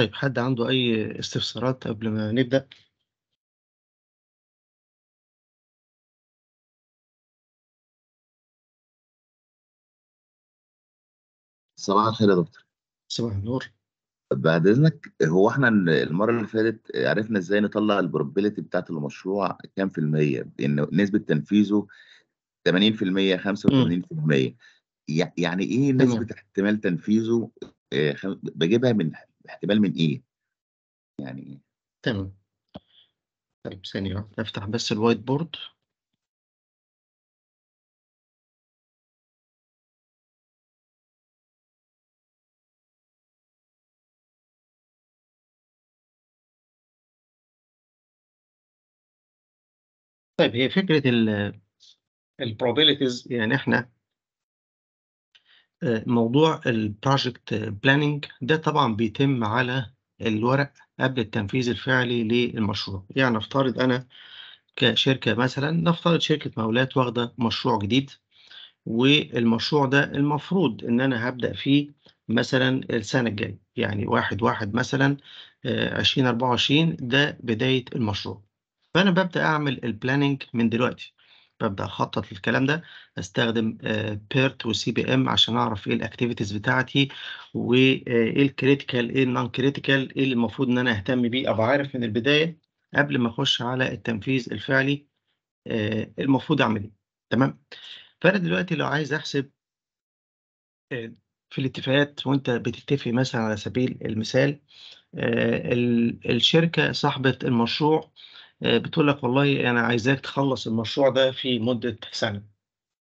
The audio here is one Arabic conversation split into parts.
طيب حد عنده أي استفسارات قبل ما نبدأ؟ صباح الخير يا دكتور صباح النور بعد اذنك هو احنا المره اللي فاتت عرفنا ازاي نطلع البروبابيلتي بتاعت المشروع كام في الميه ان نسبه تنفيذه 80% 85% يعني ايه نسبه احتمال تنفيذه آه، بجيبها من احتمال من ايه يعني إيه؟ تمام طيب ثانية نفتح افتح بس الوايت بورد طيب هي فكرة ال probabilities يعني احنا موضوع البروجكت بلاننج ده طبعا بيتم على الورق قبل التنفيذ الفعلي للمشروع يعني نفترض أنا كشركة مثلا نفترض شركة مولات واخدة مشروع جديد والمشروع ده المفروض إن أنا هبدأ فيه مثلا السنة الجاية يعني واحد واحد مثلا آه، عشرين أربعة وعشرين ده بداية المشروع فأنا ببدأ أعمل البلاننج من دلوقتي ببدا اخطط للكلام ده استخدم بيرت وسي بي ام عشان اعرف ايه الاكتيفيتيز بتاعتي وايه الكريتيكال ايه النون كريتيكال إيه, ايه اللي المفروض ان انا اهتم بيه ابقى عارف من البدايه قبل ما اخش على التنفيذ الفعلي آه، المفروض اعمل ايه تمام فانا دلوقتي لو عايز احسب آه، في الاتفاقات وانت بتتفق مثلا على سبيل المثال آه، الشركه صاحبه المشروع آه، بتقول لك والله انا عايزاك تخلص المشروع ده في مده سنه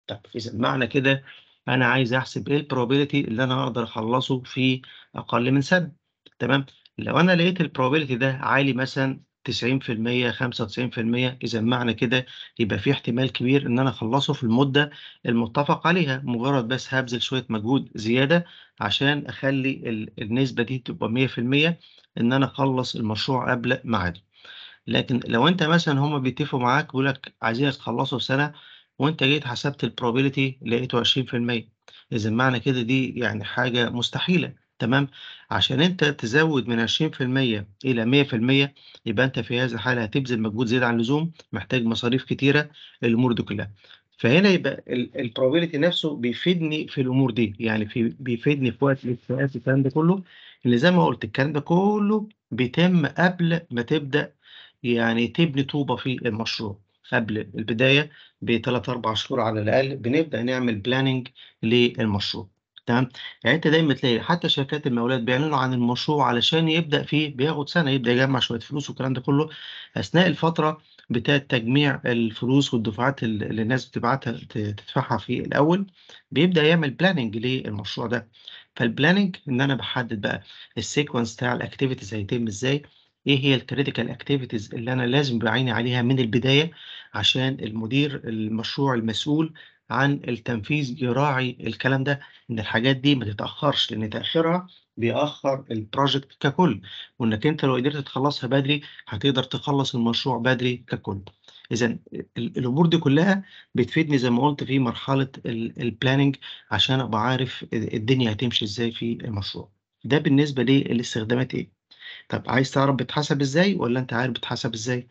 طب اذا معنى كده انا عايز احسب ايه البروبابيلتي اللي انا اقدر اخلصه في اقل من سنه تمام لو انا لقيت البروبابيلتي ده عالي مثلا 90% 95% اذا معنى كده يبقى في احتمال كبير ان انا اخلصه في المده المتفق عليها مجرد بس هبذل شويه مجهود زياده عشان اخلي النسبه دي تبقى 100% ان انا اخلص المشروع قبل ميعاده لكن لو انت مثلا هما بيتفقوا معاك بيقول لك عايزينك تخلصه في سنه وانت جيت حسبت البروبابيلتي لقيته 20% اذا معنى كده دي يعني حاجه مستحيله تمام عشان انت تزود من 20% الى 100% يبقى انت في هذه الحاله هتبذل مجهود زياده عن اللزوم محتاج مصاريف كتيره الامور دي كلها فهنا يبقى البروبابيلتي نفسه بيفيدني في الامور دي يعني في بيفيدني في وقت الاكتئاب الكلام ده كله اللي زي ما قلت الكلام ده كله بيتم قبل ما تبدا يعني تبني طوبة في المشروع قبل البداية بثلاث أربع شهور على الأقل بنبدأ نعمل بلاننج للمشروع تمام يعني أنت دايما تلاقي حتى شركات المولات بيعلنوا عن المشروع علشان يبدأ فيه بياخد سنة يبدأ يجمع شوية فلوس والكلام ده كله أثناء الفترة بتاعة تجميع الفلوس والدفعات اللي الناس بتبعتها تدفعها في الأول بيبدأ يعمل بلاننج للمشروع ده فالبلاننج إن أنا بحدد بقى السيكونس بتاع الأكتيفيتيز هيتم إزاي ايه هي الكريتيكال اكتيفيتيز اللي انا لازم بعيني عليها من البدايه عشان المدير المشروع المسؤول عن التنفيذ يراعي الكلام ده ان الحاجات دي ما تتاخرش لان تاخيرها بيأخر البروجكت ككل وانك انت لو قدرت تخلصها بدري هتقدر تخلص المشروع بدري ككل اذا الامور دي كلها بتفيدني زي ما قلت في مرحله البلاننج عشان ابقى عارف الدنيا هتمشي ازاي في المشروع ده بالنسبه للاستخدامات ايه طب عايز تعرف بيتحسب ازاي ولا انت عارف بيتحسب ازاي؟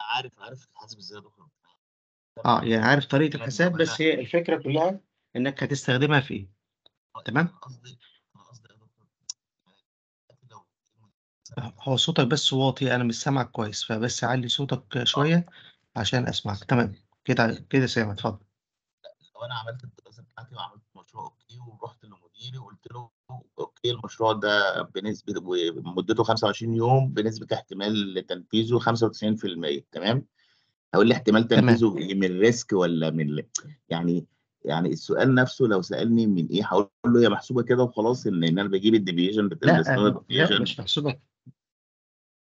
عارف عارف بتحسب ازاي يا دكتور اه يعني عارف طريقة الحساب بس هي يعني الفكرة كلها انك هتستخدمها في ايه آه، تمام؟ آه، آه، هو صوتك بس واطي انا مش سامعك كويس فبس علي صوتك شوية عشان اسمعك تمام كده كده سامع اتفضل لو انا عملت الدراسه بتاعتي وعملت مشروع اوكي ورحت لمديري وقلت له اوكي المشروع ده بنسبه مدته 25 يوم بنسبه احتمال لتنفيذه 95% تمام هقول لي احتمال تنفيذه إيه، من ريسك ولا من يعني يعني السؤال نفسه لو سالني من ايه هقول له هي محسوبه كده وخلاص ان انا بجيب الديفيجن بتاع لا, لا مش محسوبه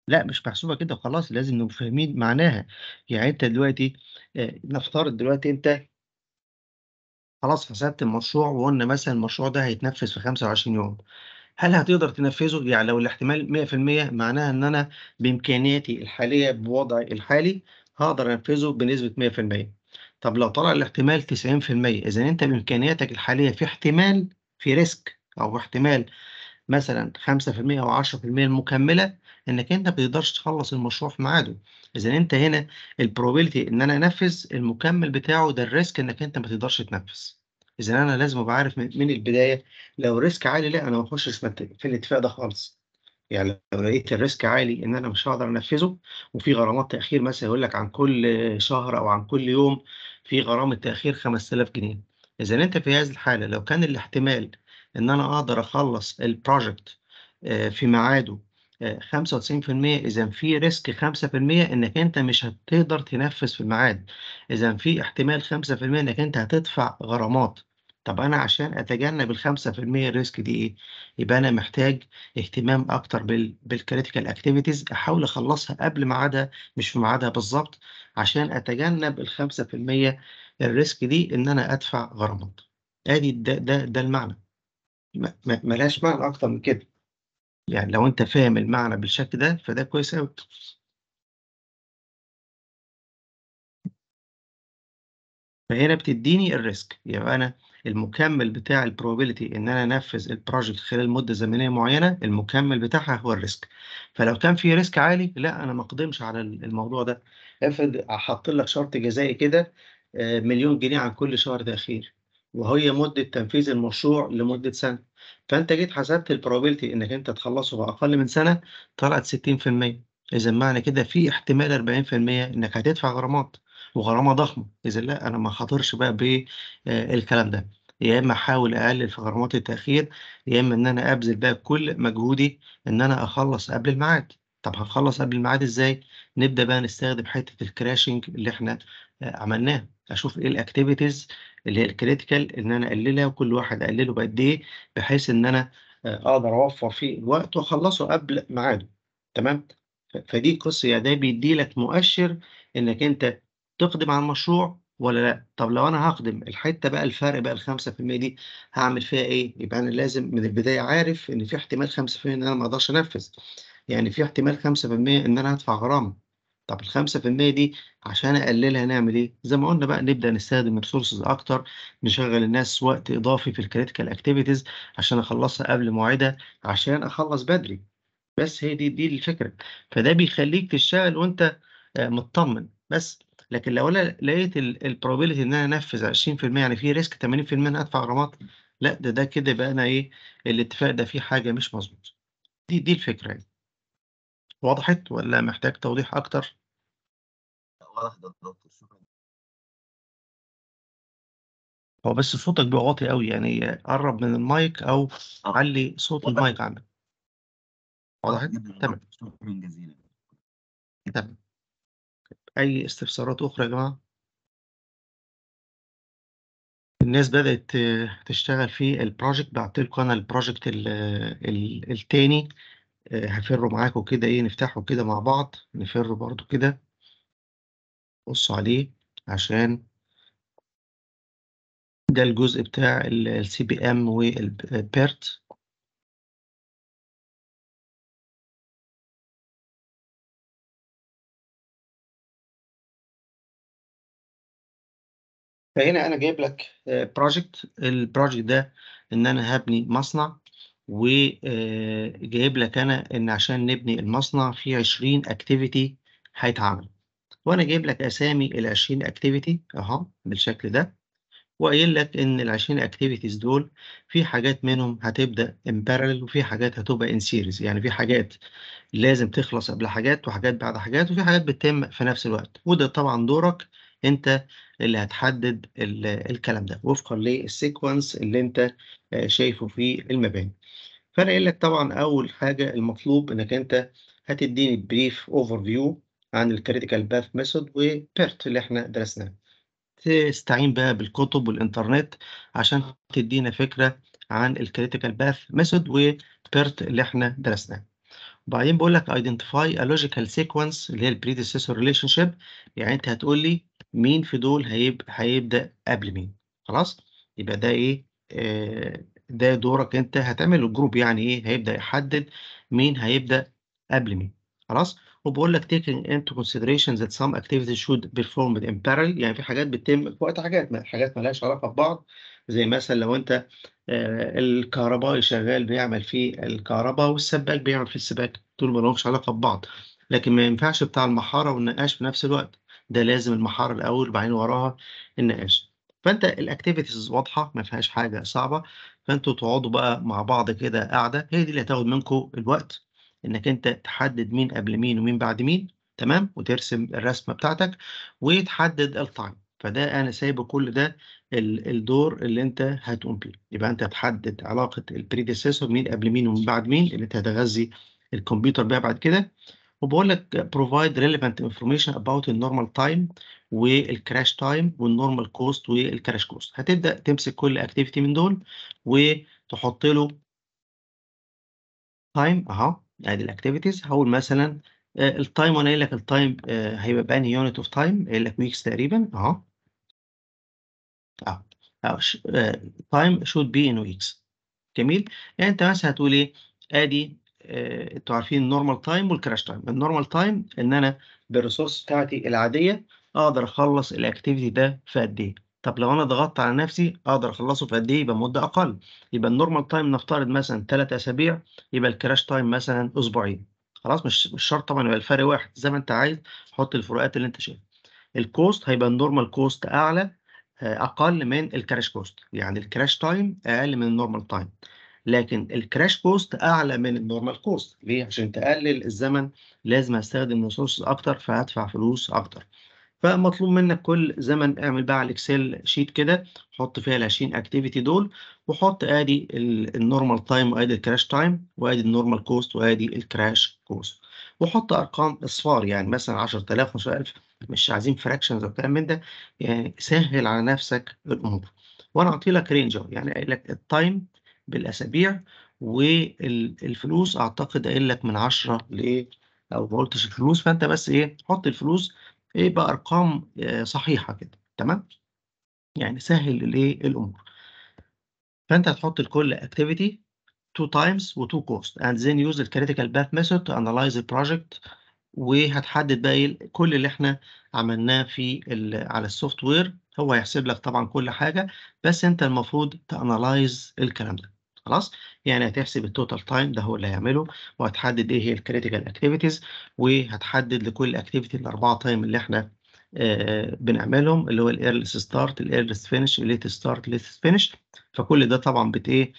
لا مش محسوبه كده وخلاص لازم نبقى فاهمين معناها يعني انت دلوقتي آه، نفترض دلوقتي انت خلاص حسبت المشروع وقلنا مثلا المشروع ده هيتنفذ في 25 يوم هل هتقدر تنفذه؟ يعني لو الاحتمال 100% معناها إن أنا بإمكانياتي الحالية بوضعي الحالي هقدر أنفذه بنسبة 100%. طب لو طلع الاحتمال 90% إذا أنت بإمكانياتك الحالية في احتمال في ريسك أو احتمال مثلا 5% أو 10% المكمله انك انت ما تقدرش تخلص المشروع في ميعاده اذا انت هنا البروبابيلتي ان انا انفذ المكمل بتاعه ده الريسك انك انت ما تقدرش تنفذ اذا انا لازم ابقى عارف من البدايه لو الريسك عالي لا انا ما اخشش في الاتفاق ده خالص يعني لو لقيت الريسك عالي ان انا مش هقدر انفذه وفي غرامات تاخير مثلا يقول لك عن كل شهر او عن كل يوم في غرامه تاخير 5000 جنيه اذا انت في هذه الحاله لو كان الاحتمال ان انا اقدر اخلص البروجكت آه، في ميعاده 95% إذا في ريسك 5% إنك أنت مش هتقدر تنفذ في الميعاد إذا في احتمال 5% إنك أنت هتدفع غرامات طب أنا عشان أتجنب ال 5% ريسك دي إيه؟ يبقى أنا محتاج اهتمام أكتر بال بالكريتيكال أكتيفيتيز أحاول أخلصها قبل ميعادها مش في ميعادها بالظبط عشان أتجنب ال 5% الريسك دي إن أنا أدفع غرامات. آدي ده ده ده المعنى. ملاش معنى أكتر من كده. يعني لو انت فاهم المعنى بالشكل ده فده كويس قوي فهنا بتديني الريسك يبقى انا المكمل بتاع البروبابيلتي ان انا انفذ البروجكت خلال مده زمنيه معينه المكمل بتاعها هو الريسك فلو كان في ريسك عالي لا انا ما اقدمش على الموضوع ده افرض حاطط لك شرط جزائي كده آه، مليون جنيه عن كل شهر تاخير وهي مدة تنفيذ المشروع لمدة سنة فأنت جيت حسبت البروبيلتي إنك أنت تخلصه في أقل من سنة طلعت 60% إذا معنى كده في احتمال 40% إنك هتدفع غرامات وغرامة ضخمة إذا لا أنا ما خاطرش بقى بالكلام آه، ده يا إما أحاول أقلل في غرامات التأخير يا إما إن أنا أبذل بقى كل مجهودي إن أنا أخلص قبل الميعاد طب هنخلص قبل الميعاد ازاي نبدا بقى نستخدم حته الكراشنج اللي احنا آه، عملناها اشوف ايه الاكتيفيتيز اللي هي الكريتيكال ان انا اقللها وكل واحد اقلله بقد ايه بحيث ان انا آه، اقدر اوفر فيه الوقت واخلصه قبل ميعاده تمام فدي قصه يعني ده بيدي لك مؤشر انك انت تقدم على المشروع ولا لا طب لو انا هقدم الحته بقى الفرق بقى ال 5% دي هعمل فيها ايه يبقى انا لازم من البدايه عارف ان في احتمال 5% ان انا ما اقدرش انفذ يعني في احتمال 5% ان انا هدفع غرامه طب ال 5% دي عشان أقللها نعمل إيه؟ زي ما قلنا بقى نبدأ نستخدم ريسورسز أكتر نشغل الناس وقت إضافي في الكريتيكال أكتيفيتيز عشان أخلصها قبل موعدها عشان أخلص بدري بس هي دي دي الفكرة فده بيخليك تشتغل وأنت آه، مطمن بس لكن لو انا لقيت البروبيلتي ان انا انفذ 20% يعني في ريسك 80% ان انا ادفع غرامات لا ده ده كده بقى انا ايه الاتفاق ده فيه حاجه مش مظبوط دي دي الفكره يعني وضحت ولا محتاج توضيح اكتر واحدة دكتور شكرا هو بس صوتك بيبقى واطي قوي يعني قرب من المايك او آه. علي صوت المايك عندك واضح آه، تمام شكرا آه، جزيلا تمام اي استفسارات اخرى يا جماعه الناس بدات تشتغل في البروجكت بعت لكم انا البروجكت الثاني هفره معاكم كده ايه نفتحه كده مع بعض نفره برضو كده بصوا عليه عشان ده الجزء بتاع السي بي ام والبيرت فهنا انا جايب لك بروجكت آه، البروجكت ده ان انا هبني مصنع وجايب آه، لك انا ان عشان نبني المصنع في 20 اكتيفيتي هيتعمل وانا جايب لك اسامي ال 20 اكتيفيتي اهو بالشكل ده وقايل لك ان ال 20 اكتيفيتيز دول في حاجات منهم هتبدا ان بارلل وفي حاجات هتبقى ان سيريز يعني في حاجات لازم تخلص قبل حاجات وحاجات بعد حاجات وفي حاجات بتتم في نفس الوقت وده طبعا دورك انت اللي هتحدد الكلام ده وفقا للسيكونس اللي انت آه، شايفه في المباني فانا قايل لك طبعا اول حاجه المطلوب انك انت هتديني بريف اوفر فيو عن الكريتيكال باث ميثود وبيرت اللي احنا درسناه تستعين بقى بالكتب والإنترنت عشان تدينا فكرة عن الكريتيكال باث ميثود وبيرت اللي احنا درسناه وبعدين بقول لك identify a logical sequence اللي هي البريديسيسور ريليشن شيب يعني انت هتقول لي مين في دول هيب... هيبدأ قبل مين خلاص يبقى ده ايه آه، ده دورك انت هتعمل الجروب يعني ايه هيبدأ يحدد مين هيبدأ قبل مين خلاص وبقول لك taking into consideration that some activities should be performed in parallel يعني في حاجات بتتم في وقت حاجات ما حاجات مالهاش علاقه ببعض زي مثلا لو انت آه، الكهربائي شغال بيعمل في الكهرباء والسباك بيعمل في السباك دول ما لهمش علاقه ببعض لكن ما ينفعش بتاع المحاره والنقاش في نفس الوقت ده لازم المحاره الاول وبعدين وراها النقاش فانت الاكتيفيتيز واضحه ما فيهاش حاجه صعبه فانتوا تقعدوا بقى مع بعض كده قاعده هي دي اللي هتاخد منكم الوقت انك انت تحدد مين قبل مين ومين بعد مين تمام وترسم الرسمه بتاعتك وتحدد التايم فده انا سايب كل ده الدور اللي انت هتقوم بيه يبقى انت تحدد علاقه البريديسيسور مين قبل مين ومين بعد مين اللي انت هتغذي الكمبيوتر بيها بعد كده وبقول لك provide relevant information about النورمال تايم والكراش تايم والنورمال كوست والكراش كوست هتبدا تمسك كل اكتيفيتي من دول وتحط له تايم اهو ادي الاكتيفيتيز هقول مثلا آه، التايم وانا قايل لك التايم آه، هيبقى بانهي يونت اوف تايم قايل لك ويكس تقريبا اهو اهو تايم شود بي ان ويكس جميل يعني انت مثلا هتقول ايه ادي آه، انتوا عارفين النورمال تايم والكراش تايم النورمال تايم ان انا بالريسورس بتاعتي العاديه اقدر اخلص الاكتيفيتي ده في قد ايه طب لو انا ضغطت على نفسي اقدر اخلصه في قد ايه يبقى مده اقل يبقى النورمال تايم نفترض مثلا 3 اسابيع يبقى الكراش تايم مثلا اسبوعين خلاص مش مش شرط طبعا يبقى الفرق واحد زي ما انت عايز حط الفروقات اللي انت شايفها الكوست هيبقى النورمال كوست اعلى آه، اقل من الكراش كوست يعني الكراش تايم اقل من النورمال تايم لكن الكراش كوست اعلى من النورمال كوست ليه عشان تقلل الزمن لازم استخدم ريسورسز اكتر فهدفع فلوس اكتر فمطلوب منك كل زمن اعمل بقى على الاكسل شيت كده حط فيها ال 20 اكتيفيتي دول وحط ادي النورمال تايم وادي الكراش تايم وادي النورمال كوست وادي الكراش كوست وحط ارقام اصفار يعني مثلا 10000 15000 مش عايزين فراكشنز والكلام من ده يعني سهل على نفسك الامور وانا اعطي لك رينج يعني قايل لك التايم بالاسابيع والفلوس اعتقد قايل لك من 10 ل او ما قلتش الفلوس فانت بس ايه حط الفلوس ايه بارقام آه، صحيحه كده تمام يعني سهل الايه الامور فانت هتحط لكل اكتيفيتي two times و two cost and then use the critical path method to analyze the project وهتحدد بقى إيه، كل اللي احنا عملناه في على السوفت وير هو هيحسب لك طبعا كل حاجه بس انت المفروض تانالايز الكلام ده خلاص يعني هتحسب التوتال تايم ده هو اللي هيعمله وهتحدد ايه هي الكريتيكال اكتيفيتيز وهتحدد لكل اكتيفيتي الاربعه تايم اللي احنا آه، بنعملهم اللي هو الايرلس ستارت الايرلس فينش الليت ستارت الليت فينش فكل ده طبعا بت ايه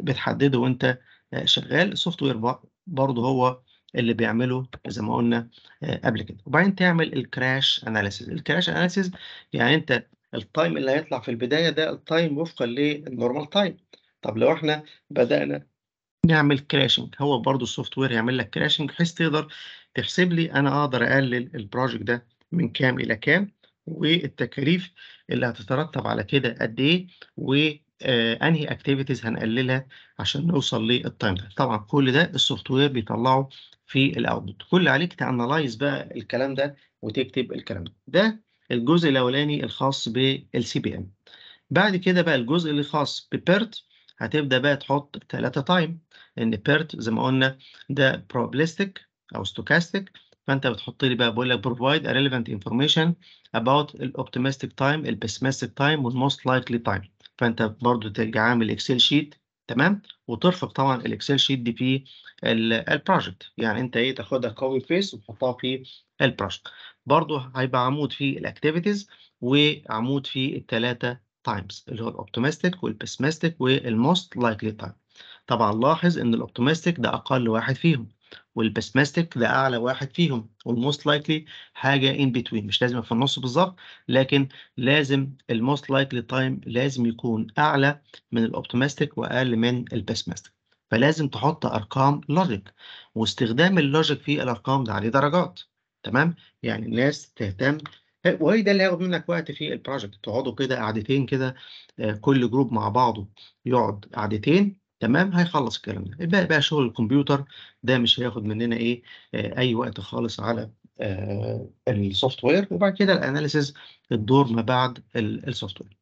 بتحدده وانت آه، شغال السوفت وير برضه هو اللي بيعمله زي ما قلنا آه، قبل كده وبعدين تعمل الكراش اناليسيز الكراش اناليسيز يعني انت التايم اللي هيطلع في البدايه ده التايم وفقا للنورمال تايم طب لو احنا بدأنا نعمل كراشنج هو برضو السوفت وير يعمل لك كراشنج بحيث تقدر تحسب لي انا اقدر اقلل البروجكت ده من كام الى كام والتكاليف اللي هتترتب على كده قد ايه وانهي آه، اكتيفيتيز هنقللها عشان نوصل للتايم ده طبعا كل ده السوفت وير بيطلعه في الاوتبوت كل عليك تانلايز بقى الكلام ده وتكتب الكلام ده ده الجزء الاولاني الخاص بالسي بي ام بعد كده بقى الجزء اللي خاص ببيرت هتبدا بقى تحط ثلاثه تايم لان بيرت زي ما قلنا ده probabilistic او stochastic فانت بتحط لي بقى بقول لك provide a relevant information about optimistic time pessimistic time والmost likely time فانت برضو ترجع عامل اكسل شيت تمام وترفق طبعا الاكسل شيت دي في البروجكت يعني انت ايه تاخدها كوبي بيست وتحطها في البروجكت برضو هيبقى عمود في الاكتيفيتيز وعمود في الثلاثه تايمز اللي هو الاوبتيمستيك والبسمستيك والموست لايكلي تايم طبعا لاحظ ان الاوبتيمستيك ده اقل واحد فيهم والبسمستيك ده اعلى واحد فيهم والموست لايكلي حاجه ان بتوين مش لازم في النص بالظبط لكن لازم الموست لايكلي تايم لازم يكون اعلى من الاوبتيمستيك واقل من البسمستيك فلازم تحط ارقام لوجيك واستخدام اللوجيك في الارقام ده عليه درجات تمام يعني الناس تهتم آه، وهي ده اللي هياخد منك وقت في البروجكت تقعدوا كده قعدتين كده آه، كل جروب مع بعضه يقعد قعدتين تمام هيخلص الكلام ده الباقي بقى شغل الكمبيوتر ده مش هياخد مننا ايه آه، اي وقت خالص على السوفت وير وبعد كده الاناليسز الدور ما بعد السوفت وير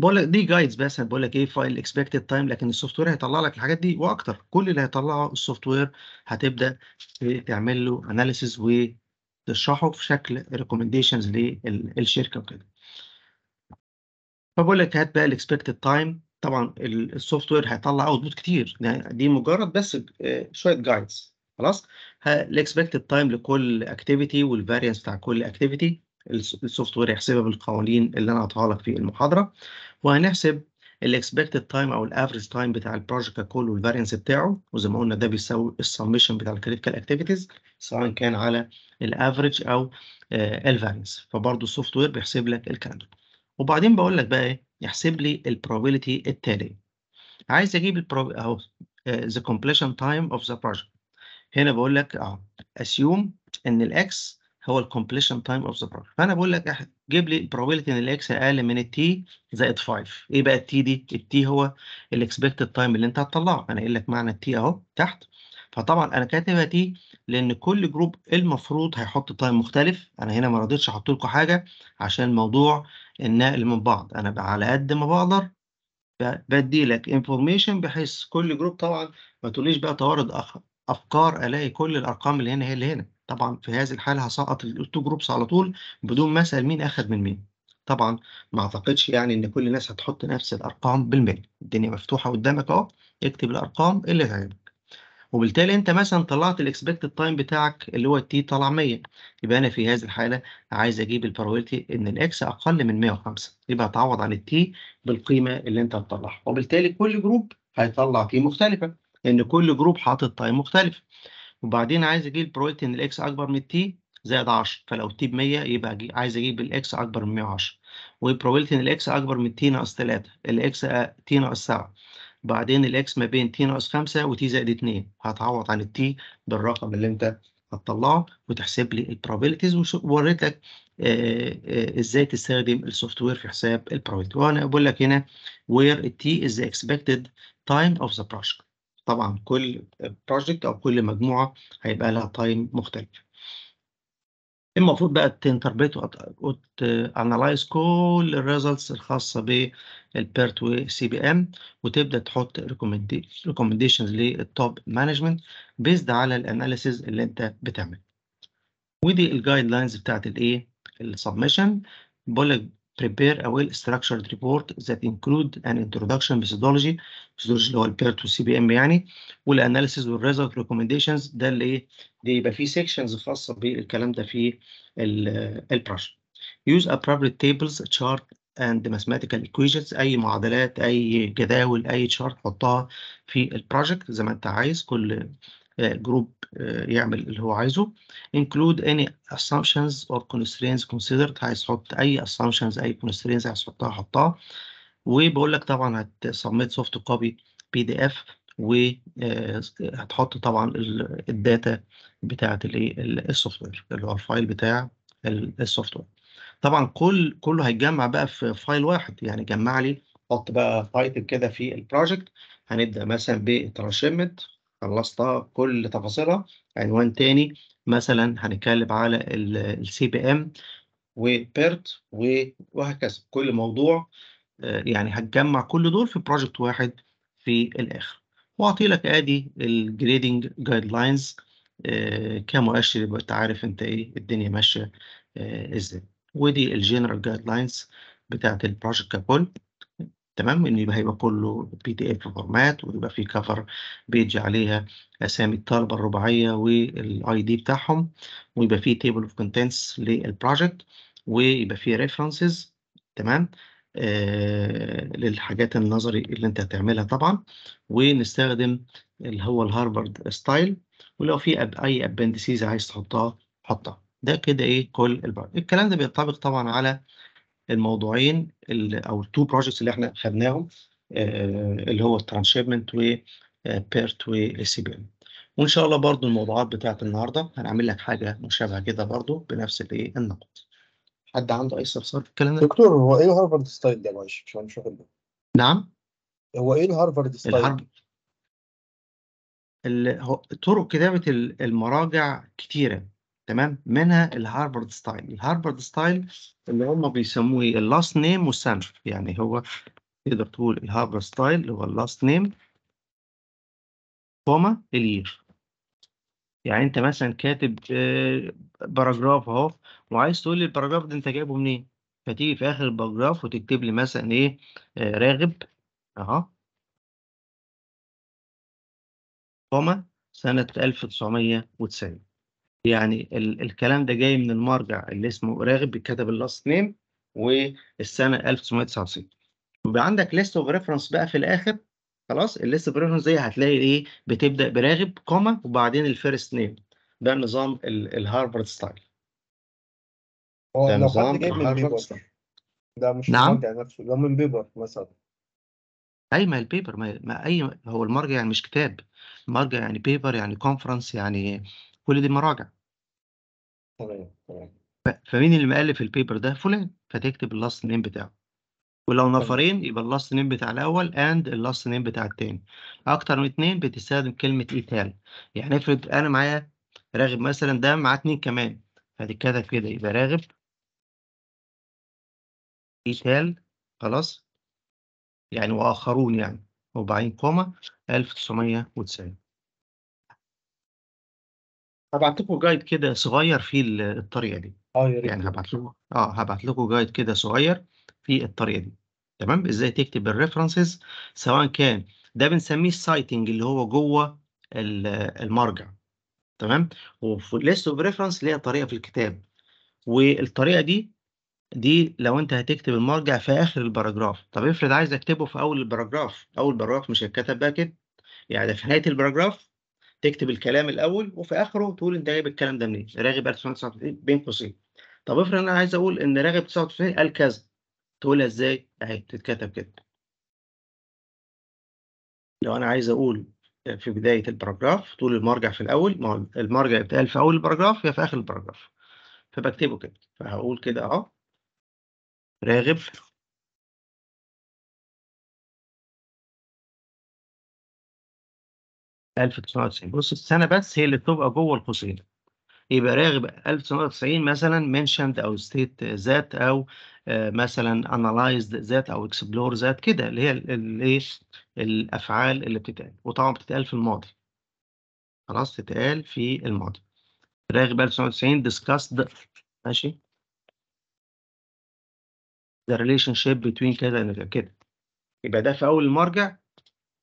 بقول لك دي جايدز بس بقول لك ايه فايل اكسبكتد تايم لكن السوفت وير هيطلع لك الحاجات دي واكتر كل اللي هيطلعه السوفت وير هتبدا تعمل له اناليسز تشرحه في شكل ريكومنديشنز للشركه وكده فبقول لك هات بقى الاكسبكتد تايم طبعا السوفت وير هيطلع اوتبوت كتير دي مجرد بس آه، شويه جايدز خلاص الاكسبكتد تايم لكل اكتيفيتي والفاريانس بتاع كل اكتيفيتي السوفت وير يحسبها بالقوانين اللي انا هعطيها لك في المحاضره وهنحسب الاكسبكتد تايم او الافريج تايم بتاع البروجكت ككل والفارينس بتاعه وزي ما قلنا ده بيساوي السمشن بتاع الكريتيكال اكتيفيتيز سواء كان على الافريج او آه الفارينس فبرضه السوفت وير بيحسب لك الكلام ده وبعدين بقول لك بقى ايه يحسب لي البروبابيلتي التالي عايز اجيب البرو اهو ذا كومبليشن تايم اوف ذا بروجكت هنا بقول لك اه اسيوم ان الاكس هو الكومبليشن تايم اوف ذا بروجكت فانا بقول لك جيب لي probability ان الاكس اقل من التي زائد 5 ايه بقى التي دي التي هو الاكسبكتد تايم اللي انت هتطلعه انا قايل لك معنى التي اهو تحت فطبعا انا كاتبها تي لان كل جروب المفروض هيحط تايم مختلف انا هنا ما رضيتش احط لكم حاجه عشان موضوع النقل من بعض انا بقى على قد ما بقدر بدي لك انفورميشن بحيث كل جروب طبعا ما تقوليش بقى توارد افكار الاقي كل الارقام اللي هنا هي اللي هنا طبعا في هذه الحالة هسقط التو جروبس على طول بدون ما اسأل مين أخد من مين طبعا ما اعتقدش يعني ان كل الناس هتحط نفس الارقام بالمل. الدنيا مفتوحه قدامك اهو اكتب الارقام اللي تعجبك وبالتالي انت مثلا طلعت الاكسبكتد تايم بتاعك اللي هو التي طلع 100 يبقى انا في هذه الحاله عايز اجيب البروبابيلتي ان الاكس اقل من 105 يبقى هتعوض عن التي بالقيمه اللي انت هتطلعها وبالتالي كل جروب هيطلع تي مختلفه لان كل جروب حاطط تايم مختلف وبعدين عايز اجيب بروبابيلتي ان الاكس اكبر من التي زائد 10 فلو تي ب 100 يبقى عايز اجيب الاكس اكبر من 110 والبروبابيلتي ان الاكس اكبر من آه، تي ناقص 3 الاكس تي ناقص 7 بعدين الاكس ما بين تي ناقص 5 وتي زائد 2 هتعوض عن التي بالرقم اللي انت هتطلعه وتحسب لي البروبابيلتيز ووريتك آه، آه، ازاي تستخدم السوفت وير في حساب البروبابيلتي وانا بقول لك هنا where t is the expected time of the project طبعا كل بروجكت او كل مجموعه هيبقى لها تايم مختلف المفروض بقى تنتربريت وتانلايز كل الريزلتس الخاصه بالبيرت سي بي ام وتبدا تحط ريكومنديشنز للتوب مانجمنت بيزد على الاناليسيز اللي انت بتعمل ودي الجايد لاينز بتاعت الايه السبمشن بقول لك prepare a well-structured report that include an introduction methodology methodology اللي هو البير تو سي بي ام يعني والاناليسيز والريزلت ريكومنديشنز ده اللي ايه بيبقى فيه سيكشنز خاصه بالكلام ده في البروجكت use appropriate tables chart and mathematical equations اي معادلات اي جداول اي شارت حطها في البروجكت زي ما انت عايز كل جروب آه، آه، يعمل اللي هو عايزه include any assumptions or constraints considered عايز تحط اي assumptions اي constraints عايز تحطها حطها وبقول لك طبعا هتسميت سوفت كوبي بي دي اف وهتحط طبعا الداتا بتاعه الايه السوفت وير اللي هو الفايل بتاع السوفت وير طبعا كل كله هيتجمع بقى في فايل واحد يعني جمع لي حط بقى تايتل كده في البروجكت هنبدا مثلا بالترانشمنت خلصتها كل تفاصيلها عنوان تاني مثلا هنتكلم على السي بي ام وبيرت وهكذا كل موضوع آه، يعني هتجمع كل دول في بروجكت واحد في الاخر واعطي لك ادي الجريدنج جايد لاينز كمؤشر يبقى انت عارف انت ايه الدنيا ماشيه آه، ازاي ودي الجنرال جايد لاينز بتاعت البروجكت ككل تمام ان يبقى هيبقى كله بي دي اف فورمات ويبقى في كفر بيج عليها اسامي الطلبه الرباعيه والاي دي بتاعهم ويبقى في تيبل اوف كونتنتس للبروجكت ويبقى في ريفرنسز تمام آه للحاجات النظري اللي انت هتعملها طبعا ونستخدم اللي هو الهارفارد ستايل ولو في أب اي ابندسيز عايز تحطها حطها ده كده ايه كل البرامج الكلام ده بينطبق طبعا على الموضوعين او التو بروجكتس اللي احنا خدناهم آه، اللي هو الترانشيبمنت وبيرت والسي بي ام وان شاء الله برضو الموضوعات بتاعت النهارده هنعمل لك حاجه مشابهه كده برضو بنفس الايه النقط حد عنده اي استفسار في الكلام ده دكتور هو ايه الهارفارد ستايل ده معلش مش مش ده نعم هو ايه الهارفارد ستايل الحرب. طرق كتابه المراجع كتيره تمام منها الهارفرد ستايل الهارفرد ستايل اللي هم بيسموه إيه؟ اللاست نيم والسنتر يعني هو تقدر تقول الهارفرد ستايل اللي هو اللاست نيم كوما الير يعني انت مثلا كاتب آه، باراجراف اهو وعايز تقول لي الباراجراف ده انت جايبه منين فتيجي في اخر الباراجراف وتكتب لي مثلا ايه آه، راغب اهو كوما سنة 1990 يعني ال الكلام ده جاي من المرجع اللي اسمه راغب بيتكتب اللاست نيم والسنه 1969 يبقى عندك ليست اوف ريفرنس بقى في الاخر خلاص الليست اوف ريفرنس دي هتلاقي ايه بتبدا براغب كوما وبعدين الفيرست نيم ده نظام الهارفارد ستايل هو ده نظام ستايل. ده مش نعم. نفسه ده من بيبر مثلا اي ما البيبر ما, ما اي هو المرجع يعني مش كتاب مرجع يعني بيبر يعني كونفرنس يعني كل دي مراجع تمام فمين اللي مؤلف البيبر ده فلان فتكتب اللاست نيم بتاعه ولو نفرين يبقى اللاست نيم بتاع الاول اند اللاست نيم بتاع التاني اكتر من اتنين بتستخدم كلمه ايتال يعني افرض انا معايا راغب مثلا ده معاه اتنين كمان هتتكتب كده يبقى راغب ايتال خلاص يعني واخرون يعني وبعدين كوما 1990 هبعت لكم جايد كده صغير فيه الطريقه دي اه يا ريت يعني هبعت لكم اه هبعت لكم جايد كده صغير فيه الطريقه دي تمام ازاي تكتب الريفرنسز سواء كان ده بنسميه السايتنج اللي هو جوه المرجع تمام وفي ليست اوف ريفرنس ليها طريقه في الكتاب والطريقه دي دي لو انت هتكتب المرجع في اخر الباراجراف طب افرض عايز اكتبه في اول الباراجراف اول باراجراف مش هيتكتب بقى كده يعني في نهايه الباراجراف تكتب الكلام الاول وفي اخره تقول انت جايب الكلام ده منين راغب 1999 بين قوسين طب افرض انا عايز اقول ان راغب 99 قال كذا تقولها ازاي اهي بتتكتب كده لو انا عايز اقول في بدايه الباراجراف تقول المرجع في الاول ما هو المرجع بيتقال في اول الباراجراف يا في اخر الباراجراف فبكتبه كده فهقول كده اهو راغب 1990 بص السنة بس هي اللي بتبقى جوه القوسين يبقى راغب 1990 مثلا منشند او ستيت ذات او آه، مثلا انالايزد ذات او اكسبلور ذات كده اللي هي الايه الافعال اللي بتتقال وطبعا بتتقال في الماضي خلاص تتقال في الماضي راغب 1990 discussed ماشي the relationship between كذا كده يبقى ده في اول المرجع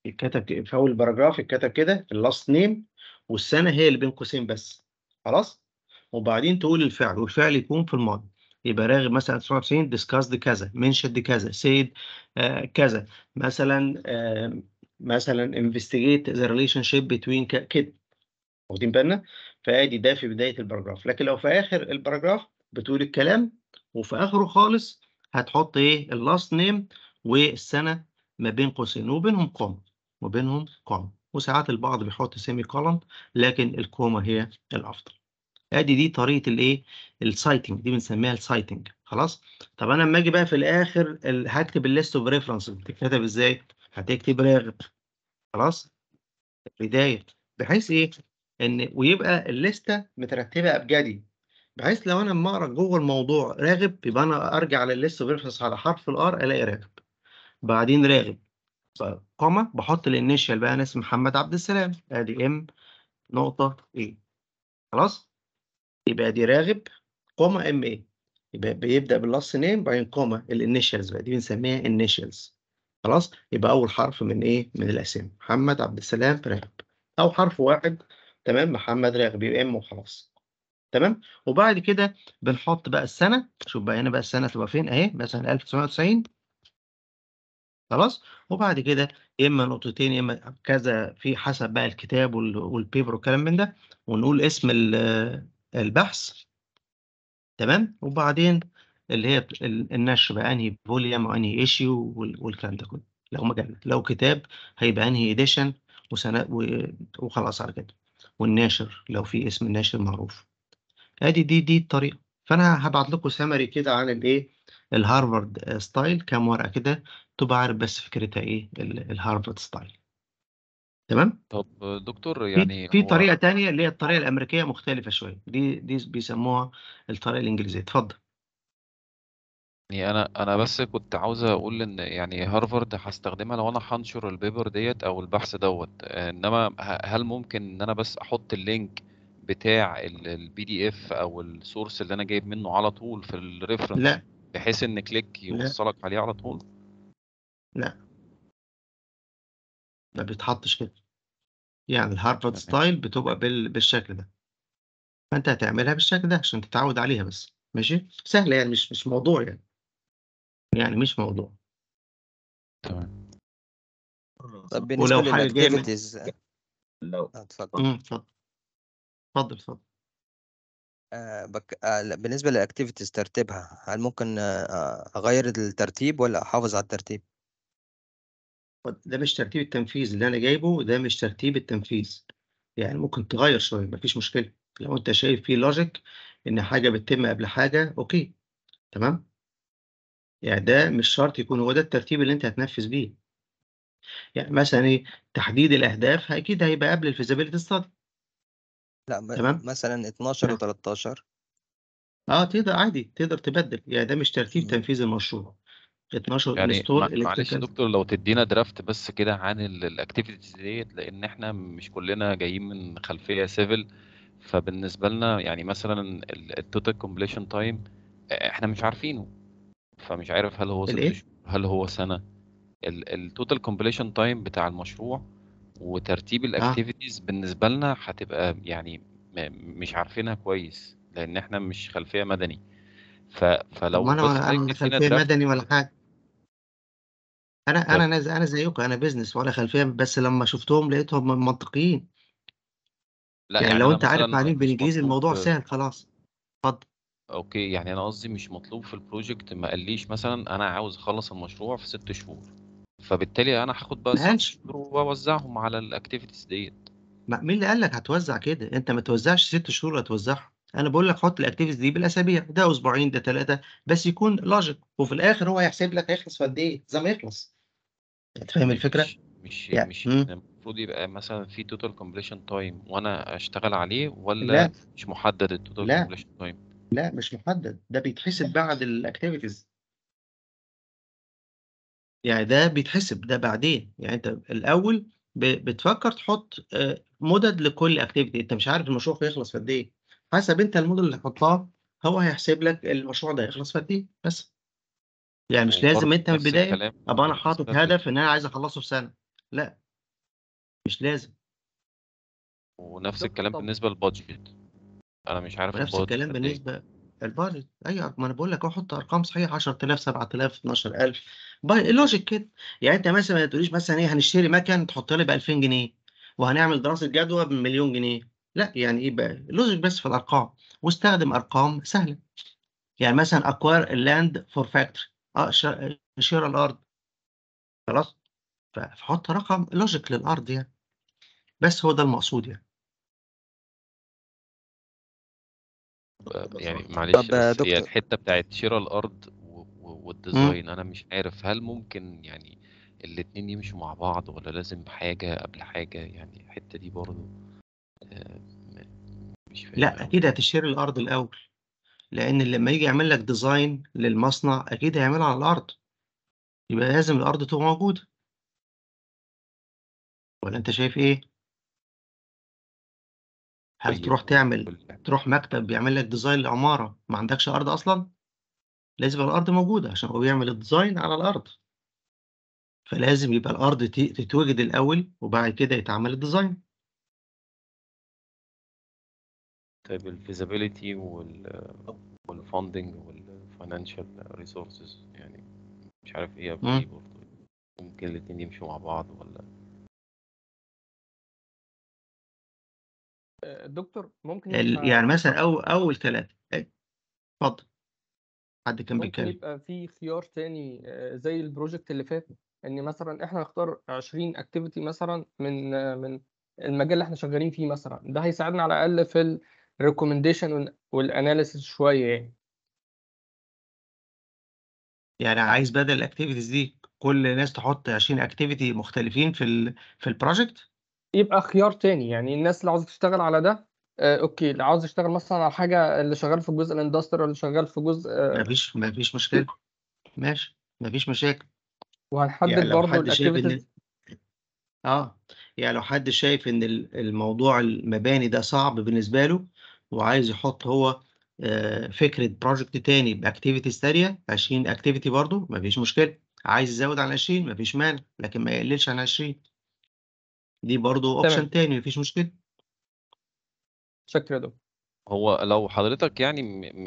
اتكتب في اول باراجراف اتكتب كده اللاست نيم والسنه هي اللي بين قوسين بس خلاص وبعدين تقول الفعل والفعل يكون في الماضي يبقى راغب مثلا 99 ديسكاسد كذا منشد كذا سيد آه، كذا مثلا مثلا انفستيجيت ذا ريليشن شيب بتوين كده واخدين بالنا فادي ده في بدايه الباراجراف لكن لو في اخر الباراجراف بتقول الكلام وفي اخره خالص هتحط ايه اللاست نيم والسنه ما بين قوسين وبينهم قوم وبينهم كوما وساعات البعض بيحط سيمي كولون لكن الكوما هي الافضل ادي دي طريقه الايه السايتنج دي بنسميها السايتنج خلاص طب انا لما اجي بقى في الاخر هكتب الليست اوف ريفرنس بتتكتب ازاي هتكتب راغب خلاص بدايه بحيث ايه ان ويبقى الليسته مترتبه ابجدي بحيث لو انا لما اقرا جوه الموضوع راغب يبقى انا ارجع للليست اوف ريفرنس على حرف الار الاقي راغب بعدين راغب فكوما طيب، بحط الانيشال بقى انا اسم محمد عبد السلام ادي ام نقطه اي خلاص يبقى دي راغب كوما ام اي يبقى بيبدا باللاست نيم بعدين كوما الانيشالز بقى دي بنسميها انيشالز خلاص يبقى اول حرف من ايه من الاسامي محمد عبد السلام راغب او حرف واحد تمام محمد راغب يبقى ام وخلاص تمام وبعد كده بنحط بقى السنه شوف بقى هنا بقى السنه تبقى فين اهي مثلا 1990 خلاص وبعد كده يا اما نقطتين يا اما كذا في حسب بقى الكتاب والبيبر والكلام من ده ونقول اسم البحث تمام وبعدين اللي هي النشر بقى انهي فوليوم وانهي ايشيو والكلام ده كله لو مجله لو كتاب هيبقى انهي اديشن وخلاص على كده والناشر لو في اسم الناشر معروف ادي دي دي الطريقه فانا هبعت لكم سمري كده عن الايه الهارفارد ستايل كام ورقه كده تبقى عارف بس فكرتها ايه الهارفارد ستايل تمام طب دكتور يعني في, هو... طريقه تانية اللي هي الطريقه الامريكيه مختلفه شويه دي دي بيسموها الطريقه الانجليزيه اتفضل يعني انا انا بس كنت عاوز اقول ان يعني هارفارد هستخدمها لو انا هنشر البيبر ديت او البحث دوت انما هل ممكن ان انا بس احط اللينك بتاع البي دي اف او السورس اللي انا جايب منه على طول في الريفرنس لا بحيث ان كليك يوصلك عليه على طول لا ما بيتحطش كده يعني الهارفرد ستايل بتبقى بال... بالشكل ده فانت هتعملها بالشكل ده عشان تتعود عليها بس ماشي سهله يعني مش مش موضوع يعني يعني مش موضوع تمام طب بالنسبه للاكتيفيتيز آه، لو اتفضل اتفضل اتفضل آه، بك... آه، بالنسبة للاكتيفيتيز ترتيبها هل ممكن آه، اغير الترتيب ولا احافظ على الترتيب؟ ده مش ترتيب التنفيذ اللي انا جايبه ده مش ترتيب التنفيذ يعني ممكن تغير شويه مفيش مشكله لو انت شايف فيه لوجيك ان حاجه بتتم قبل حاجه اوكي تمام يعني ده مش شرط يكون هو ده الترتيب اللي انت هتنفذ بيه يعني مثلا ايه تحديد الاهداف اكيد هيبقى قبل الفيزابيلتي ستادي لا تمام مثلا 12 و13 اه تقدر عادي تقدر تبدل يعني ده مش ترتيب تنفيذ المشروع 12 يعني الستور معلش يا دكتور لو تدينا درافت بس كده عن الاكتيفيتيز ديت لان احنا مش كلنا جايين من خلفيه سيفل فبالنسبه لنا يعني مثلا التوتال كومبليشن تايم احنا مش عارفينه فمش عارف هل هو هل هو سنه التوتال كومبليشن تايم بتاع المشروع وترتيب آه. الاكتيفيتيز بالنسبه لنا هتبقى يعني مش عارفينها كويس لان احنا مش خلفيه مدني ف... فلو ما انا انا مش خلفيه مدني ولا حاجه انا انا انا انا زيكم انا بيزنس ولا خلفيه بس لما شفتهم لقيتهم منطقيين لا يعني, يعني لو انت عارف معلومين بالانجليزي الموضوع سهل خلاص اتفضل اوكي يعني انا قصدي مش مطلوب في البروجكت ما قاليش مثلا انا عاوز اخلص المشروع في ست شهور فبالتالي انا هاخد بقى ساتش واوزعهم على الاكتيفيتيز ديت ما مين اللي قال لك هتوزع كده انت ما توزعش ست شهور هتوزعها انا بقول لك حط الاكتيفيتيز دي بالاسابيع ده اسبوعين ده ثلاثه بس يكون لوجيك وفي الاخر هو هيحسب لك هيخلص في قد ايه زي ما يخلص انت فاهم الفكره مش يعني. مش المفروض يبقى مثلا في توتال كومبليشن تايم وانا اشتغل عليه ولا لا. مش محدد التوتال كومبليشن تايم لا مش محدد ده بيتحسب بعد الاكتيفيتيز يعني ده بيتحسب ده بعدين يعني انت الاول بتفكر تحط آه، مدد لكل اكتيفيتي انت مش عارف المشروع هيخلص في قد ايه حسب انت المدد اللي هتحطها هو هيحسب لك المشروع ده هيخلص في قد ايه بس يعني مش يعني لازم انت من البدايه ابقى انا حاطط هدف ان انا عايز اخلصه في سنه لا مش لازم ونفس الكلام بالنسبه للبادجت انا مش عارف نفس الكلام إيه. بالنسبه البادجت ايوه ما انا بقول لك احط ارقام صحيحه 10000 7000 12000 باي اللوجيك كده يعني انت مثلا ما تقوليش مثلا ايه هنشتري مكن تحط لي ب 2000 جنيه وهنعمل دراسه جدوى بمليون جنيه لا يعني ايه بقى لوجيك بس في الارقام واستخدم ارقام سهله يعني مثلا اكوار اللاند فور فاكتوري اه شراء الارض خلاص فحط رقم لوجيك للارض يعني بس هو ده المقصود يعني يعني معلش يعني هي الحته بتاعت شراء الارض والديزاين امم. انا مش عارف هل ممكن يعني الاتنين يمشوا مع بعض ولا لازم حاجه قبل حاجه يعني الحته دي برضو آه، مش فاهم لا اكيد هتشتري الارض الاول لان لما يجي يعمل لك ديزاين للمصنع اكيد هيعملها على الارض يبقى لازم الارض تبقى موجوده ولا انت شايف ايه هل طيب، تروح تعمل تروح مكتب بيعمل لك ديزاين لعماره ما عندكش ارض اصلا لازم يبقى الارض موجوده عشان هو بيعمل الديزاين على الارض فلازم يبقى الارض تتوجد الاول وبعد كده يتعمل الديزاين طيب الفيزابيليتي وال والفاندنج والفاينانشال ريسورسز يعني مش عارف ايه برضه ممكن الاثنين يمشوا مع بعض ولا آه، دكتور ممكن يعني مثلا اول اول ثلاثه إيه، اتفضل حد كان بيتكلم يبقى في خيار تاني آه، زي البروجكت اللي فات ان مثلا احنا نختار 20 اكتيفيتي مثلا من آه، من المجال اللي احنا شغالين فيه مثلا ده هيساعدنا على الاقل في الريكومنديشن والاناليسيس شويه يعني يعني عايز بدل الاكتيفيتيز دي كل الناس تحط 20 اكتيفيتي مختلفين في الـ في البروجكت يبقى خيار تاني يعني الناس اللي عاوزه تشتغل على ده آه، اوكي لو عاوز يشتغل مثلا على حاجه اللي شغال في جزء الاندستري اللي شغال في جزء آه، مفيش مفيش مشكله ماشي مفيش مشاكل وهنحدد يعني لو برضه حد شايف ان الاكتيفيتيز اه يعني لو حد شايف ان الموضوع المباني ده صعب بالنسبه له وعايز يحط هو آه، فكره بروجكت تاني باكتيفيتيز تانيه 20 اكتيفيتي برضه مفيش مشكله عايز يزود عن 20 مفيش مانع لكن ما يقللش عن 20 دي برضه اوبشن تاني مفيش مشكله شكرا ده هو لو حضرتك يعني م...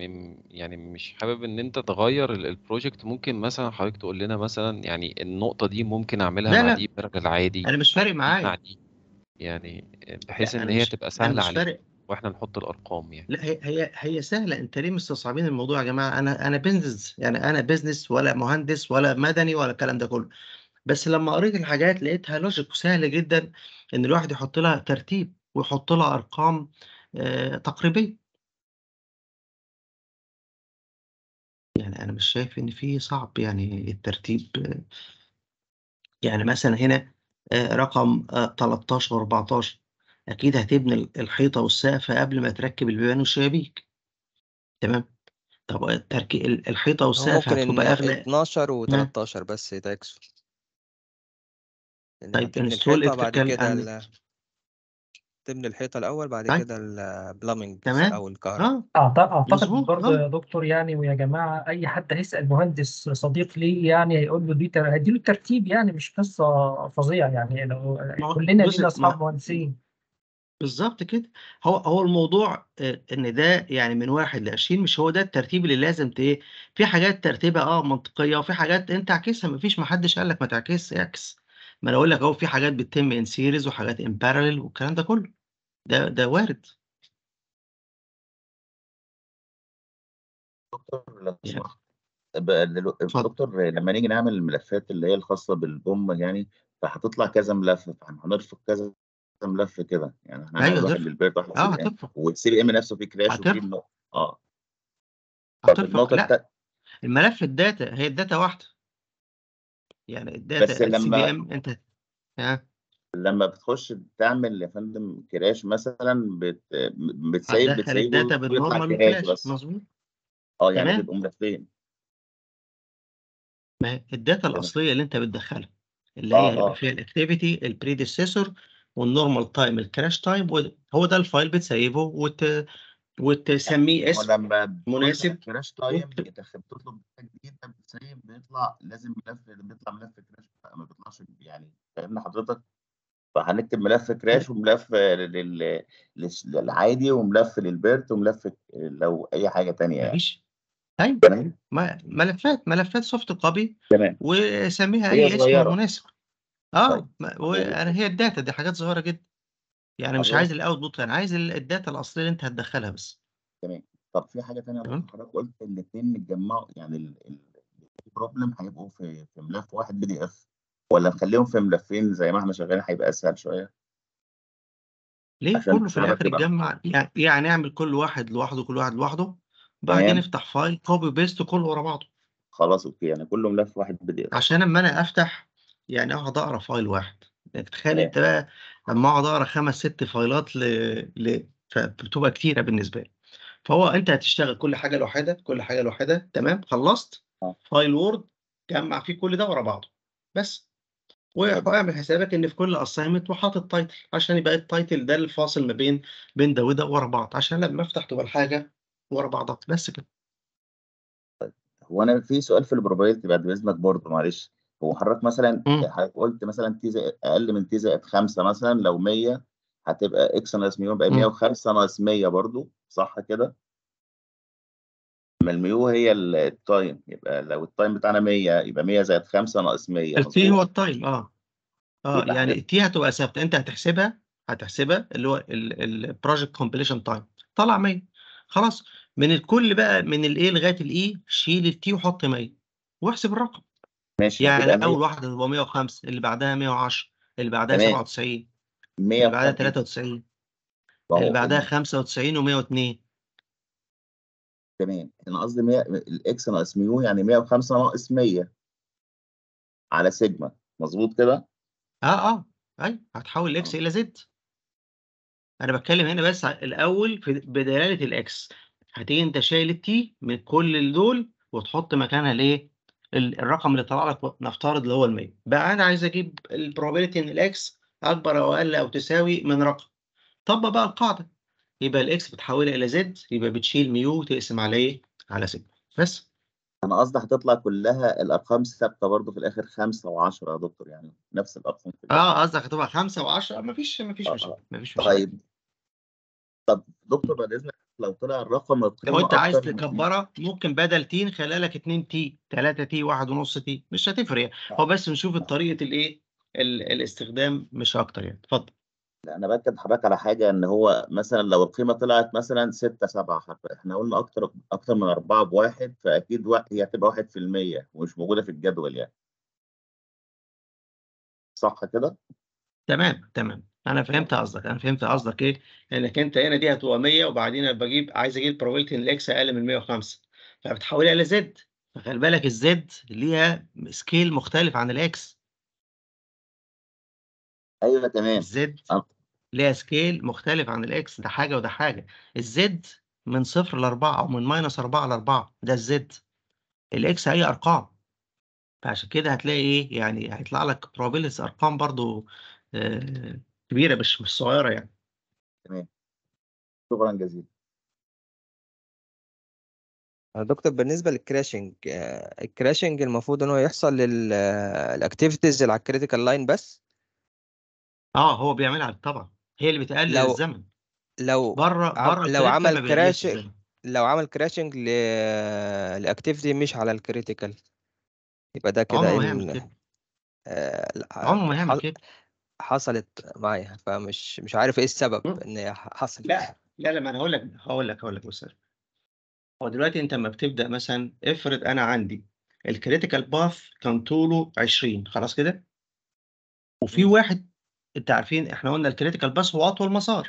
يعني مش حابب ان انت تغير البروجكت ممكن مثلا حضرتك تقول لنا مثلا يعني النقطه دي ممكن اعملها لا مع لا. دي برجل العادي انا مش فارق معايا يعني بحيث ان هي مش... تبقى سهله عليك فارق. واحنا نحط الارقام يعني لا هي هي هي سهله انت ليه مستصعبين الموضوع يا جماعه انا انا بزنس يعني انا بزنس ولا مهندس ولا مدني ولا الكلام ده كله بس لما قريت الحاجات لقيتها لوجيك وسهل جدا ان الواحد يحط لها ترتيب ويحط لها ارقام آه، تقريبيه يعني انا مش شايف ان في صعب يعني الترتيب يعني مثلا هنا آه، رقم 13 آه، و14 اكيد هتبني الحيطه والسقف قبل ما تركب البيبان والشبابيك تمام طب ترك الحيطه والسقف هتبقى اغلى 12 و13 بس يتعكسوا طيب انستول بعد كده عن... تبني الحيطه الاول بعد كده البلامنج تمام او الكهرباء اه, آه، اعتقد برضه آه. يا دكتور يعني ويا جماعه اي حد هيسال مهندس صديق ليه يعني هيقول له دي تر... هيديله الترتيب يعني مش قصه فظيعه يعني لو كلنا لينا اصحاب مهندسين بالظبط كده هو هو الموضوع آه، ان ده يعني من واحد ل 20 مش هو ده الترتيب اللي لازم ايه في حاجات ترتيبها اه منطقيه وفي حاجات انت فيش مفيش محدش قال لك ما تعكسش اعكس ما انا اقول لك اهو في حاجات بتتم ان سيريز وحاجات ان بارلل والكلام ده كله ده ده وارد دكتور دكتور لما نيجي نعمل الملفات اللي هي الخاصه بالبوم يعني فهتطلع كذا ملف فهنرفق كذا ملف كده يعني احنا ايوه واحد للبيرد واحد اه هترفق والسي بي ام نفسه في كراش وفيه اه هترفق لا الملف الداتا هي الداتا واحده يعني بس الداتا سي بي لما ام انت ها لما بتخش تعمل يا فندم كراش مثلا بت... بتسيب بتسيب الداتا بالنورمال كراش مظبوط اه يعني تمام بيبقوا مرتبين ما الداتا تمام الاصليه اللي انت بتدخلها اللي آه هي هيبقى اه فيها الاكتيفيتي البريديسيسور والنورمال تايم الكراش تايم هو ده الفايل بتسيبه وت... وتسميه يعني اسم لما مناسب كراش طيب، تايم بتطلب حاجه جديده بتسيب بيطلع لازم ملف بيطلع ملف كراش ما بيطلعش يعني فاهمني حضرتك فهنكتب ملف كراش وملف للعادي وملف للبيرت وملف لو اي حاجه ثانيه يعني ماشي ايوه ملفات ملفات سوفت كوبي وسميها اي اسم مناسب اه وانا طيب. هي الداتا دي حاجات صغيره جدا يعني مش عايز الاوت بوت انا عايز الداتا الاصليه اللي انت هتدخلها بس تمام طب في حاجه ثانيه حضرتك قلت الاثنين متجمعوا يعني البروبلم هيبقوا في في ملف واحد بي دي اف ولا نخليهم في ملفين زي ما احنا شغالين هيبقى اسهل شويه ليه كله في الاخر يتجمع يعني, يعني اعمل كل واحد لوحده كل واحد لوحده بعدين افتح فايل كوبي بيست كله ورا بعضه خلاص اوكي يعني كله ملف واحد بي دي اف عشان اما انا افتح يعني اقعد اقرا فايل واحد تخيل انت بقى لما اقعد اقرا خمس ست فايلات ل... ل... فبتبقى كتيره بالنسبه لي فهو انت هتشتغل كل حاجه لوحدها كل حاجه لوحدها تمام خلصت آه. فايل وورد جمع فيه كل ده ورا بعضه بس واعمل حسابك ان في كل اسايمنت وحاطط تايتل عشان يبقى التايتل ده الفاصل ما بين بين ده وده ورا بعض عشان لما افتح تبقى الحاجه ورا بعضها بس كده طيب هو انا في سؤال في البروبابيلتي بعد اذنك برضه معلش حضرتك مثلا حضرتك قلت مثلا تي اقل من تي زائد 5 مثلا لو 100 هتبقى اكس ناقص ميو بقى 105 ناقص 100 برضو صح كده؟ ما الميو هي التايم يبقى لو التايم بتاعنا 100 يبقى 100 زائد 5 ناقص 100 التي هو التايم اه اه يعني التي هتبقى ثابته انت هتحسبها هتحسبها اللي هو البروجكت كومبليشن تايم طلع 100 خلاص من الكل بقى من الايه لغايه الاي e، شيل التي وحط 100 واحسب الرقم ماشي يعني اول واحده واحده 105 اللي بعدها 110 اللي بعدها 97 اللي بعدها 93 اللي بعدها 95 و102 تمام انا قصدي 100 الاكس ناقص ميو يعني 105 ناقص 100 على سيجما مظبوط كده؟ اه اه ايوه هتحول الاكس آه. الى زد انا بتكلم هنا بس الاول في بدلاله الاكس هتيجي انت شايل التي من كل دول وتحط مكانها الايه؟ الرقم اللي طلع لك نفترض اللي هو ال 100 بقى انا عايز اجيب البروبابيلتي ان الاكس اكبر او اقل او تساوي من رقم طبق بقى القاعده يبقى الاكس بتحولها الى زد يبقى بتشيل ميو تقسم على ايه على سيجما بس انا قصدي هتطلع كلها الارقام ثابته برضه في الاخر 5 و10 يا دكتور يعني نفس الارقام اه قصدك هتبقى 5 و10 مفيش مفيش مشكله مفيش مشكله طيب طب دكتور بعد اذنك لو طلع الرقم لو انت عايز تكبرها ممكن بدل تين لك 2 تي 3 تي 1.5 تي مش هتفرق يعني آه. هو بس نشوف طريقه الايه الاستخدام مش اكتر يعني اتفضل انا باكد حضرتك على حاجه ان هو مثلا لو القيمه طلعت مثلا 6 7 احنا قلنا اكتر اكتر من 4 بواحد فاكيد هي هتبقى 1% ومش موجوده في الجدول يعني صح كده؟ تمام تمام انا فهمت قصدك انا فهمت قصدك ايه انك انت هنا دي هتبقى 100 وبعدين بجيب عايز اجيب probability ان الاكس اقل من 105 فبتحولها الى زد فخلي بالك الزد ليها سكيل مختلف عن الاكس ايوه تمام الزد ليها سكيل مختلف عن الاكس ده حاجه وده حاجه الزد من صفر لأربعة أو من ماينس أربعة لأربعة ده الزد الإكس هي أرقام فعشان كده هتلاقي إيه يعني هيطلع لك بروبابيلتي أرقام برضو آه كبيره مش مش صغيره يعني تمام شكرا جزيلا آه، دكتور بالنسبه للكراشنج آه، الكراشنج المفروض ان هو يحصل للاكتيفيتيز آه، اللي على الكريتيكال لاين بس اه هو بيعملها طبعا هي اللي بتقلل لو الزمن لو بره بره لو عمل كراشنج لو عمل كراشنج للاكتيفيتي لاكتيفيتي مش على الكريتيكال يبقى ده كده عمره ما هيعمل كده عمره ما هيعمل كده حصلت معايا فمش مش عارف ايه السبب ان هي حصلت لا لا لا ما انا هقول لك هقول لك هقول لك بص هو دلوقتي انت لما بتبدا مثلا افرض انا عندي الكريتيكال باث كان طوله 20 خلاص كده وفي واحد انت عارفين احنا قلنا الكريتيكال باث هو اطول مسار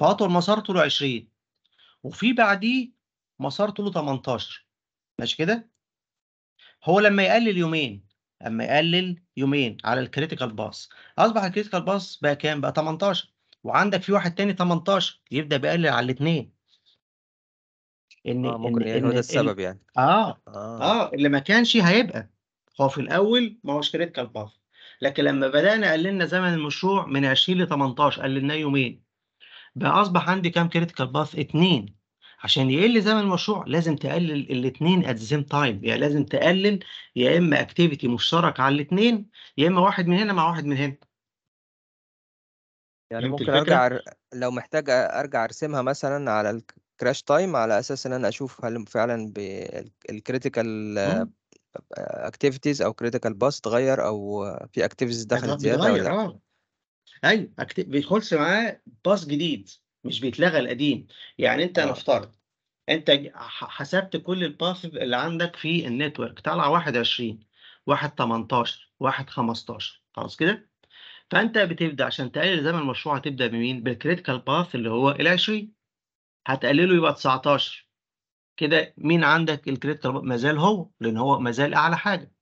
فاطول مسار طوله 20 وفي بعديه مسار طوله 18 ماشي كده هو لما يقلل يومين اما يقلل يومين على الكريتيكال باس اصبح الكريتيكال باس بقى كام بقى 18 وعندك في واحد تاني 18 يبدا بيقلل على الاثنين ان اه ممكن إن يعني إن ده السبب يعني اه اه, آه اللي ما كانش هيبقى هو في الاول ما هوش كريتيكال باث لكن لما بدانا قللنا زمن المشروع من 20 ل 18 قللناه يومين بقى اصبح عندي كام كريتيكال باث؟ اثنين عشان يقل زمن المشروع لازم تقلل الاثنين ات زيم تايم يعني لازم تقلل يا اما اكتيفيتي مشترك على الاثنين يا اما واحد من هنا مع واحد من هنا يعني ممكن الفكرة؟ ارجع لو محتاج ارجع ارسمها مثلا على الكراش تايم على اساس ان انا اشوف هل فعلا الكريتيكال اكتيفيتيز آه، او كريتيكال باس اتغير او في اكتيفيتيز دخلت زياده ولا لا آه. ايوه بيخش معاه باس جديد مش بيتلغى القديم يعني انت اه. نفترض انت حسبت كل الباث اللي عندك في النتورك طالعه 21 واحد 18 واحد 15 خلاص كده فانت بتبدا عشان تقلل زمن المشروع هتبدا بمين بالكريتيكال باث اللي هو ال 20 هتقلله يبقى 19 كده مين عندك الكريتيكال مازال هو لان هو مازال اعلى حاجه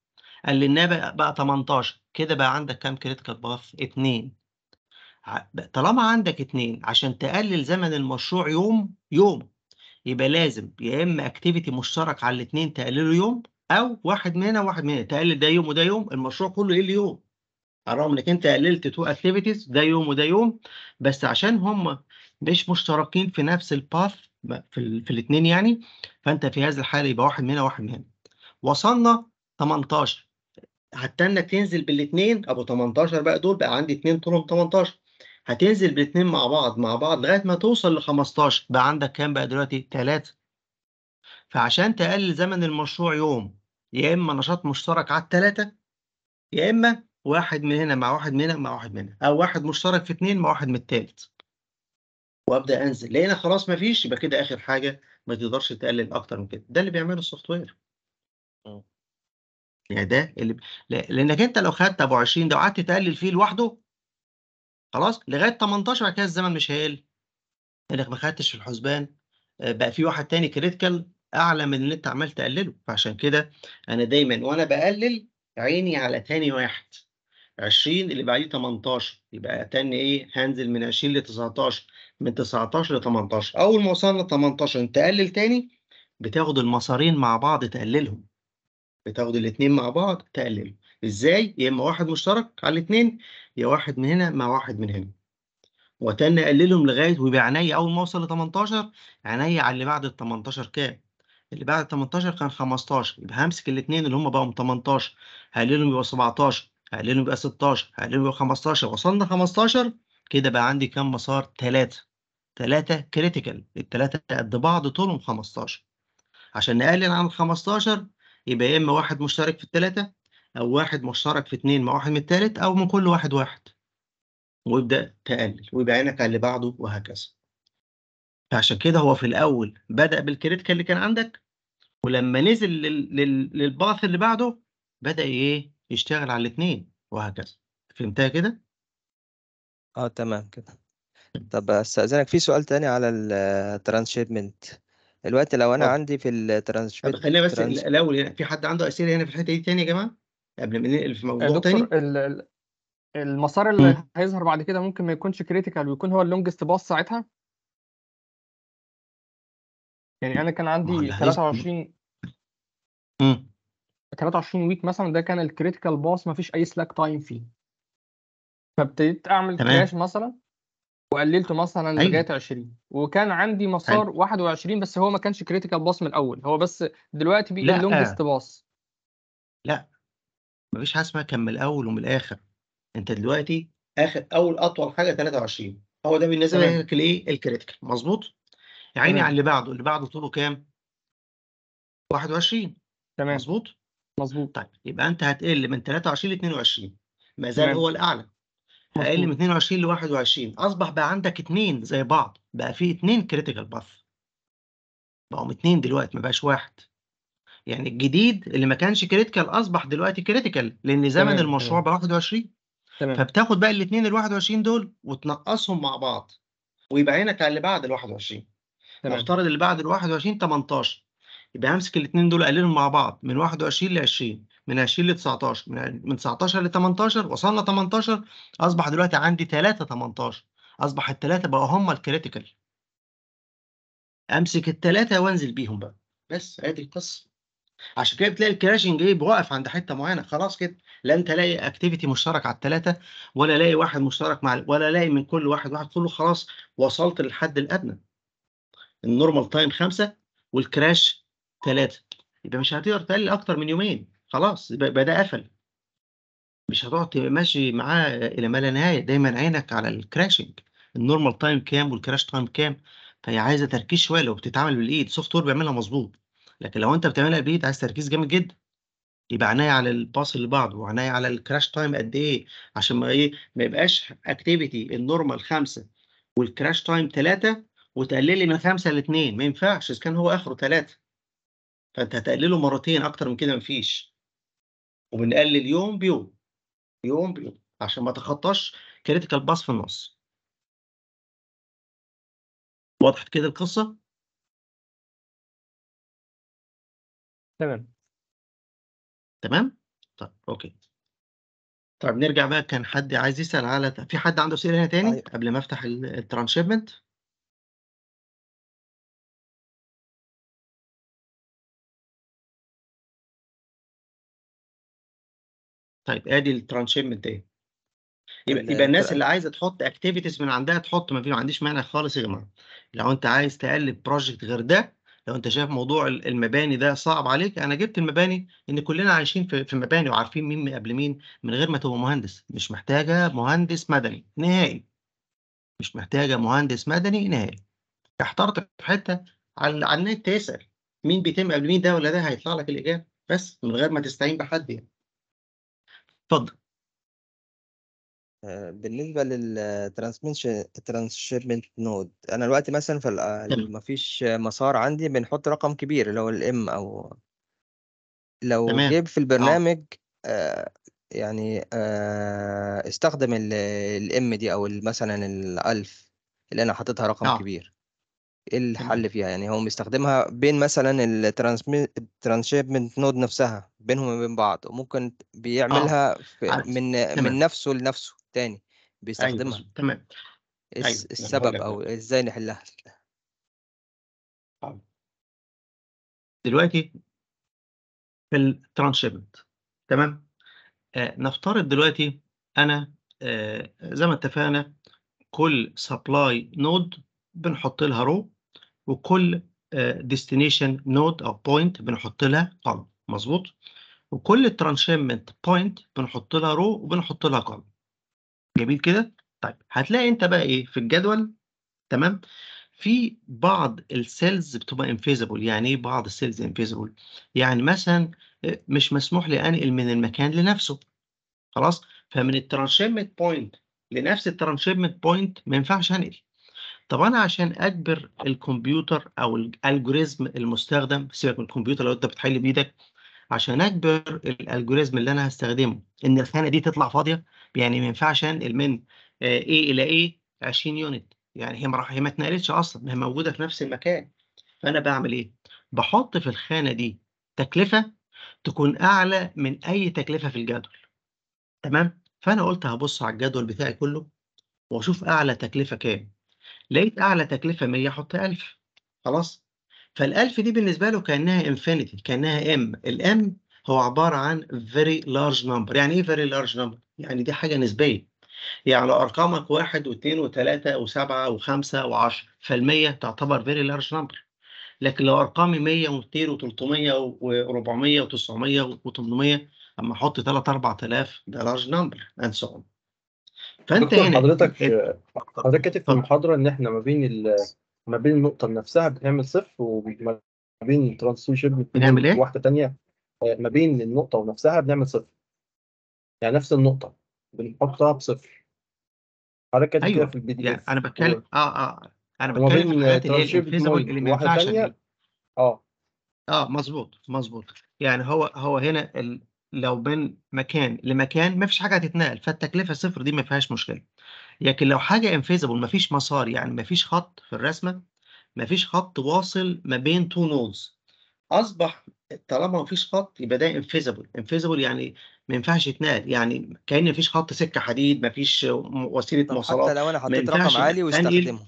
قللناه بقى, بقى 18 كده بقى عندك كام كريتيكال باث 2 طالما عندك اتنين عشان تقلل زمن المشروع يوم يوم يبقى لازم يا اما اكتيفيتي مشترك على الاتنين تقلله يوم او واحد من هنا وواحد من هنا تقلل ده يوم وده يوم المشروع كله يقل يوم على الرغم انك انت قللت تو اكتيفيتيز ده يوم وده يوم بس عشان هم مش مشتركين في نفس الباث في, في الاتنين يعني فانت في هذه الحاله يبقى واحد من هنا واحد من هنا وصلنا 18 حتى انك تنزل بالاثنين ابو 18 بقى دول بقى عندي اثنين طولهم 18 هتنزل باتنين مع بعض مع بعض لغايه ما توصل ل 15 بقى عندك كام بقى دلوقتي؟ تلاتة فعشان تقلل زمن المشروع يوم يا اما نشاط مشترك على الثلاثه يا اما واحد من هنا مع واحد من هنا مع واحد من هنا او واحد مشترك في اثنين مع واحد من الثالث وابدا انزل لقينا خلاص ما فيش يبقى كده اخر حاجه ما تقدرش تقلل اكتر من كده ده اللي بيعمله السوفت وير يعني ده اللي ب... لانك انت لو خدت ابو 20 ده وقعدت تقلل فيه لوحده خلاص لغايه 18 بعد كده الزمن مش هيقل انك يعني ما خدتش في الحسبان آه، بقى في واحد تاني كريتيكال اعلى من اللي انت عمال تقلله فعشان كده انا دايما وانا بقلل عيني على تاني واحد 20 اللي بعديه 18 يبقى تاني ايه هنزل من 20 ل 19 من 19 ل 18 اول ما وصلنا 18 انت قلل تاني بتاخد المسارين مع بعض تقللهم بتاخد الاثنين مع بعض تقللهم ازاي يا اما واحد مشترك على الاثنين يا واحد من هنا مع واحد من هنا وتاني اقللهم لغايه ويبقى عينيا اول ما اوصل ل 18 عينيا على اللي بعد ال 18 كام؟ اللي بعد ال 18 كان 15 يبقى همسك الاثنين اللي هم بقوا 18 هقللهم يبقى 17 هقللهم يبقى 16 هقللهم يبقى 15 وصلنا 15 كده بقى عندي كام مسار؟ 3 3 كريتيكال الثلاثه قد بعض طولهم 15 عشان نقلل عن ال 15 يبقى يا اما واحد مشترك في الثلاثه أو واحد مشترك في اتنين مع واحد من التالت أو من كل واحد واحد وابدأ تقلل ويبقى عينك على اللي بعده وهكذا فعشان كده هو في الأول بدأ بالكريتيكال اللي كان عندك ولما نزل للباث اللي بعده بدأ إيه يشتغل على الاتنين وهكذا فهمتها كده؟ اه تمام كده طب استأذنك في سؤال تاني على الترانشيبمنت الوقت لو انا أوه. عندي في الترانشيبمنت خلينا بس الاول يعني في حد عنده اسئله هنا في الحته دي تاني يا جماعه قبل ما ننقل في موضوع تاني المسار اللي هيظهر بعد كده ممكن ما يكونش كريتيكال ويكون هو اللونجست باص ساعتها يعني انا كان عندي 23 امم 23 ويك مثلا ده كان الكريتيكال باص ما فيش اي سلاك تايم فيه فابتديت اعمل كراش مثلا وقللته مثلا أيوة. لغايه 20 وكان عندي مسار 21 بس هو ما كانش كريتيكال باص من الاول هو بس دلوقتي بقى اللونجست باص لا مفيش حاجه اسمها كان من الاول ومن الاخر انت دلوقتي اخر اول اطول حاجه 23 هو ده بالنسبه تمام. لك الايه الكريتيكال مظبوط يا عيني على اللي بعده اللي بعده طوله كام 21 تمام مظبوط مظبوط طيب يبقى انت هتقل من 23 ل 22 ما زال هو الاعلى هقل من 22 ل 21 اصبح بقى عندك اثنين زي بعض بقى في اثنين كريتيكال باث بقوا اثنين دلوقتي ما بقاش واحد يعني الجديد اللي ما كانش كريتيكال اصبح دلوقتي كريتيكال لان زمن تمام. المشروع ب 21 تمام فبتاخد بقى الاثنين ال 21 دول وتنقصهم مع بعض ويبقى عينك على اللي بعد ال 21 تمام نفترض اللي بعد ال 21 18 يبقى همسك الاثنين دول اقللهم مع بعض من 21 ل 20 من 20 ل 19 من من 19 ل 18 وصلنا 18 اصبح دلوقتي عندي 3 18 اصبح الثلاثه بقى هم الكريتيكال امسك الثلاثه وانزل بيهم بقى بس ادي القصه عشان كده بتلاقي الكراشنج جاي واقف عند حته معينه خلاص كده لا انت لاقي اكتيفيتي مشترك على الثلاثه ولا لاقي واحد مشترك مع ولا لاقي من كل واحد واحد كله خلاص وصلت للحد الادنى النورمال تايم خمسه والكراش ثلاثه يبقى مش هتقدر تقلل اكتر من يومين خلاص يبقى ده قفل مش هتقعد ماشي معاه الى ما لا نهايه دايما عينك على الكراشنج النورمال تايم كام والكراش تايم كام فهي عايزه تركيز شويه لو بتتعامل بالايد سوفت وير بيعملها مظبوط لكن لو انت بتعملها بايد عايز تركيز جامد جدا يبقى عناية على الباص اللي بعده وعناية على الكراش تايم قد ايه عشان ما ايه ما يبقاش اكتيفيتي النورمال خمسة والكراش تايم ثلاثة وتقللي من خمسة لاثنين ما ينفعش اذا كان هو اخره ثلاثة فانت هتقلله مرتين اكتر من كده ما فيش وبنقلل يوم بيوم يوم بيوم عشان ما تخطاش كريتيكال باص في النص واضحه كده القصة تمام تمام طيب اوكي طيب نرجع بقى كان حد عايز يسال على في حد عنده اسئله هنا تاني أيوة. قبل ما افتح الترانشيبمنت طيب ادي الترانشيبمنت ايه يبقى يبقى الناس اللي عايزه تحط اكتيفيتيز من عندها تحط ما فيش ما عنديش مانع خالص يا جماعه لو انت عايز تقلب بروجكت غير ده لو انت شايف موضوع المباني ده صعب عليك انا جبت المباني ان كلنا عايشين في, مباني وعارفين مين قبل مين من غير ما تبقى مهندس مش محتاجه مهندس مدني نهائي مش محتاجه مهندس مدني نهائي احترت في حته على على النت تسال مين بيتم قبل مين ده ولا ده هيطلع لك الاجابه بس من غير ما تستعين بحد يعني اتفضل آه، بالنسبه للترانسميشن ترانسشيبمنت نود انا دلوقتي مثلا في ما فيش مسار عندي بنحط رقم كبير اللي هو الام او لو تمام. جيب في آه. البرنامج آه، يعني استخدم الام دي او مثلا الالف اللي انا حاططها رقم أوه. كبير ايه الحل فيها يعني هو مستخدمها بين مثلا الترانسشيبمنت نود نفسها بينهم وبين بعض وممكن بيعملها من تمام. من نفسه لنفسه تاني بيستخدمها أيوة. تمام أيوة. يعني السبب أو إزاي نحلها طيب. دلوقتي في الترانشيبمنت تمام آه نفترض دلوقتي أنا آه زي ما اتفقنا كل سبلاي نود بنحط لها رو وكل ديستنيشن آه، نود او بوينت بنحط لها كولم مظبوط وكل ترانشيمنت بوينت بنحط لها رو وبنحط لها كولم جميل كده طيب هتلاقي انت بقى ايه في الجدول تمام في بعض السيلز بتبقى انفيزبل يعني ايه بعض السيلز انفيزبل يعني مثلا آه، مش مسموح لي انقل من المكان لنفسه خلاص فمن الترانشيبمنت بوينت لنفس الترانشيبمنت بوينت ما ينفعش انقل طب انا عشان اجبر الكمبيوتر او الالجوريزم المستخدم سيبك من الكمبيوتر لو انت بتحل بايدك عشان اجبر الالجوريزم اللي انا هستخدمه ان الخانه دي تطلع فاضيه يعني ما ينفعش انقل من آه، A الى A 20 يونت يعني هي ما هي ما اتنقلتش اصلا هي موجوده في نفس المكان فانا بعمل ايه؟ بحط في الخانه دي تكلفه تكون اعلى من اي تكلفه في الجدول تمام؟ فانا قلت هبص على الجدول بتاعي كله واشوف اعلى تكلفه كام لقيت اعلى تكلفه 100 احط 1000 خلاص فالألف دي بالنسبة له كأنها انفينيتي كأنها ام الام هو عبارة عن فيري لارج نمبر يعني ايه فيري لارج نمبر يعني دي حاجة نسبية يعني لو أرقامك واحد واثنين وثلاثة وسبعة وخمسة وعشرة فالمية تعتبر فيري لارج نمبر لكن لو أرقامي 100 و200 و300 و400 و900 و800 أما أحط 3 4000 ده لارج نمبر أند سو فأنت هنا حضرتك حضرتك كاتب في المحاضرة إن إحنا ما بين ال ما بين النقطة نفسها بتعمل صفر وما بين الترانسميشن بنعمل ايه؟ واحدة تانية آه، ما بين النقطة ونفسها بنعمل صفر يعني نفس النقطة بنحطها بصفر حركة إيه أيوة. كده في البي دي يعني اف انا بتكلم و... اه اه انا بتكلم في الحاجات اللي هي الانفيزبل اه اه مظبوط مظبوط يعني هو هو هنا ال... لو بين مكان لمكان ما فيش حاجه هتتنقل فالتكلفه صفر دي ما فيهاش مشكله لكن لو حاجه انفيزبل مفيش مسار يعني مفيش خط في الرسمه مفيش خط واصل ما بين تو نودز اصبح طالما مفيش خط يبقى ده انفيزبل انفيزبل يعني ما ينفعش يتنقل يعني كان مفيش خط سكه حديد مفيش وسيله مواصلات حتى لو انا حطيت رقم عالي واستخدمه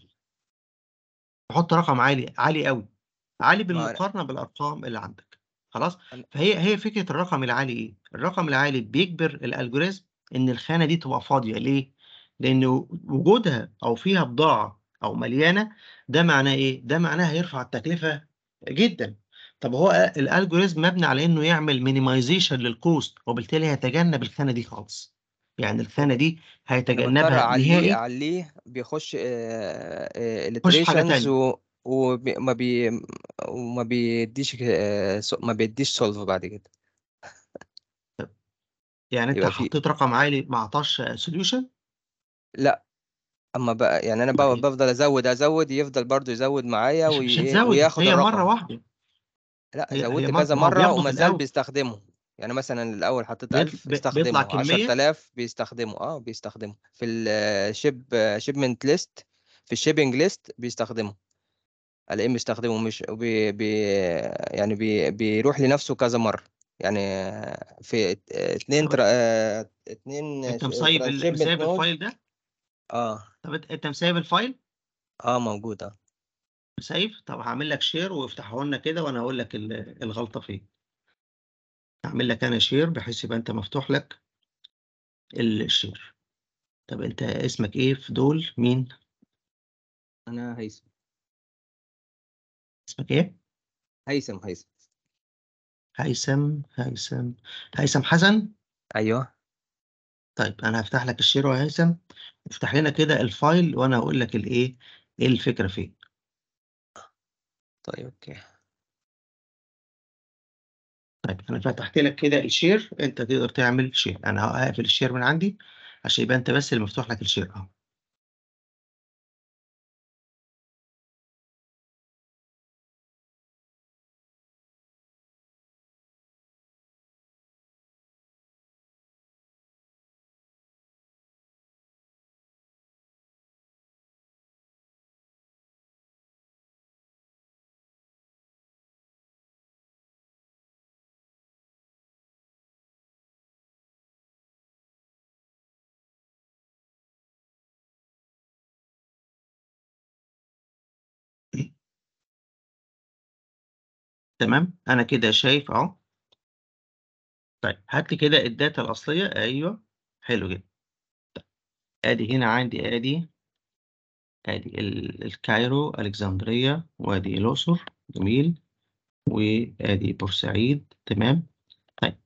حط رقم عالي عالي قوي عالي بالمقارنه بالارقام اللي عندك خلاص فهي هي فكره الرقم العالي ايه الرقم العالي بيجبر الالجوريزم ان الخانه دي تبقى فاضيه ليه لأن وجودها أو فيها بضاعة أو مليانة ده معناه إيه؟ ده معناه هيرفع التكلفة جدا طب هو الالجوريزم مبني على انه يعمل مينيمايزيشن للكوست وبالتالي هيتجنب الخانه دي خالص يعني الخانه دي هيتجنبها نهائي عليه بيخش الاتريشنز وما بي وما بيديش ما بيديش سولف بعد كده يعني انت حطيت رقم عالي ما عطاش سوليوشن لا اما بقى يعني انا بقى طيب. بفضل ازود ازود يفضل برضه يزود معايا وي... مش إيه، هتزود وياخد هي الرقم. مره واحده لا زودت كذا مره وما زال بيستخدمه يعني مثلا الاول حطيت 1000 بيستخدمه 10000 بيستخدمه اه بيستخدمه في الشيب شيبمنت ليست في الشيبنج ليست بيستخدمه الاقيه بيستخدمه مش بي بي يعني بي بيروح لنفسه كذا مره يعني في اتنين اثنين آه، اتنين انت مصيب مصيب الفايل ده اه طب انت مسايب الفايل؟ اه موجود اه سيف طب هعمل لك شير وافتحه لنا كده وانا هقول لك الغلطه فين هعمل لك انا شير بحيث يبقى انت مفتوح لك الشير طب انت اسمك ايه في دول مين انا هيثم اسمك ايه هيثم هيثم هيثم هيثم هيثم حسن ايوه طيب أنا هفتح لك الشير يا هيثم، افتح لنا كده الفايل وأنا هقول لك الإيه، إيه الفكرة فين. طيب أوكي. طيب أنا فتحت لك كده الشير أنت تقدر تعمل شير أنا هقفل الشير من عندي عشان يبقى أنت بس اللي مفتوح لك الشير أهو. تمام انا كده شايف اهو طيب هات لي كده الداتا الاصليه ايوه حلو جدا طيب. ادي هنا عندي ادي ادي الكايرو الكسندريه وادي الاقصر جميل وادي بورسعيد تمام طيب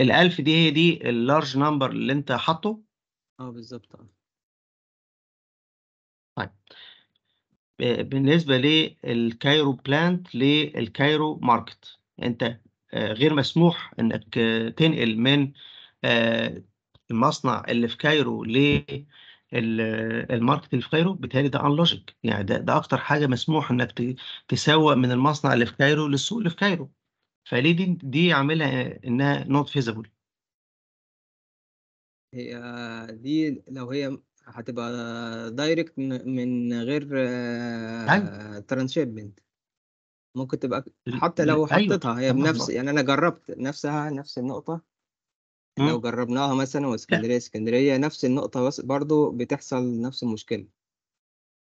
الالف دي هي دي اللارج نمبر اللي انت حاطه اه بالظبط آه. طيب بالنسبة للكايرو بلانت للكايرو ماركت أنت آه، غير مسموح أنك آه، تنقل من آه، المصنع اللي في كايرو للماركت اللي في كايرو بالتالي ده انلوجيك يعني ده, ده أكتر حاجة مسموح أنك تسوق من المصنع اللي في كايرو للسوق اللي في كايرو فليه دي دي عاملها إنها نوت فيزابل هي دي لو هي هتبقى دايركت من غير ترانشيبمنت أيوة. آه، ممكن تبقى حتى لو أيوة. حطيتها هي بنفس يعني انا جربت نفسها نفس النقطه لو جربناها مثلا واسكندريه اسكندريه نفس النقطه بس برضو بتحصل نفس المشكله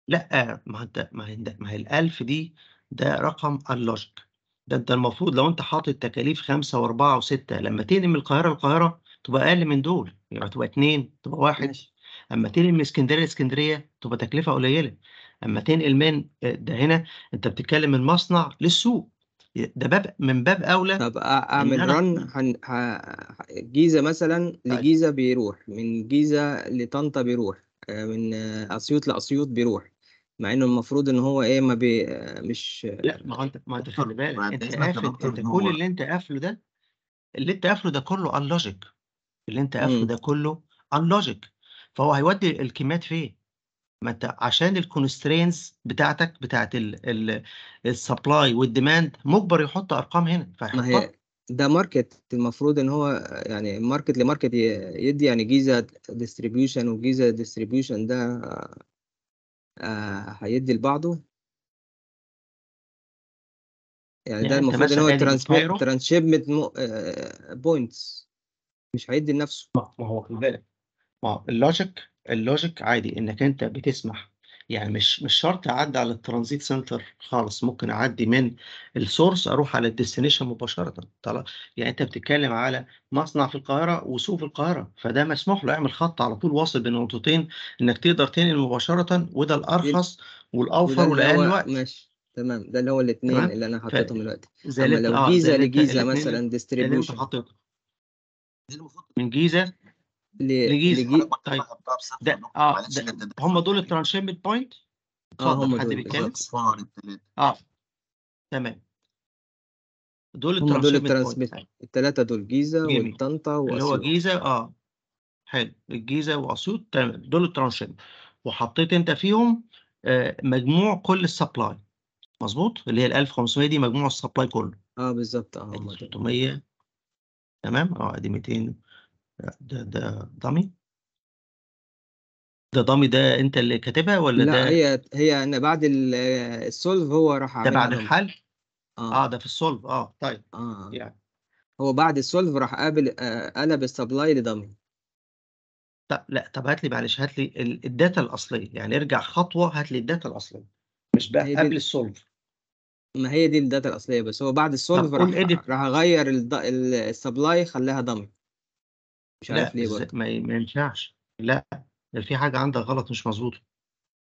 لا ما انت ما انت ما هي الالف دي ده رقم اللوجيك ده انت المفروض لو انت حاطط تكاليف خمسة واربعة وستة لما تنقل من القاهرة للقاهرة تبقى اقل من دول يعني تبقى اتنين تبقى واحد ماشي. اما تنقل من اسكندريه لاسكندريه تبقى تكلفه قليله اما تنقل من آه، ده هنا انت بتتكلم من مصنع للسوق ده باب من باب اولى طب اعمل أنا... رن جيزه مثلا طيب. لجيزه بيروح من جيزه لطنطا بيروح آه، من آه، اسيوط لاسيوط بيروح مع انه المفروض ان هو ايه ما بي مش لا ما انت ما انت خلي بالك انت قافل انت كل اللي انت قافله ده اللي انت قافله ده كله ان لوجيك اللي انت قافله ده كله ان لوجيك فهو هيودي الكميات فين ما انت عشان الكونسترينز بتاعتك بتاعت السبلاي والديماند مجبر يحط ارقام هنا ما هي ده ماركت المفروض ان هو يعني ماركت لماركت يدي يعني جيزه ديستريبيوشن وجيزه ديستريبيوشن ده آه، هيدي لبعضه يعني, يعني ده المفروض ان هو ترانشيبمنت يعني بوينتس آه، آه، مش هيدي لنفسه ما هو خد بالك ما هو اللوجيك اللوجيك عادي إنك أنت بتسمح يعني مش مش شرط أعدي على الترانزيت سنتر خالص ممكن أعدي من السورس أروح على الديستنيشن مباشرة طلع يعني أنت بتتكلم على مصنع في القاهرة وسوق في القاهرة فده مسموح له يعمل خط على طول واصل بين نقطتين إنك تقدر تنقل مباشرة وده الأرخص والأوفر والأقل وقت ماشي تمام ده اللي هو الاثنين اللي انا حطيتهم دلوقتي زي لو جيزه آه، لجيزه مثلا ديستريبيوشن من جيزه لجيز طيب ده آه،, اه ده هم دول الترانشيبت بوينت اه هم دول اه تمام دول هم دول الترانسميت طيب. الثلاثه دول جيزه والطنطا اللي هو جيزه اه حلو الجيزه واسيوط تمام دول الترانشيبت وحطيت انت فيهم آه مجموع كل السبلاي مظبوط اللي هي ال 1500 دي مجموع السبلاي كله اه بالظبط اه 300 تمام اه دي 200 ده ده ضمي ده ضمي ده انت اللي كاتبها ولا لا ده هي هي ان بعد السولف هو راح ده بعد ضمي. الحل اه, آه ده في السولف اه طيب اه يعني هو بعد السولف راح قابل آه، قلب السبلاي لضمي طب لا طب هات لي معلش هات لي الداتا الاصليه يعني ارجع خطوه هات لي الداتا الاصليه مش بقى قبل السولف ما هي دي الداتا الاصليه بس هو بعد السولف راح, راح اغير السبلاي خلاها ضمي مش عارف ليه برضه ما ينفعش لا في حاجه عندك غلط مش مظبوطه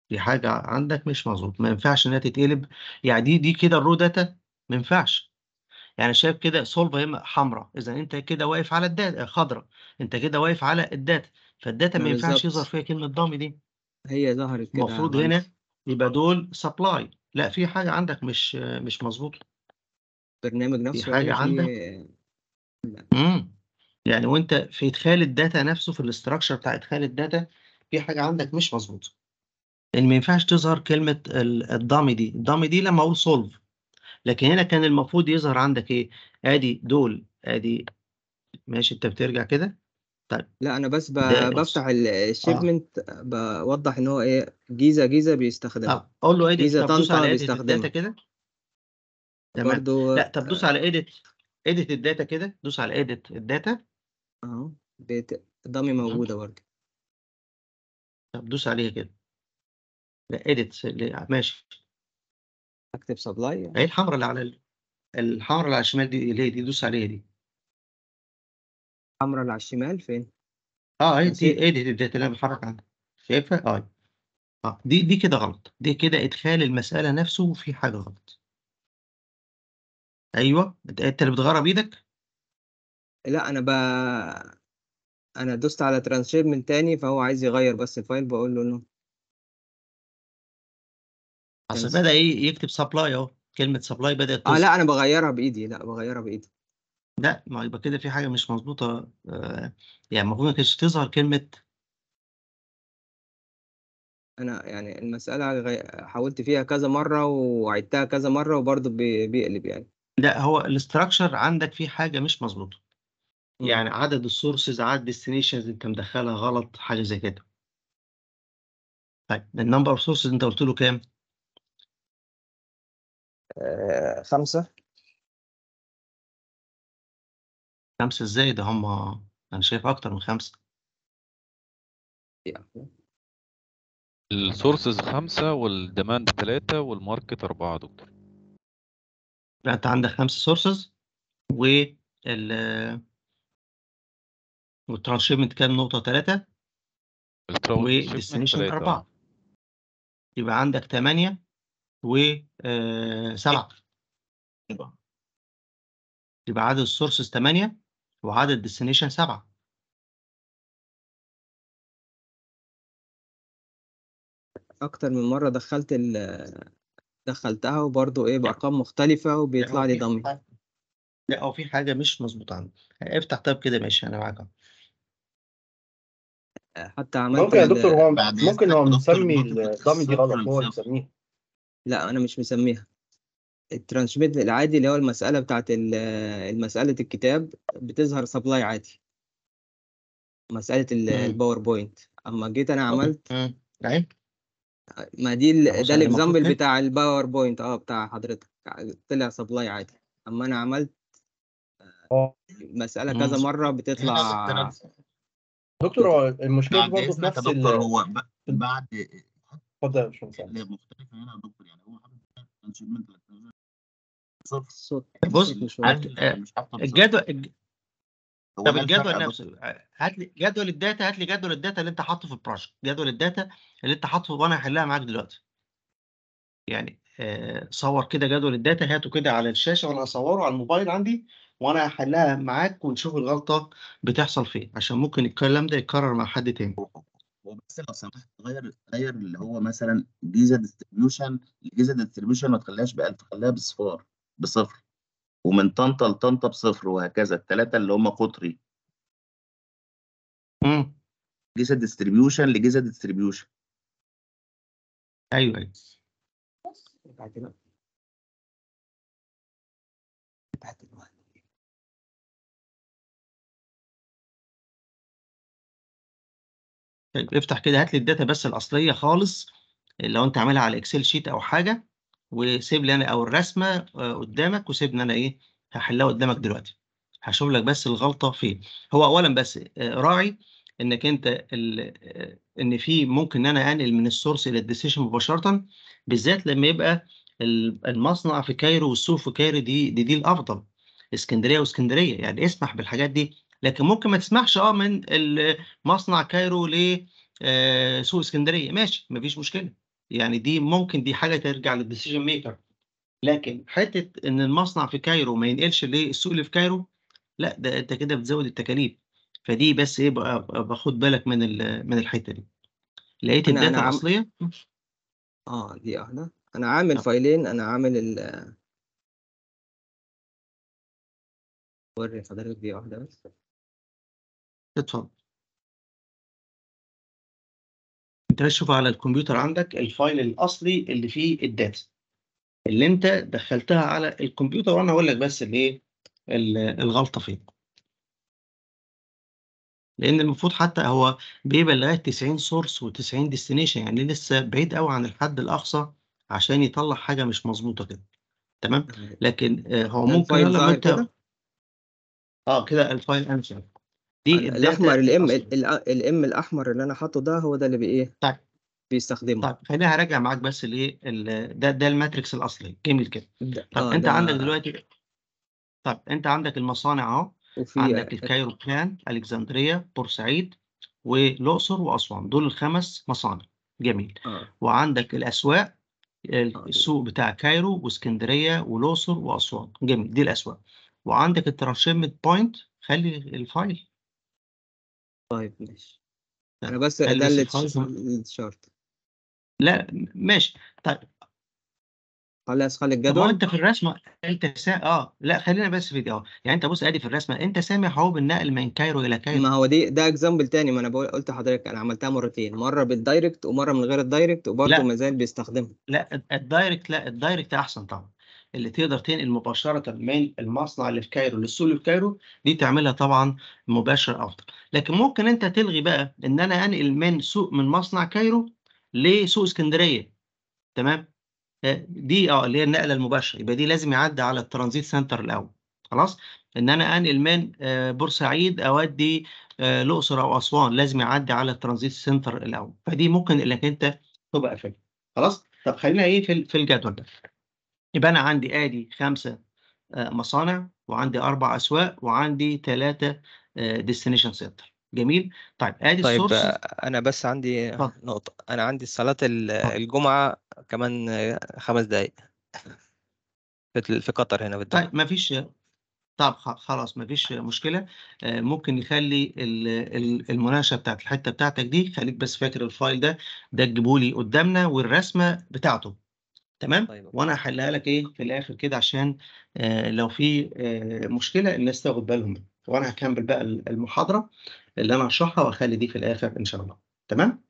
في حاجه عندك مش مظبوط ما ينفعش انها تتقلب يعني دي دي كده الرو داتا ما ينفعش يعني شايف كده سولفه هي حمراء اذا انت كده واقف على الداتا خضراء انت كده واقف على الداتا فالداتا ما ينفعش يظهر فيها كلمه ضامي دي هي ظهرت كده المفروض هنا يبقى دول سبلاي لا في حاجه عندك مش مش مظبوطه البرنامج نفسه في حاجه عندك يعني وانت في ادخال الداتا نفسه في الاستراكشر بتاع ادخال الداتا في حاجه عندك مش مظبوطه يعني ما ينفعش تظهر كلمه الضامي دي الضامي دي لما اقول سولف لكن هنا كان المفروض يظهر عندك ايه ادي دول ادي ماشي انت بترجع كده طيب لا انا بس بفتح الشيبمنت آه. بوضح ان هو ايه جيزه جيزه بيستخدمها آه. اقول له ادي جيزه طنطا بيستخدمها كده تمام برضو... لا طب دوس على ايديت ايديت الداتا كده دوس على ايديت الداتا اهو بت... ضمي موجودة برضه طب دوس عليها كده لا اديت ماشي اكتب سبلاي اهي الحمراء اللي على الحمرا الحمراء اللي على الشمال دي اللي هي دي دوس عليها دي الحمراء اللي على الشمال فين؟ اه اهي دي اديت إيه، دي اللي انا بتحرك عنها شايفها؟ اه اه دي دي كده غلط دي كده ادخال المسألة نفسه في حاجة غلط ايوه انت اللي بتغرب ايدك لا انا ب... انا دوست على ترانسشيب من تاني فهو عايز يغير بس الفايل بقول له انه اصل بدا ايه يكتب سبلاي اهو كلمه سبلاي بدات اه لا انا بغيرها بايدي لا بغيرها بايدي لا ما يبقى كده في حاجه مش مظبوطه آه، يعني المفروض ما كانتش تظهر كلمه انا يعني المساله غي... حاولت فيها كذا مره وعدتها كذا مره وبرضه بي... بيقلب يعني لا هو الاستراكشر عندك فيه حاجه مش مظبوطه يعني عدد السورسز عدد الديستنيشنز انت مدخلها غلط حاجه زي كده طيب النمبر اوف سورسز انت قلت له كام آه، خمسة خمسة ازاي ده هم انا شايف اكتر من خمسة السورسز خمسة والديماند ثلاثة والماركت أربعة دكتور لا انت عندك خمسة سورسز وال والترانشيبمنت كام نقطه 3 والديستنيشن 4 يبقى عندك 8 و 7 آه، يبقى عدد السورسز 8 وعدد الديستنيشن 7 اكتر من مره دخلت ال دخلتها وبرضه ايه بارقام مختلفه وبيطلع لي ضمي لا او في حاجه مش مظبوطه عندي افتح طب كده ماشي انا معاك حتى عملت ممكن يا دكتور هو ممكن هو مسمي الضمي دي غلط هو اللي مسميها لا انا مش مسميها الترانسميت العادي اللي هو المسألة بتاعت المسألة الكتاب بتظهر سبلاي عادي مسألة الباوربوينت أما جيت أنا عملت نعم. ما دي ده الاكزامبل إيه. بتاع الباوربوينت اه بتاع حضرتك طلع سبلاي عادي أما أنا عملت آه. مسألة كذا مرة بتطلع دكتور هو المشكله برضه في نفس ال... هو بعد اتفضل يا باشمهندس مختلفه هنا يا دكتور يعني هو حضرتك الانشيمنت صفر الصوت بص آه، الجدول طب الجدول نفسه هات لي جدول الداتا هات لي جدول الداتا اللي انت حاطه في البروجكت جدول الداتا اللي انت حاطه وانا هحلها معاك دلوقتي يعني آه، صور كده جدول الداتا هاته كده على الشاشه وانا اصوره على الموبايل عندي وانا هحلها معاك ونشوف الغلطه بتحصل فين عشان ممكن الكلام ده يتكرر مع حد تاني وبس لو سمحت غير غير اللي هو مثلا جيزا ديستريبيوشن الجيزا ديستريبيوشن ما تخليهاش ب 1000 خليها بصفار بصفر ومن طنطا لطنطا بصفر وهكذا الثلاثه اللي هم قطري امم جيزا ديستريبيوشن لجيزا ديستريبيوشن ايوه ايوه تحت الوقت طيب افتح كده هات لي الداتا بس الاصليه خالص لو انت عاملها على اكسل شيت او حاجه وسيب لي انا او الرسمه آه، قدامك وسيبني انا ايه هحلها قدامك دلوقتي هشوف لك بس الغلطه فين هو اولا بس آه، راعي انك انت آه، ان في ممكن ان انا انقل من السورس الى الديسيشن مباشره بالذات لما يبقى المصنع في كايرو والسوق في كايرو دي دي, دي الافضل اسكندريه واسكندريه يعني اسمح بالحاجات دي لكن ممكن ما تسمحش اه من مصنع كايرو ل آه، سوق اسكندريه ماشي ما فيش مشكله يعني دي ممكن دي حاجه ترجع للديسيجن ميكر لكن حته ان المصنع في كايرو ما ينقلش للسوق اللي في كايرو لا ده انت كده بتزود التكاليف فدي بس ايه باخد بالك من من الحته دي لقيت الداتا الاصليه عم... اه دي واحده انا عامل آه. فايلين انا عامل ال وري حضرتك دي واحده بس اتفضل انت هتشوف على الكمبيوتر عندك الفايل الاصلي اللي فيه الداتا اللي انت دخلتها على الكمبيوتر وانا هقول لك بس الايه الغلطه فين لان المفروض حتى هو بيبقى لغايه 90 سورس و90 ديستنيشن يعني لسه بعيد قوي عن الحد الاقصى عشان يطلع حاجه مش مظبوطه كده تمام لكن آه، هو ممكن يلا انت اه كده الفايل انشال دي الاحمر الام آه، الام الاحمر اللي انا حاطه ده هو ده اللي بايه طيب بيستخدمه طيب خليني هراجع معاك بس الايه ده ده الماتريكس الاصلي جميل كده طب آه انت عندك دلوقتي طب انت عندك المصانع اهو عندك الكايرو كان الكسندريه بورسعيد والاقصر واسوان دول الخمس مصانع جميل آه. وعندك الاسواق آه، السوق بتاع كايرو واسكندريه والاقصر واسوان جميل دي الاسواق وعندك الترانشيمنت بوينت خلي الفايل طيب ماشي انا بس ده اللي لا ماشي طيب خلاص خلي الجدول انت في الرسمه انت سا... اه لا خلينا بس في اه يعني انت بص ادي في الرسمه انت سامح هو بالنقل من كايرو الى كايرو ما هو دي ده اكزامبل تاني ما انا بقول قلت لحضرتك انا عملتها مرتين مره بالدايركت ومره من غير الدايركت وبرده ما زال بيستخدمها لا الدايركت لا الدايركت احسن طبعا اللي تقدر تنقل مباشره من المصنع اللي في كايرو للسوق اللي في كايرو دي تعملها طبعا مباشر افضل لكن ممكن انت تلغي بقى ان انا انقل من سوق من مصنع كايرو لسوق اسكندريه تمام آه، دي اه اللي هي النقله المباشره يبقى دي لازم يعدي على الترانزيت سنتر الاول خلاص ان انا انقل من آه، بورسعيد اودي آه، الاقصر او اسوان لازم يعدي على الترانزيت سنتر الاول فدي ممكن انك انت تبقى فيها خلاص طب خلينا ايه في في الجدول ده يبقى انا عندي ادي خمسه مصانع وعندي اربع اسواق وعندي ثلاثه ديستنيشن آه، سنتر جميل طيب ادي طيب السورس انا بس عندي فضل. نقطه انا عندي صلاه الجمعه كمان خمس دقائق في قطر هنا بالضبط طيب ما فيش طب خلاص مفيش مشكله آه، ممكن نخلي المناقشه بتاعت الحته بتاعتك دي خليك بس فاكر الفايل ده ده تجيبه لي قدامنا والرسمه بتاعته تمام طيب. وانا هحلها لك ايه في الاخر كده عشان آه، لو في مشكله الناس تاخد بالهم وانا هكمل بقى المحاضره اللي انا هشرحها واخلي دي في الاخر ان شاء الله تمام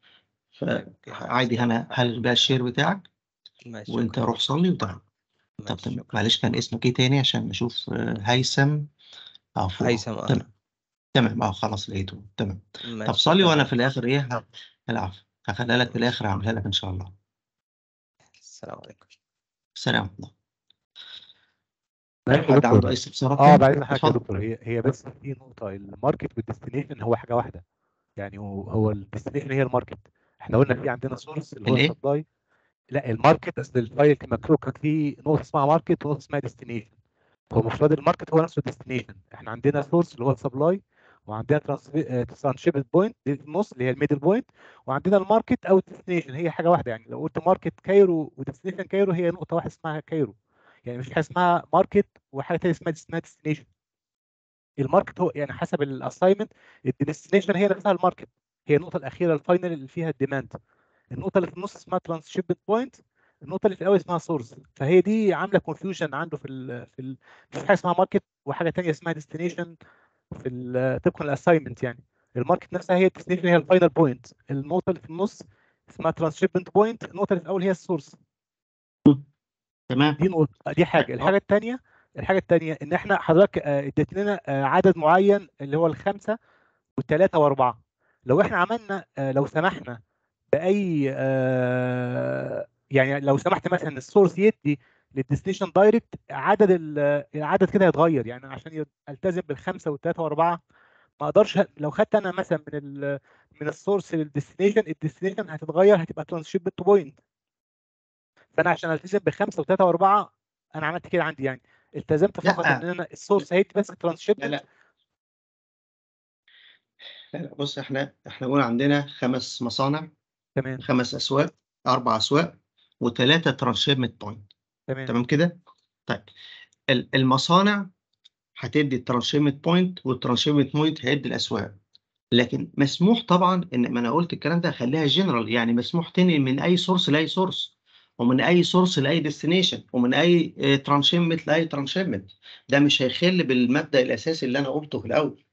فعادي هنا هلغي بقى الشير بتاعك ماشي وانت روح صلي وتعالى طب تمام معلش كان اسمك ايه تاني عشان نشوف آه، هيثم عفوا هيثم اه تمام تمام اه خلاص لقيته تمام طب صلي وانا في الاخر ايه العفو هخليها لك في الاخر اعملها لك ان شاء الله السلام عليكم السلام عليكم بعدين حد عنده اي استفسارات اه بعدين حاجه دكتور هي هي بس في نقطه الماركت والديستنيشن هو حاجه واحده يعني هو هو الديستنيشن هي الماركت احنا قلنا في عندنا سورس اللي هو السبلاي لا الماركت اصل الفايل مكروك كان في نقطه اسمها ماركت ونقطه اسمها ديستنيشن هو المفروض الماركت هو نفسه الديستنيشن احنا عندنا سورس اللي هو السبلاي وعندنا ترانشيبت آه، بوينت دي النص اللي هي الميدل بوينت وعندنا الماركت او الديستنيشن هي حاجه واحده يعني لو قلت ماركت كايرو وديستنيشن كايرو هي نقطه واحده اسمها كايرو يعني مفيش حاجه اسمها ماركت وحاجه ثانيه اسمها ديستنيشن الماركت هو يعني حسب الاساينمنت الديستنيشن هي نفسها الماركت هي النقطه الاخيره الفاينل اللي فيها الديماند النقطه اللي في النص اسمها ترانسشيبمنت بوينت النقطه اللي في الاول اسمها سورس فهي دي عامله كونفيوجن عنده في ال في ال... مفيش حاجه اسمها ماركت وحاجه ثانيه اسمها ديستنيشن في طبقا الاساينمنت يعني الماركت نفسها هي الديستنيشن هي الفاينل بوينت النقطه اللي في النص اسمها ترانسشيبمنت بوينت النقطه اللي في الاول هي السورس تمام دي نقطه آه، دي حاجه الحاجه الثانيه الحاجه الثانيه ان احنا حضرتك آه، اديت لنا آه، عدد معين اللي هو الخمسه والثلاثه واربعه لو احنا عملنا لو سمحنا باي يعني لو سمحت مثلا السورس يدي للديستنيشن دايركت عدد العدد كده هيتغير يعني عشان التزم بالخمسه والثلاثه واربعه ما اقدرش لو خدت انا مثلا من من السورس للديستنيشن الديستنيشن هتتغير هتبقى تو بوينت فانا عشان التزم بخمسه وثلاثه واربعه انا عملت كده عندي يعني التزمت فقط ان انا السورس هيت بس ترانسشيب لا لا لا بص احنا احنا قلنا عندنا خمس مصانع تمام خمس اسواق اربع اسواق وثلاثه ترانشيبمنت بوينت تمام تمام كده طيب المصانع هتدي الترانشيبمنت بوينت والترانشيبمنت بوينت هيدي الاسواق لكن مسموح طبعا ان ما انا قلت الكلام ده خليها جنرال يعني مسموح تنقل من اي سورس لاي سورس ومن اي سورس لاي ديستنيشن ومن اي ترانشيمنت آه، لاي ترانشيمنت ده مش هيخل بالمبدا الاساسي اللي انا قلته في الاول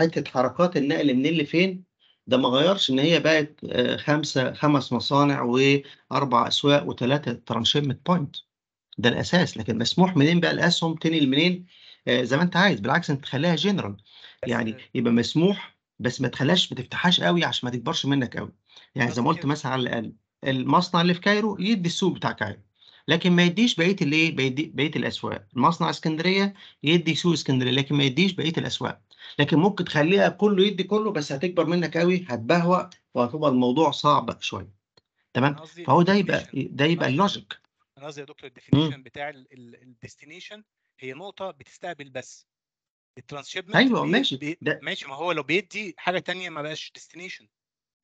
حته حركات النقل من اللي فين ده ما غيرش ان هي بقت آه، خمسه خمس مصانع واربع اسواق وثلاثه ترانشيمنت بوينت ده الاساس لكن مسموح منين بقى الاسهم تنقل منين آه، زي ما انت عايز بالعكس انت تخليها جنرال يعني يبقى مسموح بس ما تخليهاش ما تفتحهاش قوي عشان ما تكبرش منك قوي يعني زي ما قلت مثلا على الاقل المصنع اللي في كايرو يدي السوق بتاع كايرو لكن ما يديش بقيه الايه بقيه الاسواق مصنع اسكندريه يدي سوق اسكندريه لكن ما يديش بقيه الاسواق لكن ممكن تخليها كله يدي كله بس هتكبر منك قوي هتبهوأ وهتبقى الموضوع صعب شويه تمام فهو ده يبقى ده يبقى اللوجيك انا قصدي يا دكتور الديفينيشن بتاع الديستنيشن هي نقطه بتستقبل بس الترانسشيبمنت ايوه ماشي ماشي ما هو لو بيدي حاجه ثانيه ما بقاش ديستنيشن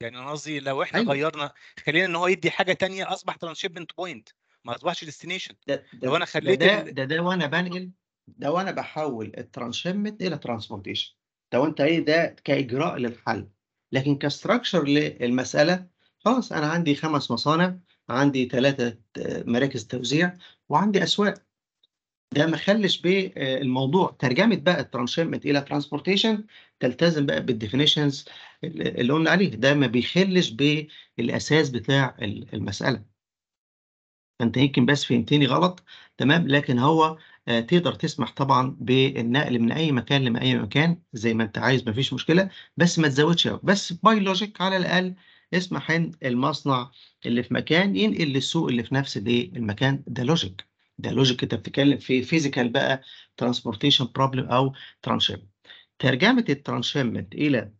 يعني انا قصدي لو احنا أيوة. غيرنا خلينا ان هو يدي حاجه تانية اصبح ترانشيبمنت بوينت ما اصبحش ديستنيشن لو انا خليت ده ده, ده وانا بنقل ده وانا بحول الترانشيبمنت الى ترانسبورتيشن ده وانت ايه ده كاجراء للحل لكن كستراكشر للمساله خلاص انا عندي خمس مصانع عندي ثلاثه مراكز توزيع وعندي اسواق ده ما خلش بالموضوع آه، ترجمه بقى الترانشيبمنت الى ترانسبورتيشن تلتزم بقى بالديفينيشنز اللي قلنا عليه ده ما بيخلش بالاساس بتاع المساله فانت يمكن بس فهمتني غلط تمام لكن هو آه، تقدر تسمح طبعا بالنقل من اي مكان لاي مكان زي ما انت عايز ما فيش مشكله بس ما تزودش بس باي لوجيك على الاقل اسمح ان المصنع اللي في مكان ينقل للسوق اللي في نفس المكان ده لوجيك ده لوجيك انت بتتكلم في فيزيكال بقى ترانسبورتيشن بروبلم او ترانشيم ترجمه الترانشيمنت الى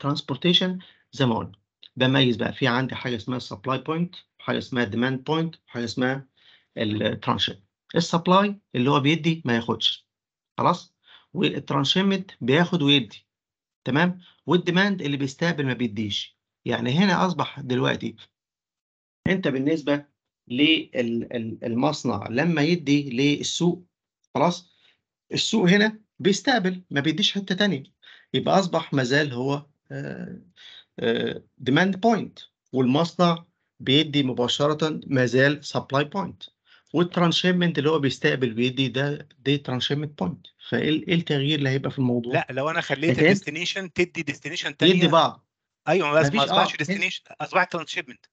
ترانسبورتيشن آه، زي ما قلنا بميز بقى في عندي حاجه اسمها سبلاي بوينت وحاجه اسمها ديماند بوينت وحاجه اسمها الترانشيم السبلاي اللي هو بيدي ما ياخدش خلاص والترانشيمنت بياخد ويدي تمام والديماند اللي بيستقبل ما بيديش يعني هنا اصبح دلوقتي انت بالنسبه للمصنع لما يدي للسوق خلاص السوق هنا بيستقبل ما بيديش حته تانية يبقى اصبح مازال هو ديماند آه، بوينت آه، والمصنع بيدي مباشره مازال سبلاي بوينت والترانشيبمنت اللي هو بيستقبل بيدي ده دي ترانشيبمنت بوينت فايه إيه التغيير اللي هيبقى في الموضوع؟ لا لو انا خليت الديستنيشن تدي ديستنيشن ثانيه يدي بعض ايوه ما اصبحش ديستنيشن اصبح ترانشيبمنت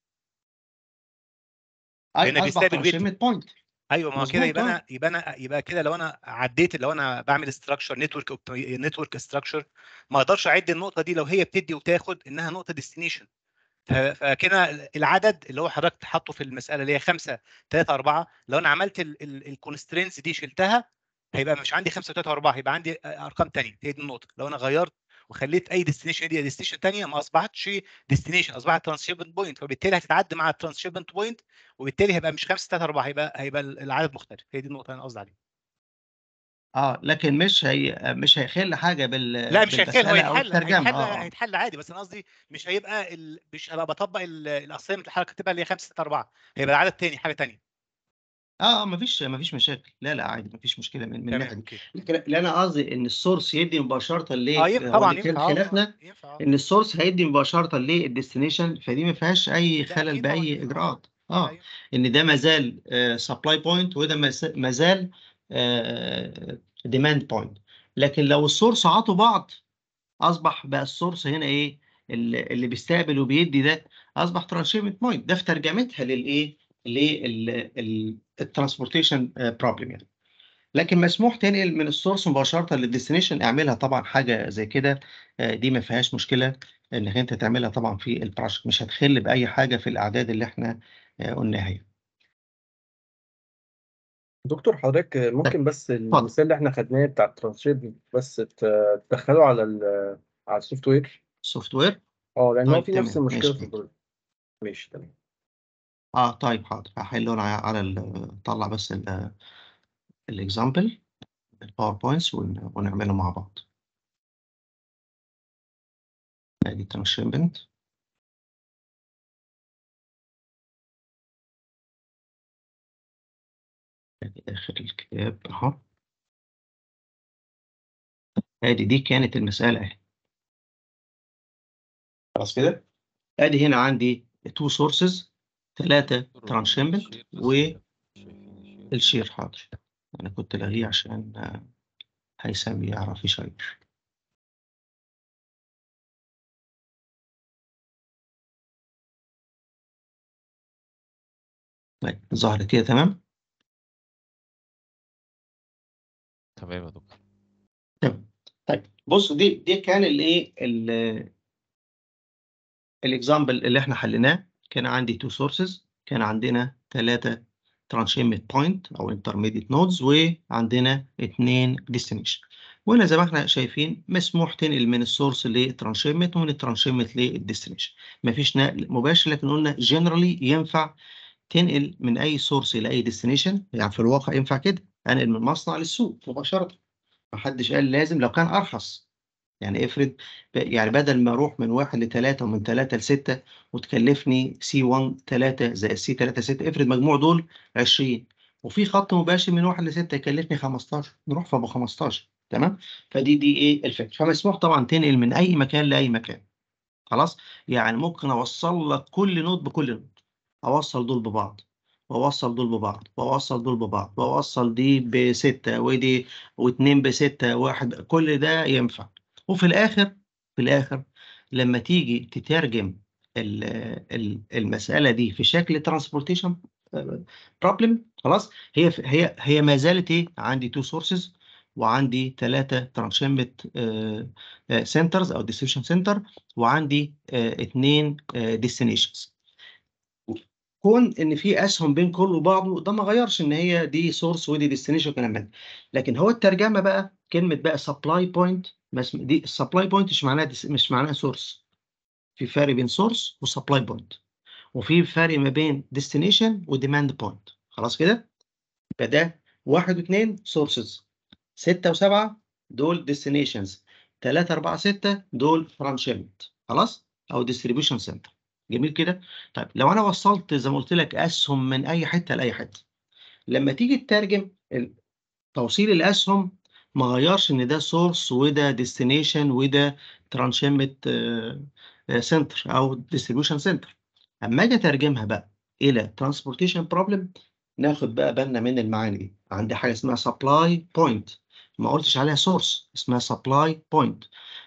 هنا بيستقبل فيتو بوينت ايوه ما كده يبقى انا يبقى انا يبقى كده لو انا عديت لو انا بعمل استراكشر نتورك نتورك استراكشر ما اقدرش اعد النقطه دي لو هي بتدي وتاخد انها نقطه ديستنيشن فكده العدد اللي هو حضرتك حاطه في المساله اللي هي 5 3 4 لو انا عملت الكونسترينز دي شلتها هيبقى مش عندي 5 3 4 هيبقى عندي ارقام ثانيه هي دي النقطه لو انا غيرت وخليت اي ديستنيشن دي ديستنيشن ثانيه ما اصبحتش ديستنيشن اصبحت ترانسشيبمنت بوينت فبالتالي هتتعدى مع الترانسشيبمنت بوينت وبالتالي هيبقى مش 5 3 4 هيبقى هيبقى العدد مختلف هي دي النقطه اللي انا قصدي عليها اه لكن مش هي مش هيخل حاجه بال لا مش هيخل هو هيتحل هيتحل, آه. هيتحل عادي بس انا قصدي مش هيبقى ال... مش هبقى بطبق الاقسام الحركه تبقى اللي هي 5 6 4 هيبقى العدد ثاني حاجه ثانيه آه، آه، ما فيش ما فيش مشاكل، لا، لأ عادي ما فيش مشكلة من من ناحيه لكن اللي أنا قصدي إن السورس يدّي مباشرةً آه، ليه ينفع طبعًا ينفع آه، خلافنا ينفع آه. إن السورس هيدّي مباشرةً الديستنيشن فدي ما فيهاش أي خلل بأي آه. إجراءات، آه، أيوه. إن ده ما زال بوينت وده ما ديماند بوينت زال لكن لو السورس عطوا بعض أصبح بقى السورس هنا إيه، اللي بيستقبل وبيدّي ده أصبح transshipment بوينت ده في ترجمتها للإيه، لل الترانسبورتيشن آه، بروبلم يعني لكن مسموح تنقل من السورس مباشره للديستنيشن اعملها طبعا حاجه زي كده آه، دي ما فيهاش مشكله انك انت تعملها طبعا في البروجكت مش هتخل باي حاجه في الاعداد اللي احنا آه، قلناها هي. يعني. دكتور حضرتك ممكن بس المثال اللي احنا خدناه بتاع الترانسشيب بس تدخله على على السوفت وير السوفت وير اه لان هو طيب، في نفس المشكله في ماشي تمام اه طيب حاضر هحله انا على طلع بس الاكزامبل الباوربوينتس ونعمله مع بعض ادي ترانشيبنت ادي اخر الكتاب اهو ادي دي كانت المسألة اهي خلاص كده ادي هنا عندي تو سورسز ثلاثة ترانشمبل والشير حاضر أنا كنت لاغيه عشان هيثم يعرف يشير طيب ظهر كده تمام تمام يا دكتور تمام طيب بص دي دي كان الايه الاكزامبل اللي احنا حليناه كان عندي تو سورسز كان عندنا ثلاثة ترانشيمت بوينت أو انترميديت نودز وعندنا اثنين ديستنيشن وهنا زي ما احنا شايفين مسموح تنقل من السورس للترانشيمت ومن الترانشيمت للديستنيشن مفيش نقل مباشر لكن قلنا جنرالي ينفع تنقل من اي سورس لاي ديستنيشن يعني في الواقع ينفع كده انقل من مصنع للسوق مباشره محدش قال لازم لو كان ارخص يعني افرض يعني بدل ما اروح من واحد لثلاثة ومن ثلاثة لستة وتكلفني سي 1 3 زائد سي 3 6 افرض مجموع دول 20 وفي خط مباشر من واحد لستة يكلفني 15 نروح في ابو 15 تمام فدي دي ايه الفكره فمسموح طبعا تنقل من اي مكان لاي مكان خلاص يعني ممكن اوصل لك كل نوت بكل نوت اوصل دول ببعض واوصل دول ببعض واوصل دول ببعض واوصل دي بستة ودي واثنين بستة واحد كل ده ينفع وفي الآخر في الآخر لما تيجي تترجم المسألة دي في شكل ترانسبورتيشن آه، بروبلم خلاص هي هي هي ما زالت ايه عندي تو سورسز وعندي ثلاثة ترانشمت سنترز او ديستريشن سنتر وعندي اثنين آه، ديستنيشنز آه، كون ان في اسهم بين كل وبعضه ده ما غيرش ان هي دي سورس ودي ديستنيشن وكلام من لكن هو الترجمه بقى كلمه بقى سبلاي بوينت دي السبلاي بوينت مش معناها مش معناها سورس في فرق بين سورس وسبلاي بوينت وفي فرق ما بين ديستنيشن وديماند بوينت خلاص كده يبقى ده واحد واثنين سورسز ستة وسبعة دول ديستنيشنز ثلاثه أربعة ستة دول فرانشيمنت خلاص أو ديستريبيوشن سنتر جميل كده طيب لو انا وصلت زي ما قلت لك اسهم من اي حته لاي حته لما تيجي تترجم توصيل الاسهم ما غيرش ان ده سورس وده ديستنيشن وده ترانشيمت آه، سنتر آه، او ديستريبيوشن سنتر اما اجي اترجمها بقى الى ترانسبورتيشن بروبلم ناخد بقى بالنا من المعاني دي عندي حاجه اسمها سبلاي بوينت ما قلتش عليها سورس اسمها سبلاي بوينت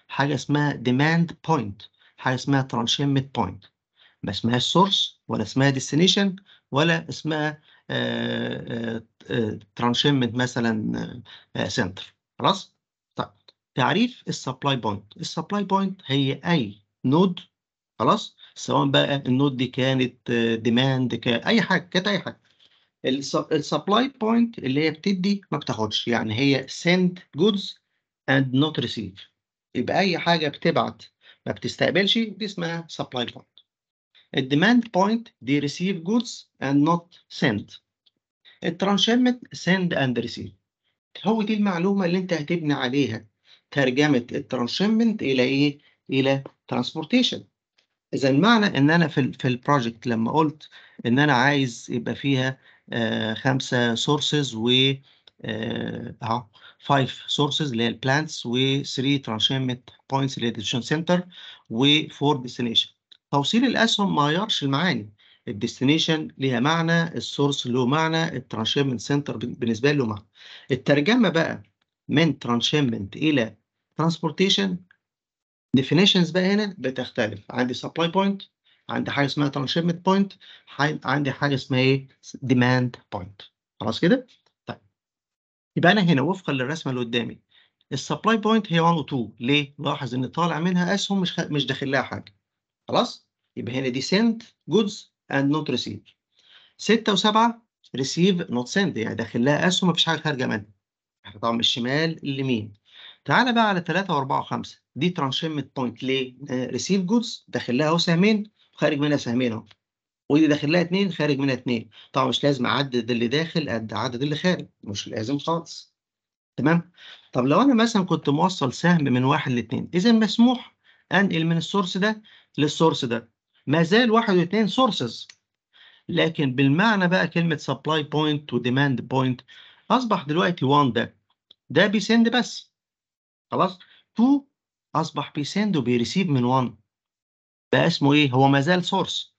حاجه اسمها ديماند بوينت حاجه اسمها ترانشيمت بوينت ما اسمها السورس ولا اسمها ديستنيشن ولا اسمها ترانشيمنت آه، آه، آه، مثلا سنتر خلاص طيب تعريف السبلاي بوينت السبلاي بوينت هي اي نود خلاص سواء بقى النود دي كانت ديماند اي حاجه كانت اي حاجه السبلاي بوينت اللي هي بتدي ما بتاخدش يعني هي send جودز اند نوت ريسيف يبقى اي حاجه بتبعت ما بتستقبلش دي اسمها سبلاي بوينت الديماند بوينت they receive goods and not sent الترانشيبمنت send and receive هو دي المعلومة اللي انت هتبني عليها ترجمة الترانشيبمنت إلى إيه؟ إلى ترانسبورتيشن إذا معنى إن أنا في الـ في البروجكت لما قلت إن أنا عايز يبقى فيها آه خمسة سورسز و أهو 5 سورسز اللي هي البلانتس و 3 ترانشيبمنت بوينتس اللي هي الديسيشن سنتر و 4 ديستنيشن توصيل الأسهم ما يرش المعاني الديستنيشن ليها معنى السورس له معنى الترانشيبمنت سنتر بالنسبة له معنى الترجمة بقى من ترانشيبمنت إلى ترانسبورتيشن ديفينيشنز بقى هنا بتختلف عندي سبلاي بوينت عندي حاجة اسمها ترانشيبمنت بوينت عندي حاجة اسمها ايه ديماند بوينت خلاص كده طيب يبقى أنا هنا وفقا للرسمة اللي قدامي السبلاي بوينت هي 1 و 2 ليه؟ لاحظ ان طالع منها اسهم مش خ... مش داخل لها حاجه خلاص يبقى هنا دي سنت جودز اند نوت ريسيف ستة وسبعة ريسيف نوت سنت يعني داخل لها أسهم مفيش حاجة خارجة منها احنا طبعا من الشمال لليمين تعالى بقى على ثلاثة وأربعة وخمسة دي ترانشيمنت بوينت ليه؟ ريسيف آه، جودز داخل لها أهو سهمين وخارج منها سهمين أهو ودي داخل لها اثنين خارج منها اثنين طبعا مش لازم أعدد اللي داخل قد عدد اللي خارج مش لازم خالص تمام؟ طب لو أنا مثلا كنت موصل سهم من واحد لاتنين إذا مسموح أنقل من السورس ده للسورس ده ما زال واحد واثنين سورسز لكن بالمعنى بقى كلمة سبلاي بوينت وديماند بوينت أصبح دلوقتي 1 ده ده بيسند بس خلاص 2 أصبح بيسند وبيريسيف من 1 بقى اسمه إيه هو ما زال سورس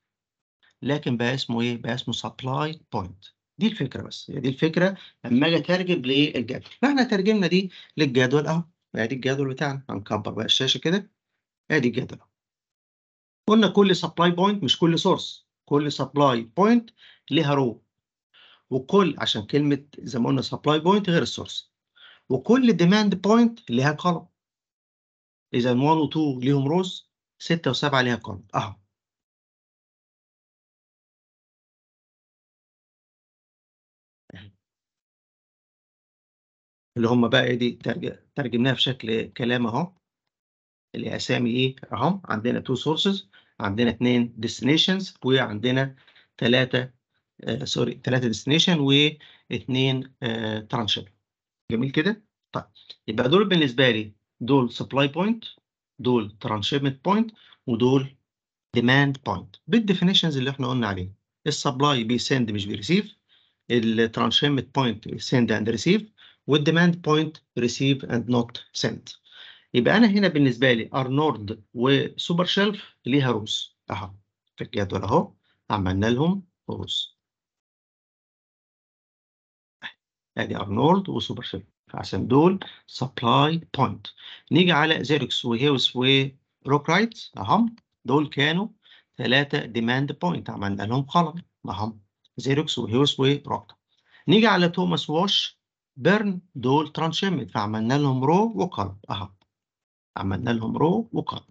لكن بقى اسمه إيه بقى اسمه سبلاي بوينت دي الفكرة بس هي دي الفكرة لما أجي أترجم لإيه الجدول فإحنا ترجمنا دي للجدول أهو أدي الجدول بتاعنا هنكبر بقى الشاشة كده أدي الجدول أهو قلنا كل سبلاي بوينت مش كل سورس كل سبلاي بوينت ليها رو وكل عشان كلمة زي ما قلنا سبلاي بوينت غير السورس وكل ديماند بوينت ليها كولم إذا 1 و 2 ليهم روز 6 و7 ليها كولم أهو اللي هم بقى إيه دي ترجمناها في شكل كلام اهو الاسامي ايه اهو عندنا تو سورسز عندنا اثنين ديستنيشنز وعندنا ثلاثة سوري ثلاثة ديستنيشن واثنين ترانشيب جميل كده؟ طيب يبقى دول بالنسبة لي دول سبلاي بوينت دول ترانشيبمنت بوينت ودول ديماند بوينت بالديفينيشنز اللي احنا قلنا عليه السبلاي بيسند مش بيرسيف الترانشيبمنت بوينت سند اند ريسيف والديماند بوينت ريسيف اند نوت سند يبقى انا هنا بالنسبه لي ارنولد وسوبر شيلف ليها روس اهو في الجدول اهو عملنا لهم روس ادي ارنولد وسوبر شيلف عشان دول سبلاي بوينت نيجي على زيركس وهيوس وروك رايت اهو دول كانوا ثلاثة ديماند بوينت عملنا لهم قلم اهو زيركس وهيوس وروك نيجي على توماس واش بيرن دول ترانشيمت فعملنا لهم رو وقلم اهو عملنا لهم رو وكولم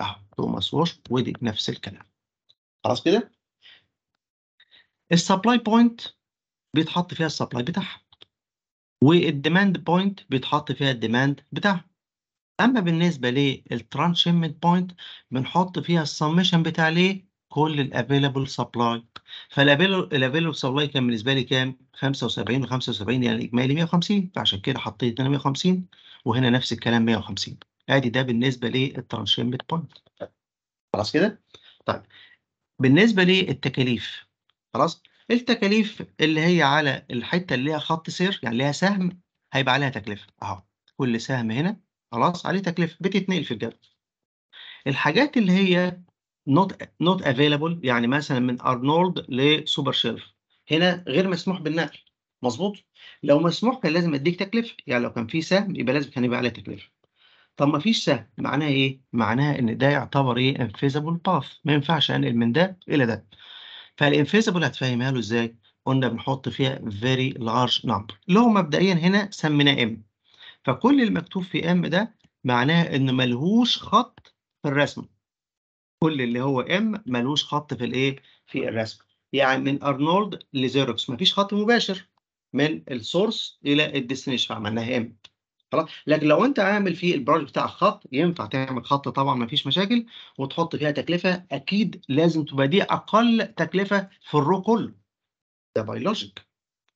اهو توماس ووش ودي نفس الكلام خلاص كده السبلاي بوينت بيتحط فيها السبلاي بتاعها والديماند بوينت بيتحط فيها الديماند بتاعها اما بالنسبه للترانشمنت بوينت بنحط فيها السمشن بتاع ليه كل الافيلابل سبلاي فالافيلابل سبلاي كان بالنسبه لي كام 75 و75 يعني اجمالي 150 فعشان كده حطيت 150 وهنا نفس الكلام 150 ادي ده بالنسبه للترانشين ميد بوينت خلاص كده طيب بالنسبه للتكاليف خلاص التكاليف اللي هي على الحته اللي ليها خط سير يعني ليها سهم هيبقى عليها تكلفه اهو كل سهم هنا خلاص عليه تكلفه بتتنقل في الجدول الحاجات اللي هي not not available يعني مثلا من ارنولد لسوبر شيلف هنا غير مسموح بالنقل مظبوط لو مسموح كان لازم اديك تكلفه يعني لو كان في سهم يبقى لازم كان يبقى عليه تكلفه طب ما فيش سهم معناها ايه معناها ان ده يعتبر ايه انفيزابل باث ما ينفعش انقل من ده الى ده فالانفيزابل هتفهمها له ازاي قلنا بنحط فيها فيري لارج نمبر اللي هو مبدئيا هنا سميناه ام فكل المكتوب في ام ده معناها انه ملهوش خط في الرسم كل اللي هو ام ملهوش خط في الايه في الرسم يعني من ارنولد لزيروكس مفيش خط مباشر من السورس الى الديستنيشن عملناها امتى خلاص لكن لو انت عامل في البروجكت بتاع خط ينفع تعمل خط طبعا ما فيش مشاكل وتحط فيها تكلفه اكيد لازم تبقى دي اقل تكلفه في الرو كله ده باي لوجيك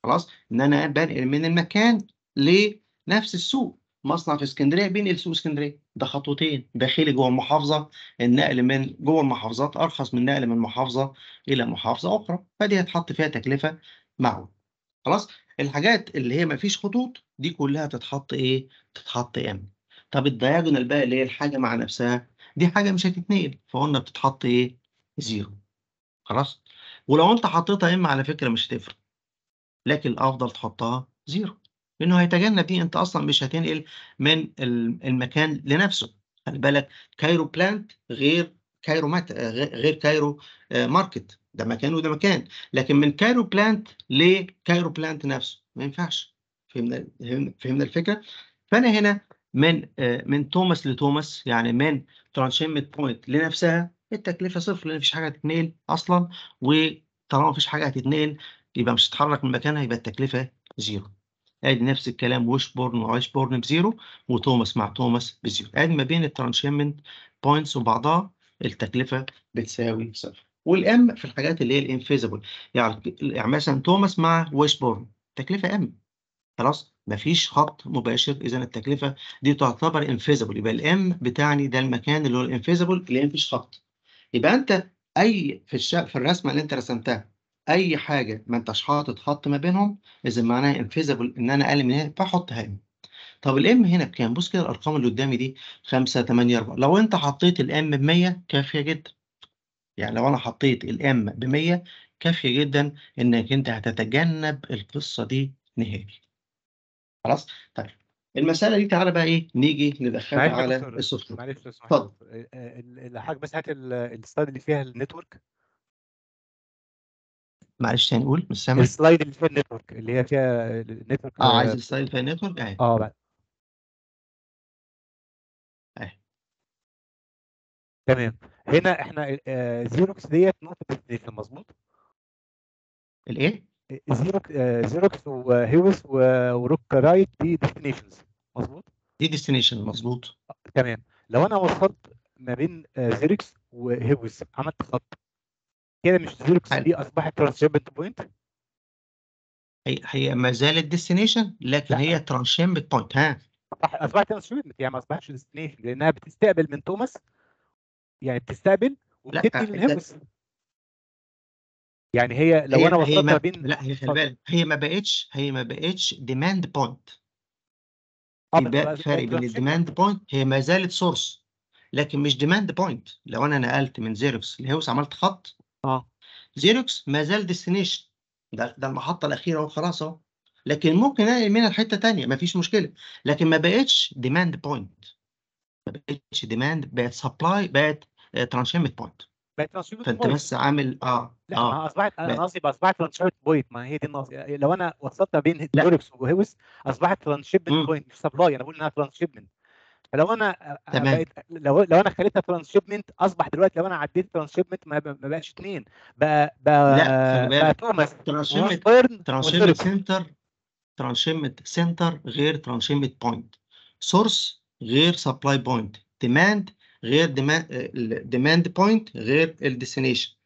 خلاص ان انا بنقل من المكان لنفس السوق مصنع في اسكندريه بينقل سوق اسكندريه ده خطوتين داخلي جوه المحافظه النقل من جوه المحافظات ارخص من النقل من محافظه الى محافظه اخرى فدي هتحط فيها تكلفه معه خلاص الحاجات اللي هي ما فيش خطوط دي كلها تتحط ايه تتحط ام طب الدايجونال بقى اللي هي الحاجه مع نفسها دي حاجه مش هتتنقل فقلنا بتتحط ايه زيرو خلاص ولو انت حطيتها ام على فكره مش هتفرق لكن الافضل تحطها زيرو لانه هيتجنب دي انت اصلا مش هتنقل من المكان لنفسه خلي بالك كايرو بلانت غير كايرو آه، مات غير كايرو آه، ماركت ده مكان وده مكان لكن من كايرو بلانت لكايرو بلانت نفسه ما ينفعش فهمنا فهمنا الفكره فانا هنا من آه، من توماس لتوماس يعني من ترانشيمت بوينت لنفسها التكلفه صفر لان مفيش حاجه هتتنقل اصلا وطالما مفيش حاجه هتتنقل يبقى مش هتتحرك من مكانها يبقى التكلفه زيرو ادي نفس الكلام وشبورن وعيشبورن بزيرو وتوماس مع توماس بزيرو ادي ما بين الترانشيمنت بوينتس وبعضها التكلفه بتساوي صفر والام في الحاجات اللي هي الانفيزبل يعني مثلا توماس مع ويشبورن تكلفه ام خلاص مفيش خط مباشر اذا التكلفه دي تعتبر انفيزبل يبقى الام بتعني ده المكان اللي هو الانفيزبل اللي مفيش خط يبقى انت اي في الش... في الرسمه اللي انت رسمتها اي حاجه ما انتش حاطط خط ما بينهم اذا معناها انفيزبل ان انا اقل من هنا فاحطها ام طب الام هنا بكام بص كده الارقام اللي قدامي دي 5 8 4 لو انت حطيت الام ب 100 كافيه جدا يعني لو انا حطيت الام ب 100 كافيه جدا انك انت هتتجنب القصه دي نهائي خلاص طيب المساله دي تعالى بقى ايه نيجي ندخلها على السوفت وير معلش اتفضل اه، اه، الحاج بس هات السلايد اللي فيها النتورك معلش تاني قول مش سامع السلايد اللي فيها النتورك اللي هي فيها النتورك اه،, اه عايز السلايد اللي فيها النتورك اه بقى. تمام هنا احنا زيروكس آه، ديت نقطه ديستنيشن مظبوط الايه زيروكس زيروكس وهيوس وروك رايت دي ديفينيشنز مظبوط دي ديستنيشن مظبوط تمام لو انا وصلت ما بين زيروكس آه، وهيوس عملت خط كده مش زيروكس دي اصبحت ترانسشيبمنت بوينت هي هي ما زالت ديستنيشن لكن لا. هي ترانشيمنت بوينت ها اصبحت ترانسشيبمنت يعني ما اصبحتش ديستنيشن لانها بتستقبل من توماس يعني بتستقبل وبتدي للهمس يعني هي لو هي انا وصلتها بين لا هي خلي بالك هي ما بقتش هي ما بقتش ديماند آه، بوينت الفرق بين الديماند بوينت هي ما زالت سورس لكن مش ديماند بوينت لو انا نقلت من زيروكس لهوس عملت خط اه زيروكس ما زال ديستنيشن ده ده المحطه الاخيره اهو خلاص اهو لكن ممكن انقل منها لحته ثانيه مفيش مشكله لكن ما بقتش ديماند بوينت ما بقتش ديماند بقت سبلاي بقت ترانشيمنت بوينت بقت ترانشيمنت فانت بس عامل اه لا اه اصبحت انا قصدي اصبحت ترانشيمنت بوينت ما هي دي النقطه لو انا وصلت بين دوركس وهوس اصبحت ترانشيمنت بوينت مش سبلاي انا بقول انها ترانشيمنت فلو انا آه، آه، تمام. بقيت لو لو انا خليتها ترانشيبمنت اصبح دلوقتي لو انا عديت ترانشيبمنت ما, ما بقاش اثنين بقى بقى لا بقى توماس ترانشيبمنت ترانشيبمنت سنتر ترانشيبمنت سنتر غير ترانشيبمنت بوينت سورس غير سبلاي بوينت ديماند غير ديماند بوينت غير الديستنيشن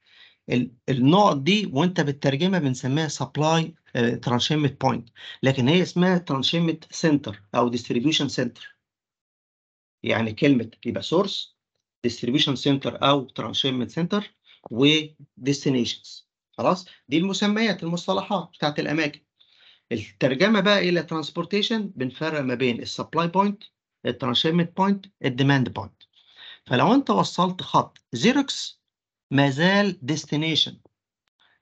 النقط دي وانت بالترجمه بنسميها سبلاي ترانشيمت بوينت لكن هي اسمها ترانشيمت سنتر او ديستريبيوشن سنتر يعني كلمه يبقى سورس ديستريبيوشن سنتر او ترانشيمت سنتر وديستنيشنز خلاص دي المسميات المصطلحات بتاعت الاماكن الترجمه بقى الى ترانسبورتيشن بنفرق ما بين السبلاي بوينت الترانشيبمنت بوينت الديماند بوينت فلو انت وصلت خط زيروكس ما زال ديستنيشن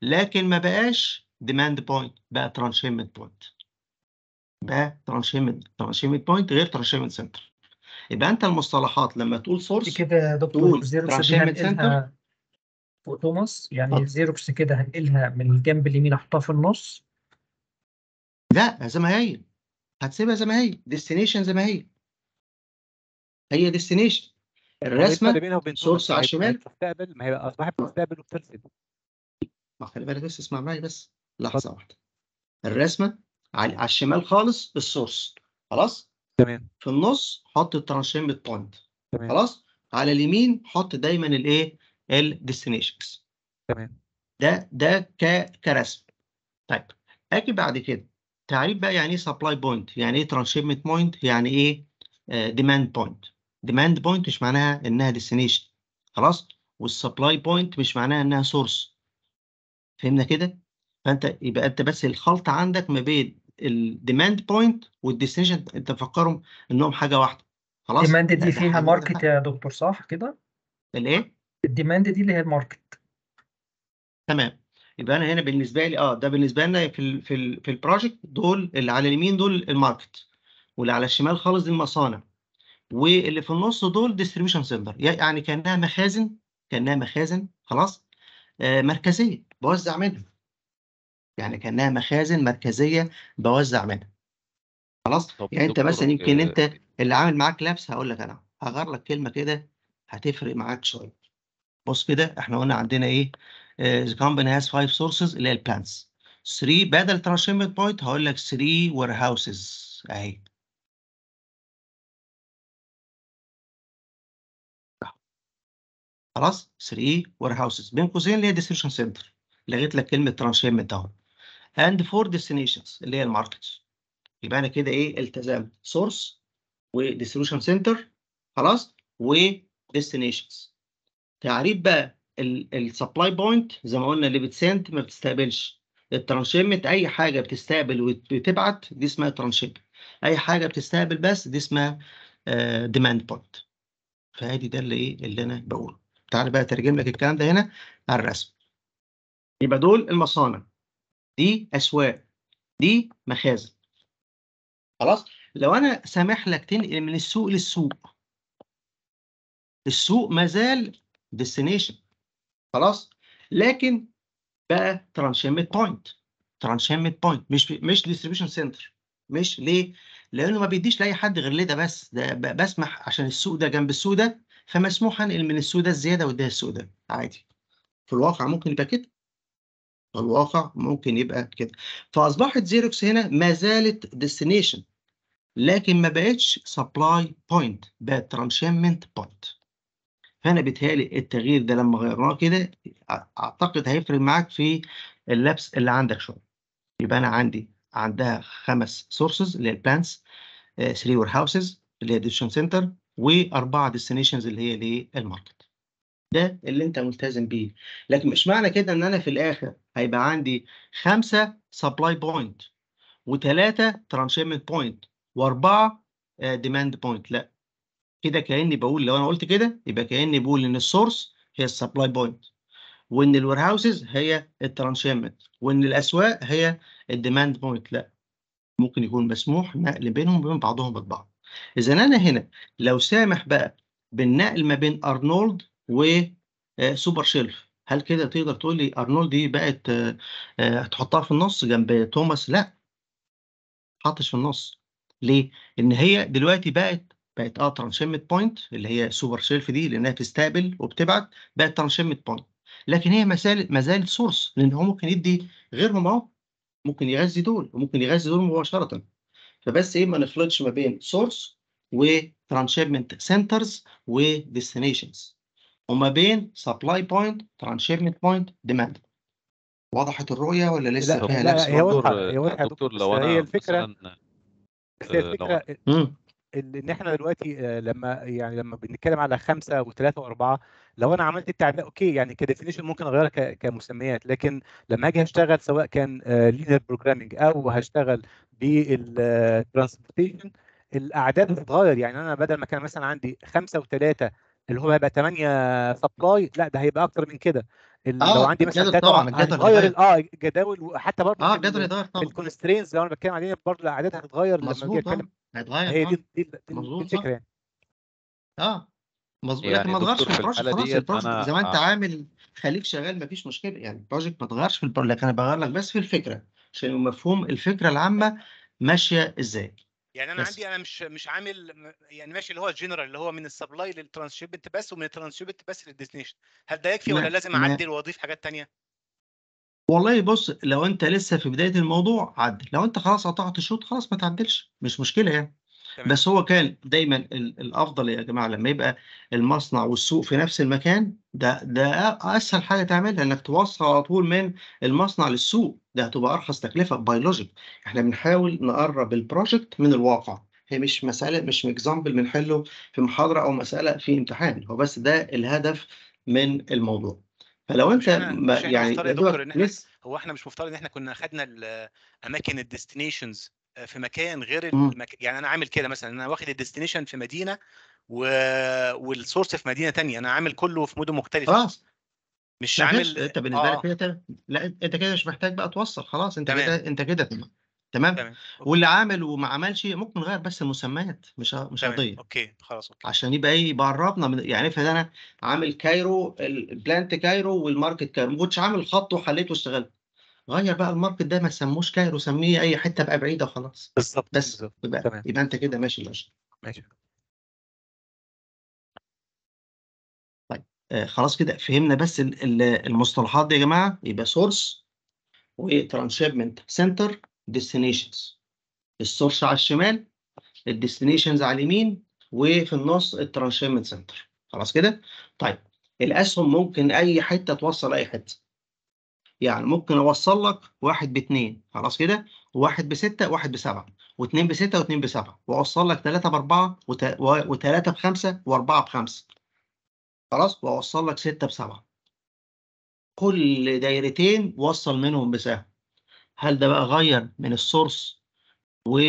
لكن ما بقاش ديماند بوينت بقى ترانشيبمنت بوينت بقى ترانشيبمنت ترانشيبمنت بوينت غير ترانشيبمنت سنتر يبقى انت المصطلحات لما تقول سورس كده يا دكتور زيروكس هنقلها فوق توماس يعني زيروكس كده هنقلها من الجنب اليمين احطها في النص لا زي ما هي هتسيبها زي ما هي ديستنيشن زي ما هي هي ديستنيشن الرسمه بينها وبين سورس على الشمال تستقبل ما هي اصبحت تستقبل وبترسم ما خلي بالك بس اسمع معايا بس لحظه واحده الرسمه على الشمال خالص السورس خلاص تمام في النص حط الترانشيمت بوينت تمام خلاص على اليمين حط دايما الايه الديستنيشنز تمام ده ده ك كرسم طيب اجي بعد كده تعريف بقى يعني ايه سبلاي بوينت يعني ايه ترانشيمت بوينت يعني ايه ديماند آه, بوينت ديماند بوينت مش معناها انها ديستنيشن خلاص والسبلاي بوينت مش معناها انها سورس فهمنا كده فانت يبقى انت بس الخلط عندك ما بين الديماند بوينت والديستنيشن انت مفكرهم انهم حاجه واحده خلاص الديماند دي فيها ماركت يا دكتور صح كده الايه الديماند دي اللي هي الماركت تمام يبقى انا هنا بالنسبه لي اه ده بالنسبه لنا في الـ في الـ في البروجكت دول اللي على اليمين دول الماركت واللي على الشمال خالص دي المصانع واللي في النص دول ديستريبيوشن سنتر يعني كانها مخازن كانها مخازن خلاص آه، مركزيه بوزع منها يعني كانها مخازن مركزيه بوزع منها خلاص يعني انت مثلا يمكن آه، انت اللي عامل معاك لابس هقول لك انا هغير لك كلمه كده هتفرق معاك شويه بص كده احنا قلنا عندنا ايه ذا كومباني هاز فايف سورسز اللي هي البلانس 3 بدل ترانشيمنت بوينت هقول لك 3 وير هاوسز اهي خلاص 3 وير هاوسز بين قوسين اللي هي ديستريشن سنتر لغيت لك كلمه ترانشيمنت اهو اند فور ديستنيشنز اللي هي الماركتس يبقى انا كده ايه التزام سورس وديستريشن سنتر خلاص وديستنيشنز تعريف بقى السبلاي بوينت زي ما قلنا اللي بتسنت ما بتستقبلش الترانشيمنت اي حاجه بتستقبل وبتبعت دي اسمها ترانشيب اي حاجه بتستقبل بس دي اسمها ديماند آه، بوينت فادي ده اللي ايه اللي انا بقوله تعال بقى اترجم لك الكلام ده هنا على الرسم يبقى دول المصانع دي اسواق دي مخازن خلاص لو انا سامح لك تنقل من السوق للسوق السوق مازال ديستنيشن خلاص لكن بقى ترانشيمت بوينت ترانشيمت بوينت مش مش ديستريبيوشن سنتر مش ليه؟ لانه ما بيديش لاي حد غير ليه ده بس ده بسمح عشان السوق ده جنب السوق ده فمسموح انقل من السوق ده الزياده واديها السوق ده عادي في الواقع ممكن يبقى كده في الواقع ممكن يبقى كده فاصبحت زيروكس هنا ما زالت ديستنيشن لكن ما بقتش سبلاي بوينت بقت ترانشمنت بوينت فانا بيتهيألي التغيير ده لما غيرناه كده اعتقد هيفرق معاك في اللبس اللي عندك شويه يبقى انا عندي عندها خمس سورسز اللي هي البلانس 3 وير هاوسز اللي هي ديستريبيوشن سنتر واربعه ديستنيشنز اللي هي للماركت ده اللي انت ملتزم بيه لكن مش معنى كده ان انا في الاخر هيبقى عندي خمسه سبلاي بوينت وثلاثه ترانشيمنت بوينت واربعه ديماند آه، بوينت لا كده كاني بقول لو انا قلت كده يبقى كاني بقول ان السورس هي السبلاي بوينت وان الوير هاوسز هي الترانشيمنت وان الاسواق هي الديماند بوينت لا ممكن يكون مسموح نقل بينهم وبين بعضهم البعض اذا انا هنا لو سامح بقى بالنقل ما بين ارنولد وسوبر آه، شيلف هل كده تقدر تقول لي ارنولد دي بقت آه، آه، هتحطها في النص جنب توماس لا حطش في النص ليه ان هي دلوقتي بقت بقت اه ترانشيمت بوينت اللي هي سوبر شيلف دي لانها ستابل وبتبعت بقت ترانشيمت بوينت لكن هي ما زالت سورس لان هو ممكن يدي غيرهم اهو ممكن يغذي دول وممكن يغذي دول مباشره فبس ايه ما نخلطش ما بين سورس وترانشيبمنت سنترز وديستنيشنز وما بين سبلاي بوينت ترانشيبمنت بوينت ديماند وضحت الرؤيه ولا لسه فيها لبس هي واضحه هي واضحه دكتور لو انا هي آه، الفكره الفكره ان ان احنا دلوقتي آه، لما يعني لما بنتكلم على خمسه وثلاثه واربعه لو انا عملت التعداد اوكي يعني كديفينيشن ممكن اغيرها كمسميات لكن لما اجي هشتغل سواء كان آه، لينير بروجرامنج او هشتغل بالترانسبورتيشن الاعداد بتتغير يعني انا بدل ما كان مثلا عندي خمسه وثلاثه اللي هو هيبقى 8 سبلاي لا ده هيبقى اكتر من كده لو آه، عندي مثلا داتا طبعا هتغير اه الجداول حتى برضه اه الجدول هيتغير طبعا الكونسترينز لو انا بتكلم عليها برضه الاعداد هتتغير لما اجي اتكلم آه، هيتغير هي دي, آه. دي, الفكره يعني اه مظبوط لكن يعني ما تغيرش في البروجكت خلاص البروجكت زي ما انت عامل خليك شغال ما فيش مشكله يعني البروجكت ما تغيرش في البروجكت لكن انا بغير لك بس في الفكره عشان مفهوم الفكره العامه ماشيه ازاي يعني انا بس. عندي انا مش مش عامل يعني ماشي اللي هو الجنرال اللي هو من السبلاي للترانسشيبمنت بس ومن الترانسشيبمنت بس للديستنيشن هل ده يكفي ولا لازم اعدل واضيف حاجات تانية والله بص لو انت لسه في بدايه الموضوع عدل لو انت خلاص قطعت الشوط خلاص ما تعدلش مش مشكله يعني بس هو كان دايما الافضل يا جماعه لما يبقى المصنع والسوق في نفس المكان ده ده اسهل حاجه تعملها انك توصل على طول من المصنع للسوق ده هتبقى ارخص تكلفه بايولوجيك احنا بنحاول نقرب البروجكت من الواقع هي مش مساله مش اكزامبل بنحله في محاضره او مساله في امتحان هو بس ده الهدف من الموضوع فلو انت مش يعني دكتور ان احنا هو احنا مش مفترض ان احنا كنا خدنا اماكن الديستنيشنز في مكان غير المك... يعني انا عامل كده مثلا انا واخد الديستنيشن في مدينه و... والسورس في مدينه تانية انا عامل كله في مدن مختلفه خلاص مش عامل انت بالنسبه آه. لك كده لا انت كده مش محتاج بقى توصل خلاص انت كده انت كده تمام تمام, تمام. واللي عامل وما عملش ممكن نغير بس المسميات مش مش قضيه اوكي خلاص اوكي عشان يبقى ايه يقربنا من يعني فانا عامل كايرو البلانت كايرو والماركت كايرو ما كنتش عامل خط وحليته واشتغلت غير بقى الماركت ده ما تسموش كايرو سميه أي حتة بقى بعيدة وخلاص بالظبط بس يبقى, تمام. يبقى أنت كده ماشي ماشي ماشي طيب آه خلاص كده فهمنا بس المصطلحات دي يا جماعة يبقى سورس وترانشيبمنت سنتر ديستنيشنز السورس على الشمال الديستنيشنز على اليمين وفي النص الترانشيبمنت سنتر خلاص كده طيب الاسهم ممكن اي حته توصل اي حته يعني ممكن اوصل لك واحد باتنين خلاص كده وواحد بستة واحد بسبعة واثنين بستة واثنين بسبعة واوصل لك ثلاثة باربعة وثلاثة بخمسة واربعة بخمسة خلاص واوصل لك ستة بسبعة كل دايرتين وصل منهم بسهم هل ده بقى غير من السورس و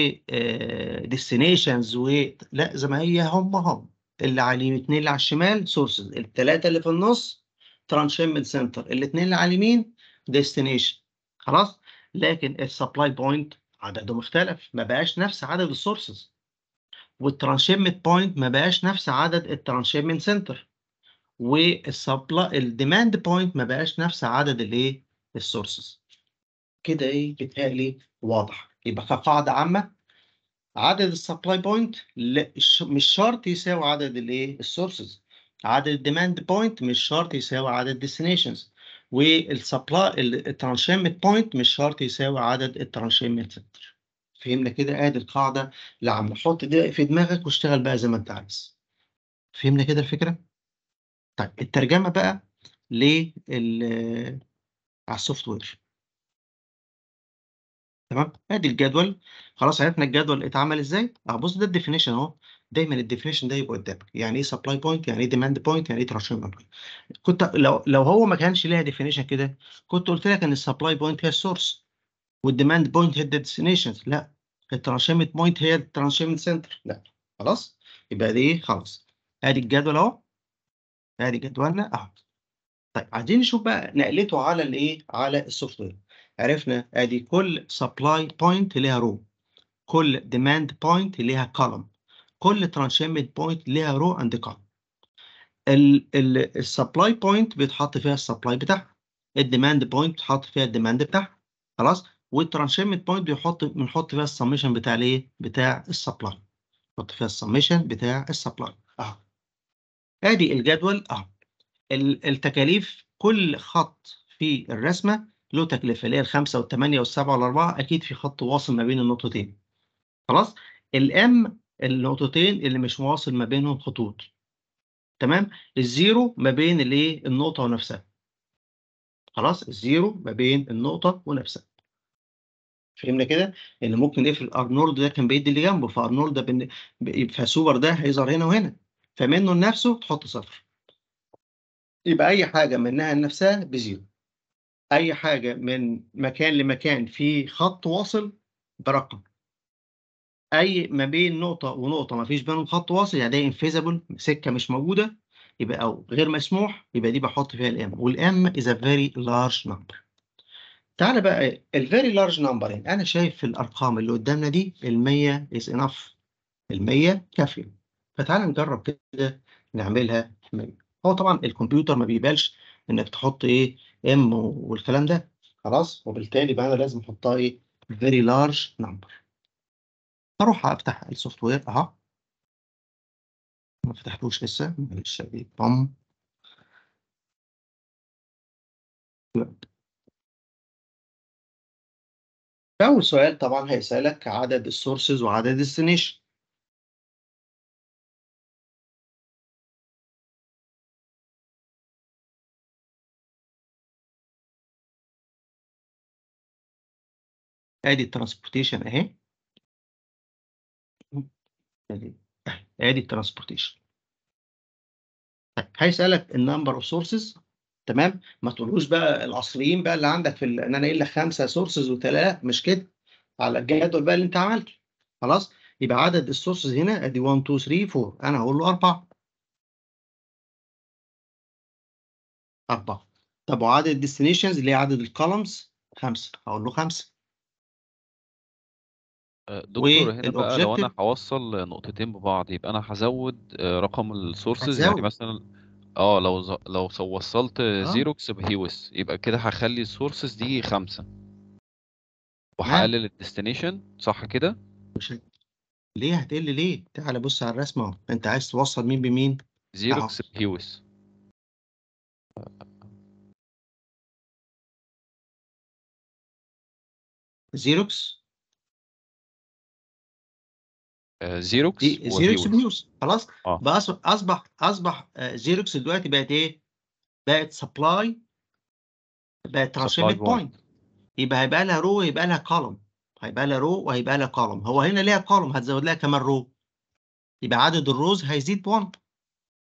ديستنيشنز آه، و لا زي ما هي هم هم اللي على اليمين اللي على الشمال سورسز الثلاثة اللي في النص ترانشيمنت سنتر الاثنين اللي على اليمين destination خلاص لكن السبلاي بوينت عددهم اختلف ما بقاش نفس عدد السورسز والترانشيبمنت بوينت ما بقاش نفس عدد الترانشيبمنت سنتر والسبلاي الديماند بوينت ما بقاش نفس عدد الايه السورسز كده ايه بيتهيألي واضح يبقى كقاعدة عامة عدد السبلاي بوينت مش شرط يساوي عدد الايه السورسز عدد الديماند بوينت مش شرط يساوي عدد destinations والسبلاي الترانشيمنت بوينت مش شرط يساوي عدد الترانشيمنت سنتر فهمنا كده ادي القاعده اللي عامله حط ده في دماغك واشتغل بقى زي ما انت عايز فهمنا كده الفكره طيب الترجمه بقى لل على السوفت وير تمام ادي الجدول خلاص عرفنا الجدول اتعمل ازاي اهو بص ده الديفينيشن اهو دايما الديفينيشن ده يبقى قدامك يعني ايه سبلاي بوينت يعني ايه ديماند بوينت يعني ايه ترانسفير بوينت كنت لو لو هو ما كانش ليها ديفينيشن كده كنت قلت لك ان السبلاي بوينت هي السورس والديماند بوينت هي الديستنيشن لا الترانشيمنت بوينت هي الترانشيمنت سنتر لا خلاص يبقى دي ايه خلاص ادي الجدول اهو ادي جدولنا اهو طيب عايزين نشوف بقى نقلته على الايه على السوفت وير عرفنا ادي كل سبلاي بوينت ليها رو كل ديماند بوينت ليها كولم كل ترانشيمنت بوينت ليها رو اند كولم السبلاي بوينت بيتحط فيها السبلاي بتاعها الديماند بوينت بيتحط فيها الديماند بتاعها خلاص والترانشيمنت بوينت بيحط بنحط فيها السميشن بتاع الايه بتاع السبلاي نحط فيها السميشن بتاع السبلاي اه ادي الجدول اه التكاليف كل خط في الرسمه له تكلفه اللي هي الخمسه والثمانيه والسبعه والاربعه اكيد في خط واصل ما بين النقطتين خلاص الام النقطتين اللي مش مواصل ما بينهم خطوط تمام الزيرو ما بين الايه النقطه ونفسها خلاص الزيرو ما بين النقطه ونفسها فهمنا كده يعني ممكن نقفل ايه ارنولد ده كان بيدي اللي جنبه فارنولد ده بن... فسوبر ده هيظهر هنا وهنا فمنه لنفسه تحط صفر يبقى اي حاجه منها لنفسها بزيرو اي حاجه من مكان لمكان في خط واصل برقم اي ما بين نقطه ونقطه ما فيش بينهم خط واصل يعني ده انفيزبل سكه مش موجوده يبقى او غير مسموح يبقى دي بحط فيها الام والام از ا فيري لارج نمبر تعالى بقى الفيري لارج نمبر يعني انا شايف في الارقام اللي قدامنا دي ال100 از انف ال100 كافيه فتعالى نجرب كده نعملها 100 هو طبعا الكمبيوتر ما بيقبلش انك تحط ايه ام والكلام ده خلاص وبالتالي بقى انا لازم احطها ايه فيري لارج نمبر اروح افتح السوفت وير اهو ما فتحتوش لسه معلش بام أول سؤال طبعا هيسألك عدد السورسز وعدد الديستنيشن ادي الترانسبورتيشن اهي ادي الترانسبورتيشن طيب، هيسالك النمبر اوف سورسز تمام ما تقولوش بقى الاصليين بقى اللي عندك في ان انا قايل لك خمسه سورسز وثلاثه مش كده على الجدول بقى اللي انت عملته خلاص يبقى عدد السورسز هنا ادي 1 2 3 4 انا هقول له اربعه اربعه طب وعدد الديستنيشنز اللي هي عدد الكولمز خمسه هقول له خمسه دكتور هنا بقى لو انا هوصل نقطتين ببعض يبقى انا هزود آه، رقم السورسز يعني مثلا اه لو ز... لو وصلت اه زيروكس بهيوس يبقى كده هخلي السورسز دي خمسة وهقلل الديستنيشن صح كده مش ليه هتقل ليه تعالى بص على الرسمه اهو انت عايز توصل مين بمين زيروكس بهيوس زيروكس زيروكس زيروكس بنيوس خلاص آه. اصبح اصبح زيروكس آه، دلوقتي بقت ايه؟ بقت سبلاي بقت ترانسفيرد بوينت يبقى هيبقى لها رو ويبقى لها كولوم هيبقى لها رو وهيبقى لها كولوم هو هنا ليها كولوم هتزود لها كمان رو يبقى عدد الروز هيزيد بوان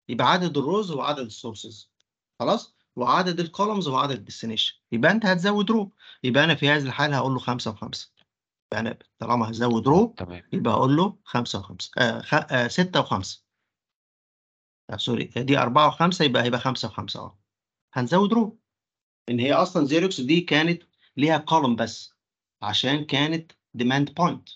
يبقى عدد الروز هو عدد السورسز خلاص وعدد الكولومز هو عدد الديستنيشن يبقى انت هتزود رو يبقى انا في هذه الحاله هقول له 5 و5 يعني طالما هزود رو تمام يبقى اقول له 5 و5 آه 6 آه، و5 آه سوري آه، دي 4 و5 يبقى هيبقى 5 و5 اه هنزود رو ان هي اصلا زيروكس دي كانت ليها كولوم بس عشان كانت ديماند بوينت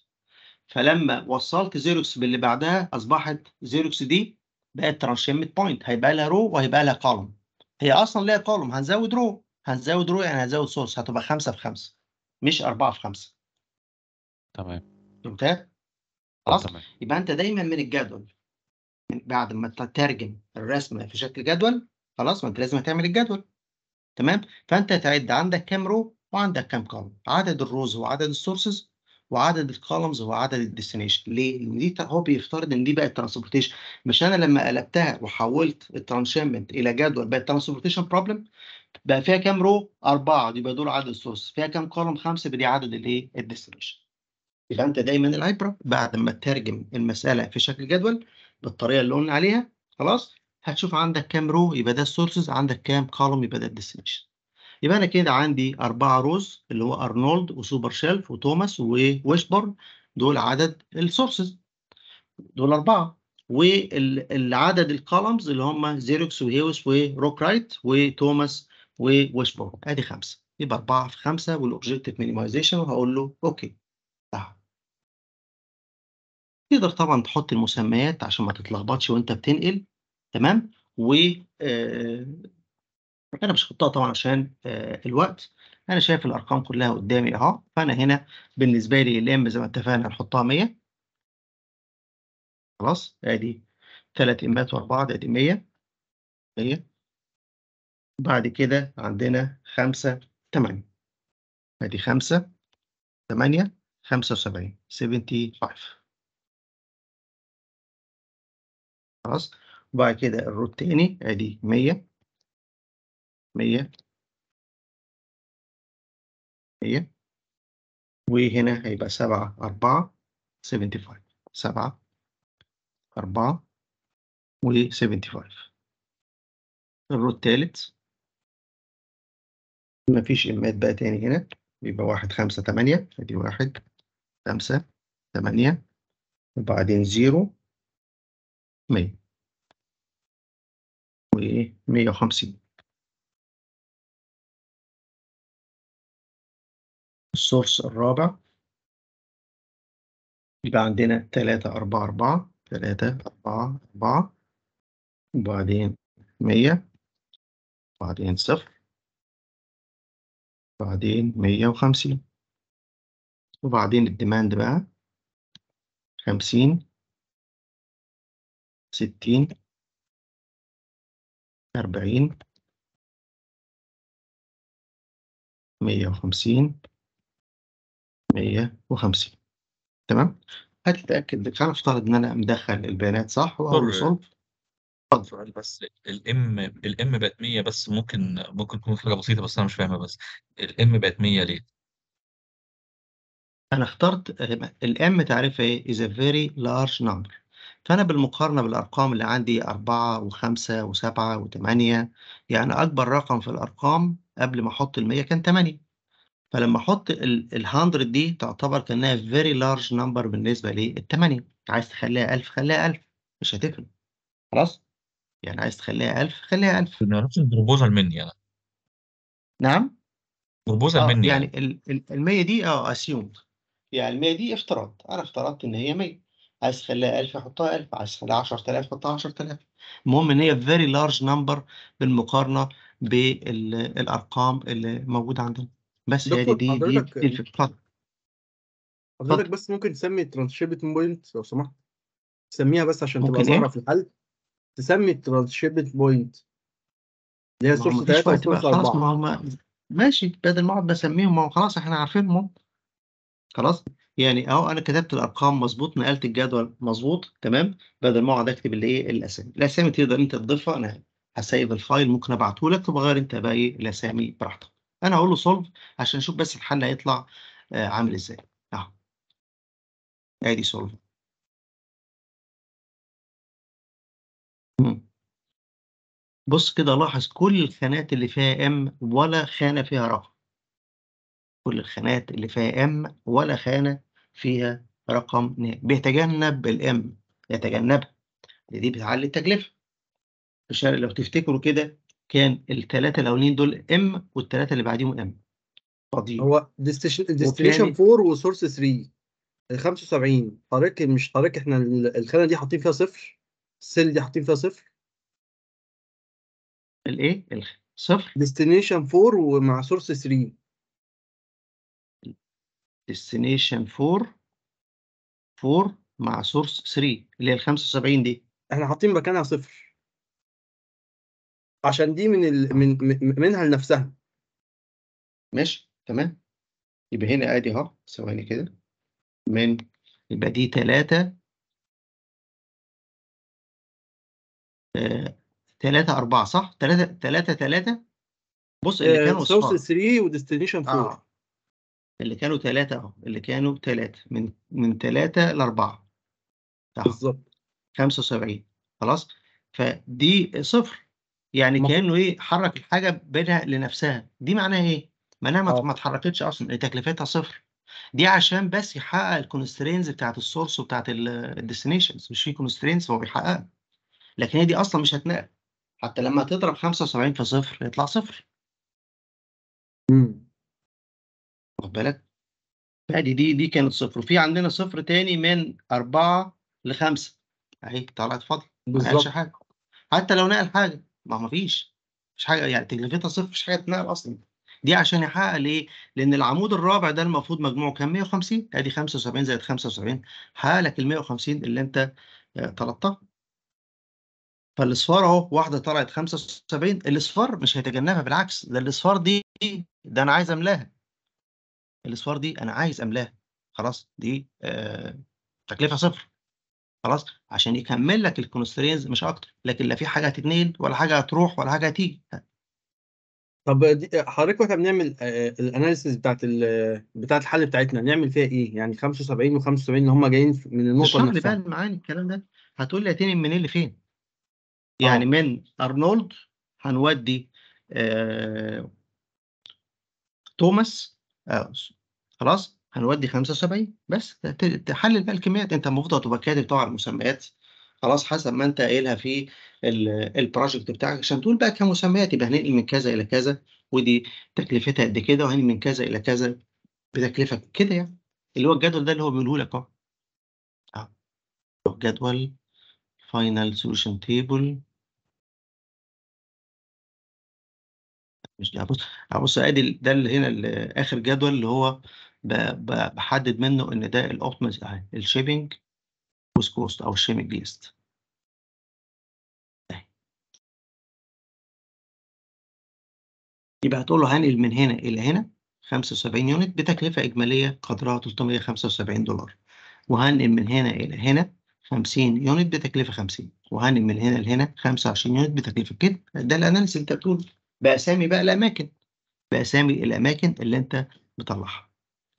فلما وصلت زيروكس باللي بعدها اصبحت زيروكس دي بقت ترانشيمت بوينت هيبقى لها رو وهيبقى لها كولوم هي اصلا ليها كولوم هنزود رو هنزود رو يعني هنزود سورس هتبقى 5 في 5 مش 4 في 5 تمام ممتاز آه، خلاص يبقى انت دايما من الجدول بعد ما تترجم الرسمه في شكل جدول خلاص ما انت لازم تعمل الجدول تمام فانت تعد عندك كام رو وعندك كام كولم عدد الروز هو عدد السورسز وعدد الكولمز هو عدد الديستنيشن ليه؟ لان دي هو بيفترض ان دي بقت ترانسبورتيشن مش انا لما قلبتها وحولت الترانشمنت الى جدول بقت ترانسبورتيشن بروبلم بقى فيها كام رو؟ اربعه دي بقى دول عدد السورس فيها كام كولم؟ خمسه بدي عدد الايه؟ الديستنيشن يبقى انت دايما العبره بعد ما تترجم المساله في شكل جدول بالطريقه اللي قلنا عليها خلاص هتشوف عندك كام رو يبقى ده السورسز عندك كام كولوم يبقى ده الديستنيشن يبقى انا كده عندي اربعه روز اللي هو ارنولد وسوبر شيلف وتوماس وويشبرن دول عدد السورسز دول اربعه والعدد الكولمز اللي هم زيروكس وهيوس وروك رايت وتوماس وويشبرن ادي خمسه يبقى اربعه في خمسه والاوبجيكتيف مينيمايزيشن وهقول له اوكي تقدر طبعا تحط المسميات عشان ما تتلخبطش وانت بتنقل تمام و آه، انا مش هحطها طبعا عشان آه، الوقت انا شايف الارقام كلها قدامي اهو فانا هنا بالنسبه لي الام زي ما اتفقنا هنحطها 100 خلاص ادي ثلاث امات واربعه ادي 100 هي بعد كده عندنا 5 8 ادي 5 8 75 75 خلاص وبعد كده الروت تاني ادي 100 100 100 وهنا هيبقى 7 4 75 7 4 و75 الروت تالت مفيش إمات بقى تاني هنا يبقى واحد خمسة تمانية ادي واحد خمسة تمانية وبعدين زيرو 100 وايه 150 السورس الرابع يبقى عندنا 3 4 4 3 4 4 وبعدين 100 وبعدين صفر مية 150 وبعدين الديماند بقى 50 ستين أربعين مية وخمسين مية وخمسين تمام هتتأكد لك افترض إن أنا مدخل البيانات صح وأول صلب سؤال بس الام الام بقت 100 بس ممكن ممكن تكون حاجه بسيطه بس انا مش فاهمها بس الام بقت 100 ليه؟ انا اخترت الام تعرفها ايه؟ is a very large number فأنا بالمقارنة بالأرقام اللي عندي أربعة وخمسة وسبعة وتمانية يعني أكبر رقم في الأرقام قبل ما أحط المية كان تمانية فلما أحط 100 دي تعتبر كأنها very large number بالنسبة للتمانية عايز تخليها ألف خليها ألف مش هتفرق خلاص يعني عايز تخليها ألف خليها ألف ما نعرفش البروبوزال مني أنا نعم بروبوزال آه، مني يعني, يعني ال 100 دي اه assumed يعني المية 100 دي افتراض انا افترضت ان هي 100 عايز تخليها 1000 حطها 1000 عايز تخليها 10000 حطها 10000 المهم ان هي فيري لارج نمبر بالمقارنه بالارقام اللي موجوده عندنا بس هي دي دي, دي, دي حضرتك بس ممكن تسمي ترانسشيبت بوينت لو سمحت تسميها بس عشان تبقى ظاهره إيه؟ في الحل تسمي الترانسشيبت بوينت اللي هي سورس 3 وسورس 4 خلاص ما هو ماشي بدل ما اقعد بسميهم ما هو خلاص احنا عارفينهم خلاص يعني اهو انا كتبت الارقام مظبوط نقلت الجدول مظبوط تمام بدل ما اقعد اكتب الايه الاسامي الاسامي تقدر انت تضيفها انا هسيب الفايل ممكن ابعته لك تبقى غير انت بقى ايه الاسامي براحتك انا هقول له سولف عشان اشوف بس الحل هيطلع آه عامل ازاي اهو ادي سولف بص كده لاحظ كل الخانات اللي فيها ام ولا خانه فيها رقم كل الخانات اللي فيها ام ولا خانه فيها رقم ن بيتجنب الام يتجنبها دي بتعلي التكلفه في لو تفتكروا كده كان الثلاثه الاولين دول ام والثلاثه اللي بعديهم ام فاضيين هو ديستنيشن 4 وسورس 3 75 طريق مش طريق احنا الخانه دي حاطين فيها صفر السيل دي حاطين فيها صفر الايه صفر ديستنيشن 4 ومع سورس 3 destination 4 4 مع source 3 اللي هي ال 75 دي احنا حاطين مكانها صفر عشان دي من ال... من منها لنفسها ماشي تمام يبقى هنا ادي اهو ثواني كده من يبقى دي 3 3 4 صح 3 3 3 بص اللي آه، كانوا صفر سورس 3 وديستنيشن 4 اللي كانوا ثلاثة اهو اللي كانوا ثلاثة من من ثلاثة لأربعة بالظبط 75 خلاص فدي صفر يعني مفهوم. كأنه إيه حرك الحاجة بينها لنفسها دي معناها إيه؟ معناها ما, أوه. اتحركتش أصلا اللي تكلفتها صفر دي عشان بس يحقق الكونسترينز بتاعت السورس وبتاعت الديستنيشنز مش في كونسترينز هو بيحققها لكن هي دي أصلا مش هتنقل حتى لما تضرب 75 في صفر يطلع صفر. امم واخد بالك فادي دي دي كانت آه. صفر وفي عندنا صفر تاني من أربعة لخمسة أهي طلعت فاضية بالظبط حاجة حتى لو نقل حاجة ما ما فيش مش حاجة يعني تكلفتها صفر مش حاجة تتنقل أصلا دي عشان يحقق ليه؟ لأن العمود الرابع ده المفروض مجموعه كام 150 أدي 75 زائد 75 حقق لك ال 150 اللي أنت آه، طلبتها فالاصفار اهو واحده طلعت 75 الاصفار مش هيتجنبها بالعكس ده الاصفار دي ده انا عايز املاها الاصفار دي انا عايز املاها خلاص دي آه تكلفه صفر خلاص عشان يكمل لك الكونسترينز مش اكتر لكن لا في حاجه هتتنقل ولا حاجه هتروح ولا حاجه هتيجي طب حضرتك واحنا بنعمل آه، الاناليسيز بتاعت بتاعت الحل بتاعتنا نعمل فيها ايه؟ يعني 75 و75 اللي هم جايين من النقطه نفسها مش بقى معاني الكلام ده هتقول لي هتنقل منين لفين؟ يعني أوه. من ارنولد هنودي آه... توماس آه، خلاص هنودي 75 بس تحلل بقى الكميات انت المفروض تبقى كاتب طبعا المسميات خلاص حسب ما انت قايلها في البروجكت بتاعك عشان تقول بقى كمسميات يبقى هنقل من كذا الى كذا ودي تكلفتها قد كده وهنقل من كذا الى كذا بتكلفه كده يعني اللي هو الجدول ده اللي هو بيقوله لك اهو جدول فاينل سولوشن تيبل مش ده بص بص ادي ده اللي هنا اخر جدول اللي هو بحدد منه ان ده الاوبتمايز اهي الشيبنج كوست او الشيبنج ليست يبقى هتقول له هنقل من هنا الى هنا 75 يونت بتكلفه اجماليه قدرها 375 دولار وهنقل من هنا الى هنا 50 يونت بتكلفه 50 وهنقل من هنا لهنا 25 يونت بتكلفه كده ده الاناليسيس اللي انت بتقوله باسامي بقى الاماكن باسامي الاماكن اللي انت مطلعها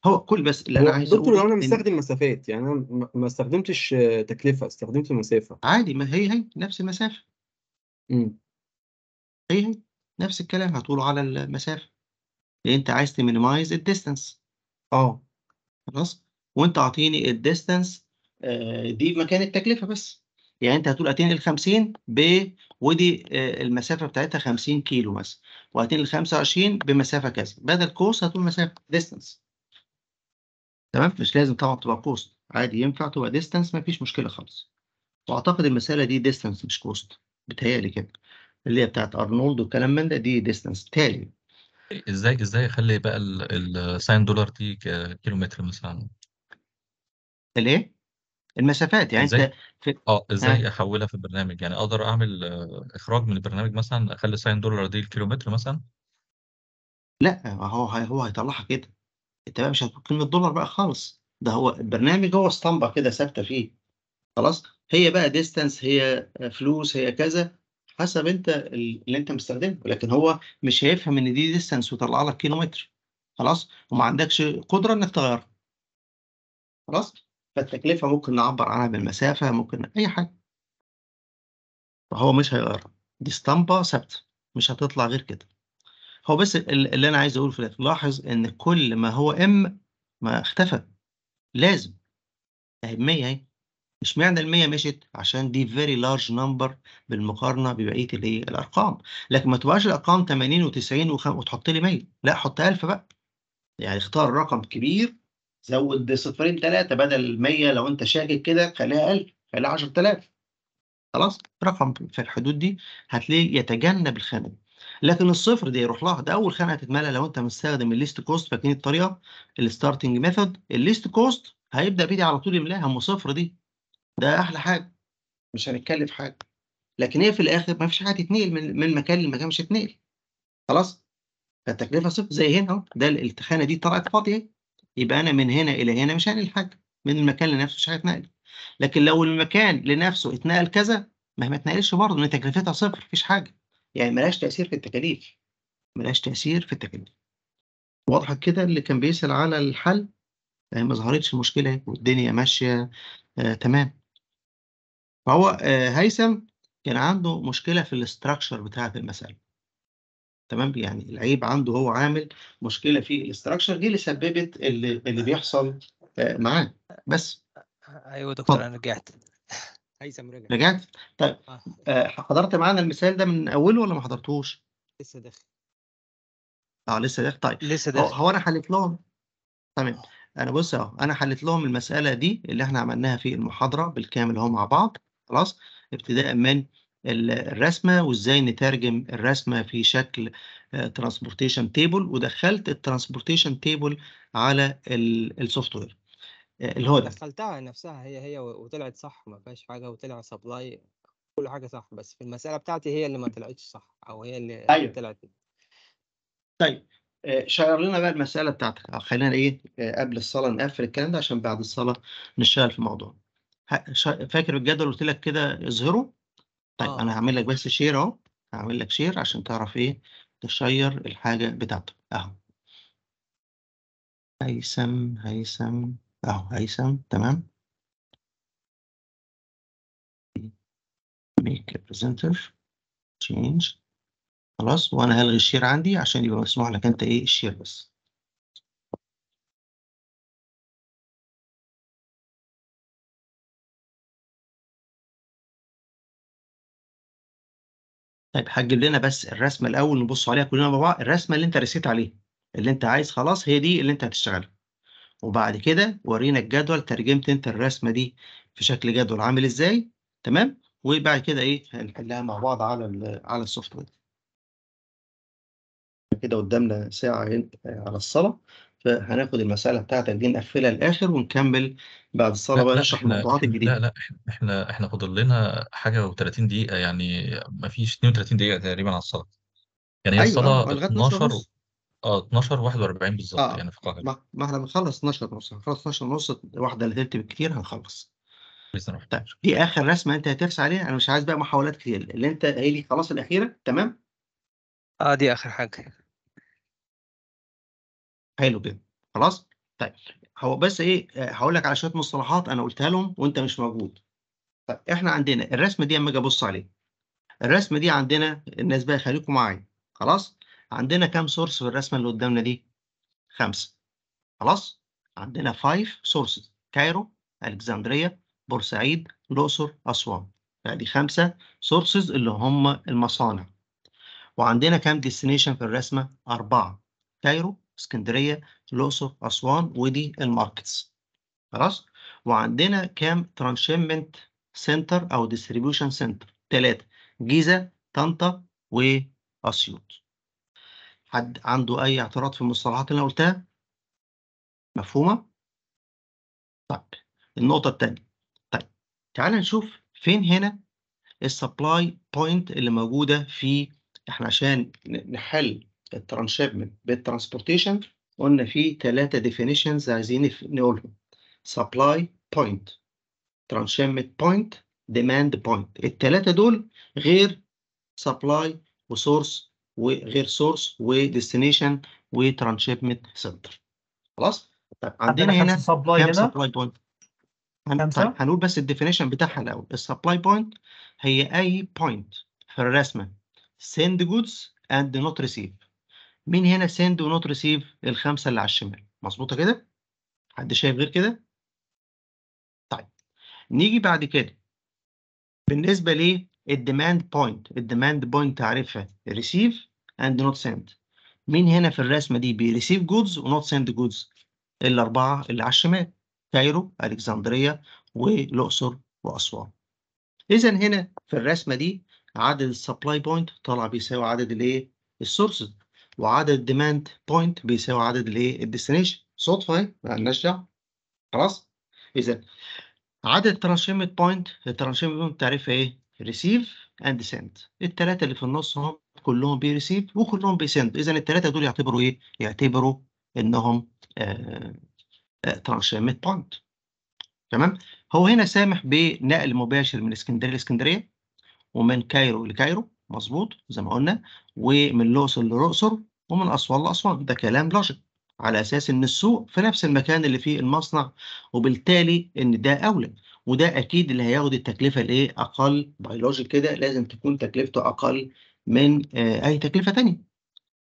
هو كل بس اللي انا عايز دكتور لو انا مستخدم مسافات يعني انا ما استخدمتش تكلفه استخدمت المسافه عادي ما هي هي نفس المسافه امم هي هي نفس الكلام هتقوله على المسافه لان يعني انت عايز تمينمايز الديستانس اه خلاص وانت اعطيني الديستانس آه، دي مكان التكلفه بس يعني انت هتقول ال 50 ب ودي آه، المسافه بتاعتها 50 كيلو مثلا وهتنقل 25 بمسافه كذا بدل كوست هتقول مسافه ديستانس تمام مش لازم طبعا تبقى كوست عادي ينفع تبقى ديستانس مفيش مشكله خالص واعتقد المساله دي ديستانس مش كوست بتهيألي كده اللي هي بتاعت ارنولد والكلام من ده دي ديستانس تالي ازاي ازاي اخلي بقى الساين دولار دي كيلومتر مثلا الايه؟ المسافات يعني ازاي انت في... اه ازاي ها احولها في البرنامج يعني اقدر اعمل آه، اخراج من البرنامج مثلا اخلي ساين دولار دي الكيلومتر مثلا لا هو هو هيطلعها كده انت بقى مش هتقول كلمه دولار بقى خالص ده هو البرنامج هو اسطمبه كده ثابته فيه خلاص هي بقى ديستانس هي فلوس هي كذا حسب انت اللي انت مستخدمه لكن هو مش هيفهم ان دي ديستانس ويطلع لك كيلومتر خلاص وما عندكش قدره انك تغيرها خلاص فالتكلفة ممكن نعبر عنها بالمسافة ممكن أي حاجة فهو مش هيغيرها دي اسطمبة ثابتة مش هتطلع غير كده هو بس اللي أنا عايز أقوله في الآخر لاحظ إن كل ما هو إم ما اختفى لازم أهي أهي مش معنى 100 مشت عشان دي فيري لارج نمبر بالمقارنة ببقية الايه الأرقام لكن ما تبقاش الأرقام 80 و90 وتحط لي 100 لا حط 1000 بقى يعني اختار رقم كبير زود صفرين ثلاثة بدل 100 لو أنت شاكك كده خليها 1000 خليها 10000 خلاص رقم في الحدود دي هتلاقيه يتجنب الخانة لكن الصفر دي يروح لها ده أول خانة هتتملى لو أنت مستخدم الليست كوست فاكرين الطريقة الستارتنج ميثود الليست كوست هيبدأ بيدي على طول يملاها أما صفر دي ده أحلى حاجة مش هنتكلف حاجة لكن هي في الآخر ما فيش حاجة تتنقل من من مكان لمكان مش هتتنقل خلاص فالتكلفة صفر زي هنا أهو ده الخانة دي طلعت فاضية يبقى انا من هنا الى هنا مش هنقل حاجه من المكان لنفسه مش هيتنقل لكن لو المكان لنفسه اتنقل كذا ما اتنقلش برضه ان تكلفتها صفر مفيش حاجه يعني ملهاش تاثير في التكاليف ملهاش تاثير في التكاليف وضحت كده اللي كان بيسال على الحل يعني ما ظهرتش المشكله والدنيا ماشيه آه تمام فهو آه هيثم كان عنده مشكله في الاستراكشر بتاعه المساله تمام يعني العيب عنده هو عامل مشكله في الاستراكشر دي اللي سببت اللي, اللي بيحصل آه، معاه بس ايوه دكتور انا رجعت هيثم رجع رجعت طيب آه. آه. حضرت معانا المثال ده من اوله ولا ما حضرتوش؟ لسه داخل اه لسه داخل طيب لسه داخل هو انا حليت لهم تمام آه. انا بص اهو انا حليت لهم المساله دي اللي احنا عملناها في المحاضره بالكامل اهو مع بعض خلاص ابتداء من الرسمه وازاي نترجم الرسمه في شكل ترانسبورتيشن آه، تيبل ودخلت الترانسبورتيشن تيبل على السوفت وير اللي هو ده دخلتها نفسها هي هي وطلعت صح ما فيهاش حاجه وطلع سبلاي كل حاجه صح بس في المساله بتاعتي هي اللي ما طلعتش صح او هي اللي أيوة. طلعت طيب آه، شير لنا بقى المساله بتاعتك خلينا ايه آه، قبل الصلاه نقفل الكلام ده عشان بعد الصلاه نشتغل في الموضوع فاكر الجدول قلت لك كده اظهره طيب اه انا هعمل لك بس شير اهو هعمل لك شير عشان تعرف ايه تشير الحاجة بتاعته اهو هيثم هيثم اهو هيثم تمام ميك a تشينج خلاص وانا هلغي الشير عندي عشان يبقى مسموح لك انت ايه الشير بس طيب هتجيب لنا بس الرسمه الاول نبص عليها كلنا مع بعض الرسمه اللي انت رسيت عليها اللي انت عايز خلاص هي دي اللي انت هتشتغلها وبعد كده ورينا الجدول ترجمت انت الرسمه دي في شكل جدول عامل ازاي تمام وبعد كده ايه هنحلها مع بعض على على السوفت وير كده قدامنا ساعه على الصلاه هناخد المسألة بتاعتك دي نقفلها للآخر ونكمل بعد الصلاة لا بقى نشرح احنا الموضوعات لا الجديدة. لا احنا احنا احنا فاضل لنا حاجة و30 دقيقة يعني ما فيش 32 دقيقة تقريبا على الصلاة يعني هي أيوه الصلاة آه، لغاية 12 12 اه 12 41 بالظبط اه يعني في القاهرة ما ما احنا بنخلص 12 ونص هنخلص 12 ونص واحدة إلا تلت بالكثير هنخلص. بإذن الله طيب دي آخر رسمة أنت هترسم عليها أنا مش عايز بقى محاولات كتير اللي أنت قايل لي خلاص الأخيرة تمام؟ اه دي اخر حاجة حلو كده خلاص طيب هو بس ايه هقول لك على شويه مصطلحات انا قلتها لهم وانت مش موجود طيب احنا عندنا الرسمه دي اما اجي ابص عليه الرسمه دي عندنا الناس بقى خليكم معايا خلاص عندنا كام سورس في الرسمه اللي قدامنا دي خمسه خلاص عندنا 5 سورسز كايرو الكسندريه بورسعيد الاقصر اسوان فدي خمسه سورسز اللي هم المصانع وعندنا كام ديستنيشن في الرسمه اربعه كايرو اسكندريه الاقصر اسوان ودي الماركتس خلاص وعندنا كام ترانشيمنت سنتر او ديستريبيوشن سنتر ثلاثه جيزه طنطا واسيوط حد عنده اي اعتراض في المصطلحات اللي انا قلتها مفهومه طيب النقطه الثانيه طيب تعال نشوف فين هنا السبلاي بوينت اللي موجوده في احنا عشان نحل الترانشيبمنت بالترانسبورتيشن قلنا في ثلاثة ديفينيشنز عايزين نقولهم سبلاي بوينت ترانشيبمنت بوينت ديماند بوينت الثلاثة دول غير سبلاي وسورس وغير سورس وديستنيشن وترانشيبمنت سنتر خلاص طيب عندنا هنا سبلاي هنا سبلاي بوينت طيب هنقول بس الديفينيشن بتاعها الاول السبلاي بوينت هي اي بوينت في الرسمه send goods and not receive مين هنا سند ونوت ريسيف الخمسه اللي على الشمال مظبوطه كده حد شايف غير كده طيب نيجي بعد كده بالنسبه للديماند بوينت الديماند بوينت تعريفها ريسيف اند نوت سند مين هنا في الرسمه دي بيريسيف جودز ونوت سند جودز الاربعه اللي على الشمال كايرو الكسندريه والاقصر واسوان اذا هنا في الرسمه دي عدد السبلاي بوينت طالع بيساوي عدد الايه السورسز وعدد الديماند بوينت بيساوي عدد الايه الديستنيشن صدفه اهي مالناش دعوه خلاص اذا عدد الترانشيمنت بوينت الترانشيمنت بوينت تعريفها ايه ريسيف اند سنت الثلاثه اللي في النص هم كلهم بيريسيف وكلهم بيسند اذا الثلاثه دول يعتبروا ايه يعتبروا انهم ترانشيمنت آه، بوينت آه، تمام هو هنا سامح بنقل مباشر من اسكندريه لاسكندريه ومن كايرو لكايرو مظبوط زي ما قلنا ومن الاقصر للاقصر ومن اسوان لاسوان ده كلام لوجيك على اساس ان السوق في نفس المكان اللي فيه المصنع وبالتالي ان ده اولى وده اكيد اللي هياخد التكلفه الايه اقل لوجيك كده لازم تكون تكلفته اقل من آه، اي تكلفه ثانيه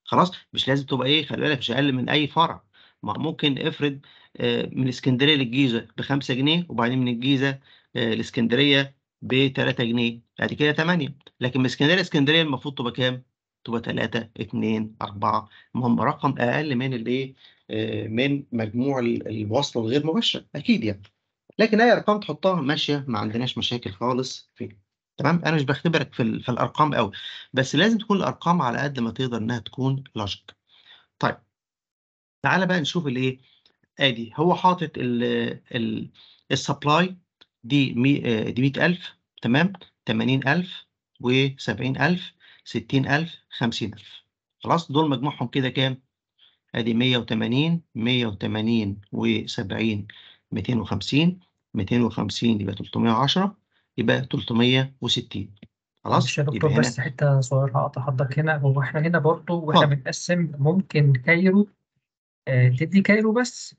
خلاص مش لازم تبقى ايه خلي بالك مش اقل من اي فرع ما ممكن افرض آه، من اسكندريه للجيزه ب 5 جنيه وبعدين من الجيزه الاسكندريه لاسكندريه ب 3 جنيه بعد كده 8 لكن اسكندريه اسكندريه المفروض تبقى كام؟ تبقى 3 2 4 المهم رقم اقل من الايه؟ آه، من مجموع الوصل الغير مباشر اكيد يعني لكن اي ارقام تحطها ماشيه ما عندناش مشاكل خالص فيها تمام انا مش بختبرك في, في الارقام قوي بس لازم تكون الارقام على قد ما تقدر انها تكون لوجيك طيب تعالى بقى نشوف الايه ادي هو حاطط ال ال السبلاي دي آه، دي 100000 تمام 80000 و70000 60000 50000 خلاص دول مجموعهم كده كام ادي 180 180 و70 250 250 يبقى 310 يبقى 360 خلاص يا بس حته صغيره هقطع حضرتك هنا هو احنا هنا برضه واحنا بنقسم ممكن كايرو آه تدي كايرو بس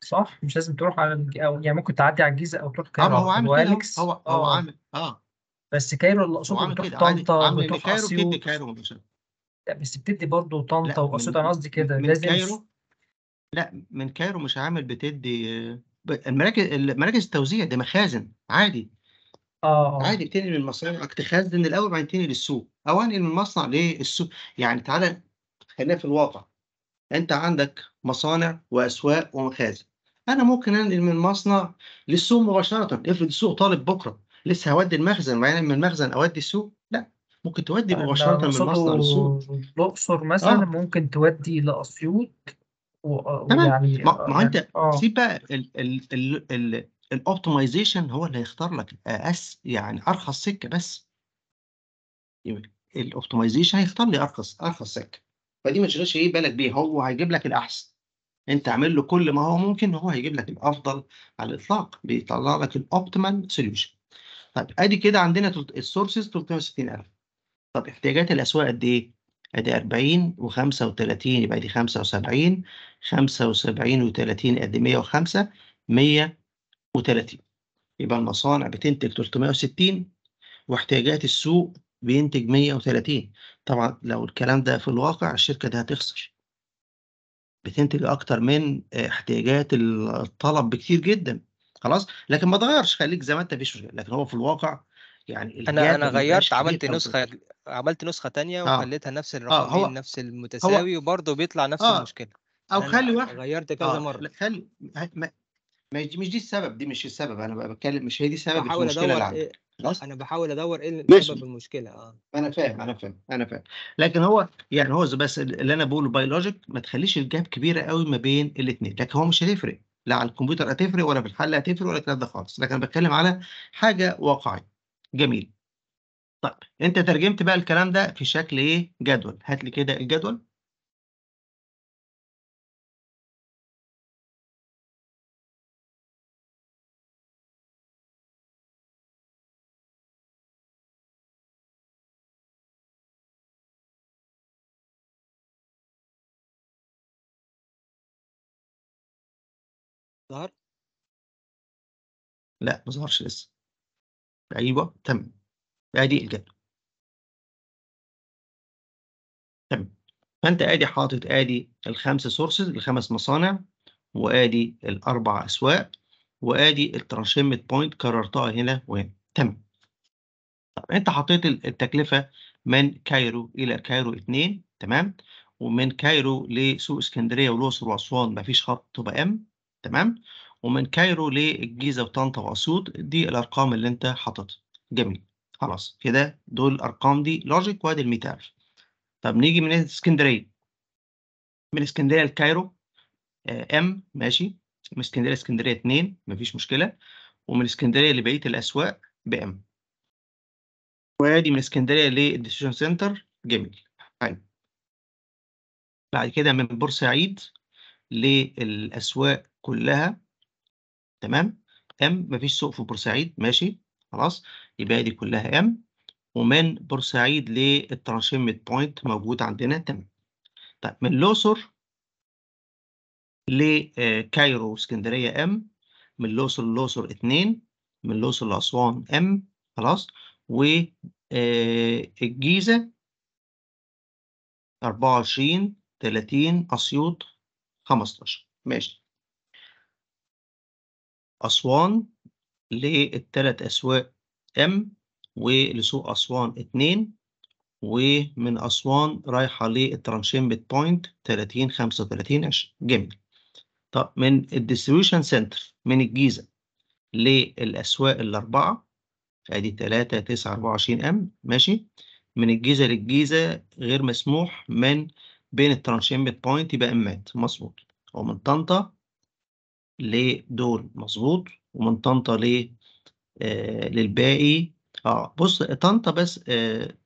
صح مش لازم تروح على الج- او يعني ممكن تعدي على الجيزه او تروح اه هو كايرو عامل كده واليكس هو هو اه عامل اه بس كايرو اللي هو اقصده عامل بتروح كده عادي طنطا عامل من بتروح كايرو بتدي اسيوط كايرو مش- لا، بس بتدي برضه طنطا لا واسيوط انا قصدي كده من لازم كايرو لا من كايرو مش عامل بتدي المراكز المراكز مراكز التوزيع دي مخازن عادي اه اه عادي بتنقل من المصانع تخزن الاول بعدين تنقل للسوق او انقل من المصنع للسوق يعني تعالى خلينا في الواقع انت عندك مصانع واسواق ومخازن انا ممكن انقل من مصنع للسوق مباشره افرض السوق طالب بكره لسه هودي المخزن معين من المخزن اودي السوق لا ممكن تودي آه، مباشره من مصنع للسوق الأقصر مثلا اه ممكن تودي لأسيوط و- آه، تمام ويعني ما, آه، ما هو يعني انت اه سيب بقى الاوبتمايزيشن هو اللي هيختار لك أس يعني ارخص سكه بس الاوبتمايزيشن هيختار لي ارخص ارخص سكه فدي ما تشغلش ايه بالك بيه هو هيجيب لك الاحسن انت اعمل له كل ما هو ممكن هو هيجيب لك الافضل على الاطلاق بيطلع لك الاوبتيمال سوليوشن طب ادي كده عندنا السورسز 360000 طب احتياجات الاسواق قد ايه ادي 40 و35 يبقى دي 75 75 و30 قد 105 130 يبقى المصانع بتنتج 360 واحتياجات السوق بينتج 130 طبعا لو الكلام ده في الواقع الشركة دي هتخسر بتنتج أكتر من آه، احتياجات الطلب بكتير جدا خلاص لكن ما تغيرش خليك زي ما أنت فيش مشكلة لكن هو في الواقع يعني انا انا غيرت عملت نسخه عملت نسخه تانية آه. وخليتها نفس الرقم آه نفس المتساوي وبرضه بيطلع نفس آه. المشكله او خلي واحد غيرت كذا آه. مره خلي مش دي مش دي السبب دي مش السبب انا بتكلم مش هي دي السبب مش بحاول المشكله ادور إيه انا بحاول ادور ايه اللي سبب المشكله اه انا فاهم انا فاهم انا فاهم لكن هو يعني هو بس اللي انا بقوله بايولوجيك ما تخليش الجاب كبيره قوي ما بين الاثنين لكن هو مش هتفرق لا على الكمبيوتر هتفرق ولا في الحل هتفرق ولا الكلام ده خالص لكن انا بتكلم على حاجه واقعيه جميل طيب انت ترجمت بقى الكلام ده في شكل ايه جدول هات لي كده الجدول لا ما ظهرش لسه ايوه تم ادي الجدول تمام فانت ادي حاطط ادي الخمس سورسز الخمس مصانع وادي الاربع اسواق وادي الترانشيمت بوينت كررتها هنا وهنا تمام طب انت حطيت التكلفه من كايرو الى كايرو 2 تمام ومن كايرو لسوق اسكندريه والاقصر واسوان مفيش خط تبقى ام تمام ومن كايرو للجيزه وطنطا واسيوط دي الارقام اللي انت حاططها جميل خلاص كده دول الارقام دي لوجيك وادي الميتال طب نيجي من اسكندريه من اسكندريه لكايرو ام آه، ماشي من اسكندريه اسكندريه 2 مفيش مشكله ومن اسكندريه لبقيه الاسواق بام وادي من اسكندريه للديسيجن سنتر جميل حلو طيب. بعد كده من بورسعيد للاسواق كلها تمام ام مفيش سوق في بورسعيد ماشي خلاص يبقى دي كلها ام ومن بورسعيد للترانشيمت بوينت موجود عندنا تمام طيب من الأقصر لكايرو آه، واسكندرية ام من الأقصر للأقصر اتنين من الأقصر لأسوان ام خلاص آه، الجيزة أربعة وعشرين تلاتين أسيوط خمستاشر ماشي أسوان للتلات أسواق أم ولسوق أسوان اتنين ومن أسوان رايحة للترانشيمبت بوينت 30 35 عشرين جميل طب من الديستريبيوشن سنتر من الجيزة للأسواق الأربعة أدي 3 9 24 أم ماشي من الجيزة للجيزة غير مسموح من بين الترانشيمبت بوينت يبقى أمات مظبوط ومن طنطا لدول مظبوط ومن طنطا ل آه للباقي اه بص طنطا بس آه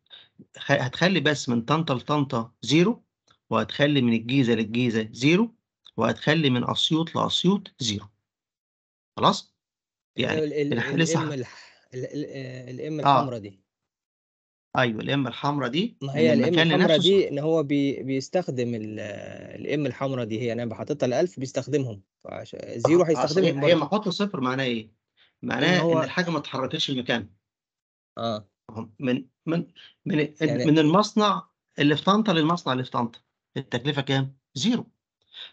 هتخلي بس من طنطا لطنطا زيرو وهتخلي من الجيزة للجيزة زيرو وهتخلي من أسيوط لأسيوط زيرو خلاص يعني الإم آه، الإم آه. الحمراء دي ايوه الام الحمراء دي ما هي الام الحمراء دي ان هو بي بيستخدم الام الحمراء دي هي انا بحطيتها ل 1000 بيستخدمهم زيرو أه، هيستخدمها هي ما احطه صفر معناه ايه؟ معناه هو... ان الحاجه ما اتحركتش لمكانها اه من من من يعني... من المصنع اللي في طنطا للمصنع اللي في طنطا التكلفه كام؟ زيرو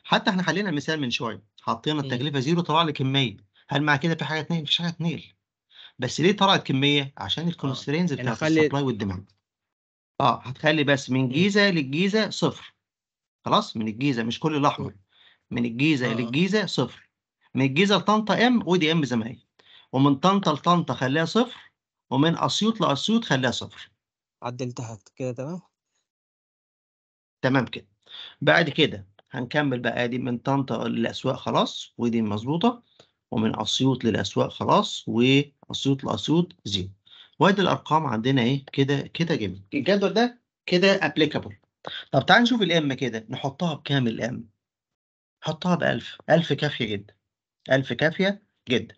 حتى احنا حلينا المثال من شويه حطينا التكلفه زيرو طلع لي كميه هل مع كده في حاجه تنيل؟ مفيش حاجه تنيل بس ليه طلعت كميه؟ عشان آه. الكونسترينز يعني بتاعت خلي... السبلاي والديماند اه هتخلي بس من جيزه للجيزه صفر خلاص من الجيزه مش كل الاحمر من الجيزه آه. للجيزه صفر من الجيزه لطنطا ام ودي ام زي ما هي ومن طنطا لطنطا خليها صفر ومن اسيوط لاسيوط خليها صفر عدلتها كده تمام تمام كده بعد كده هنكمل بقى ادي من طنطا للاسواق خلاص ودي مظبوطه ومن اسيوط للاسواق خلاص واسيوط لاسيوط زيرو وادي الارقام عندنا ايه كده كده جميل الجدول ده كده ابليكابل طب تعال نشوف الام كده نحطها بكام الام حطها ب 1000 1000 كافية جدا 1000 كافية جدا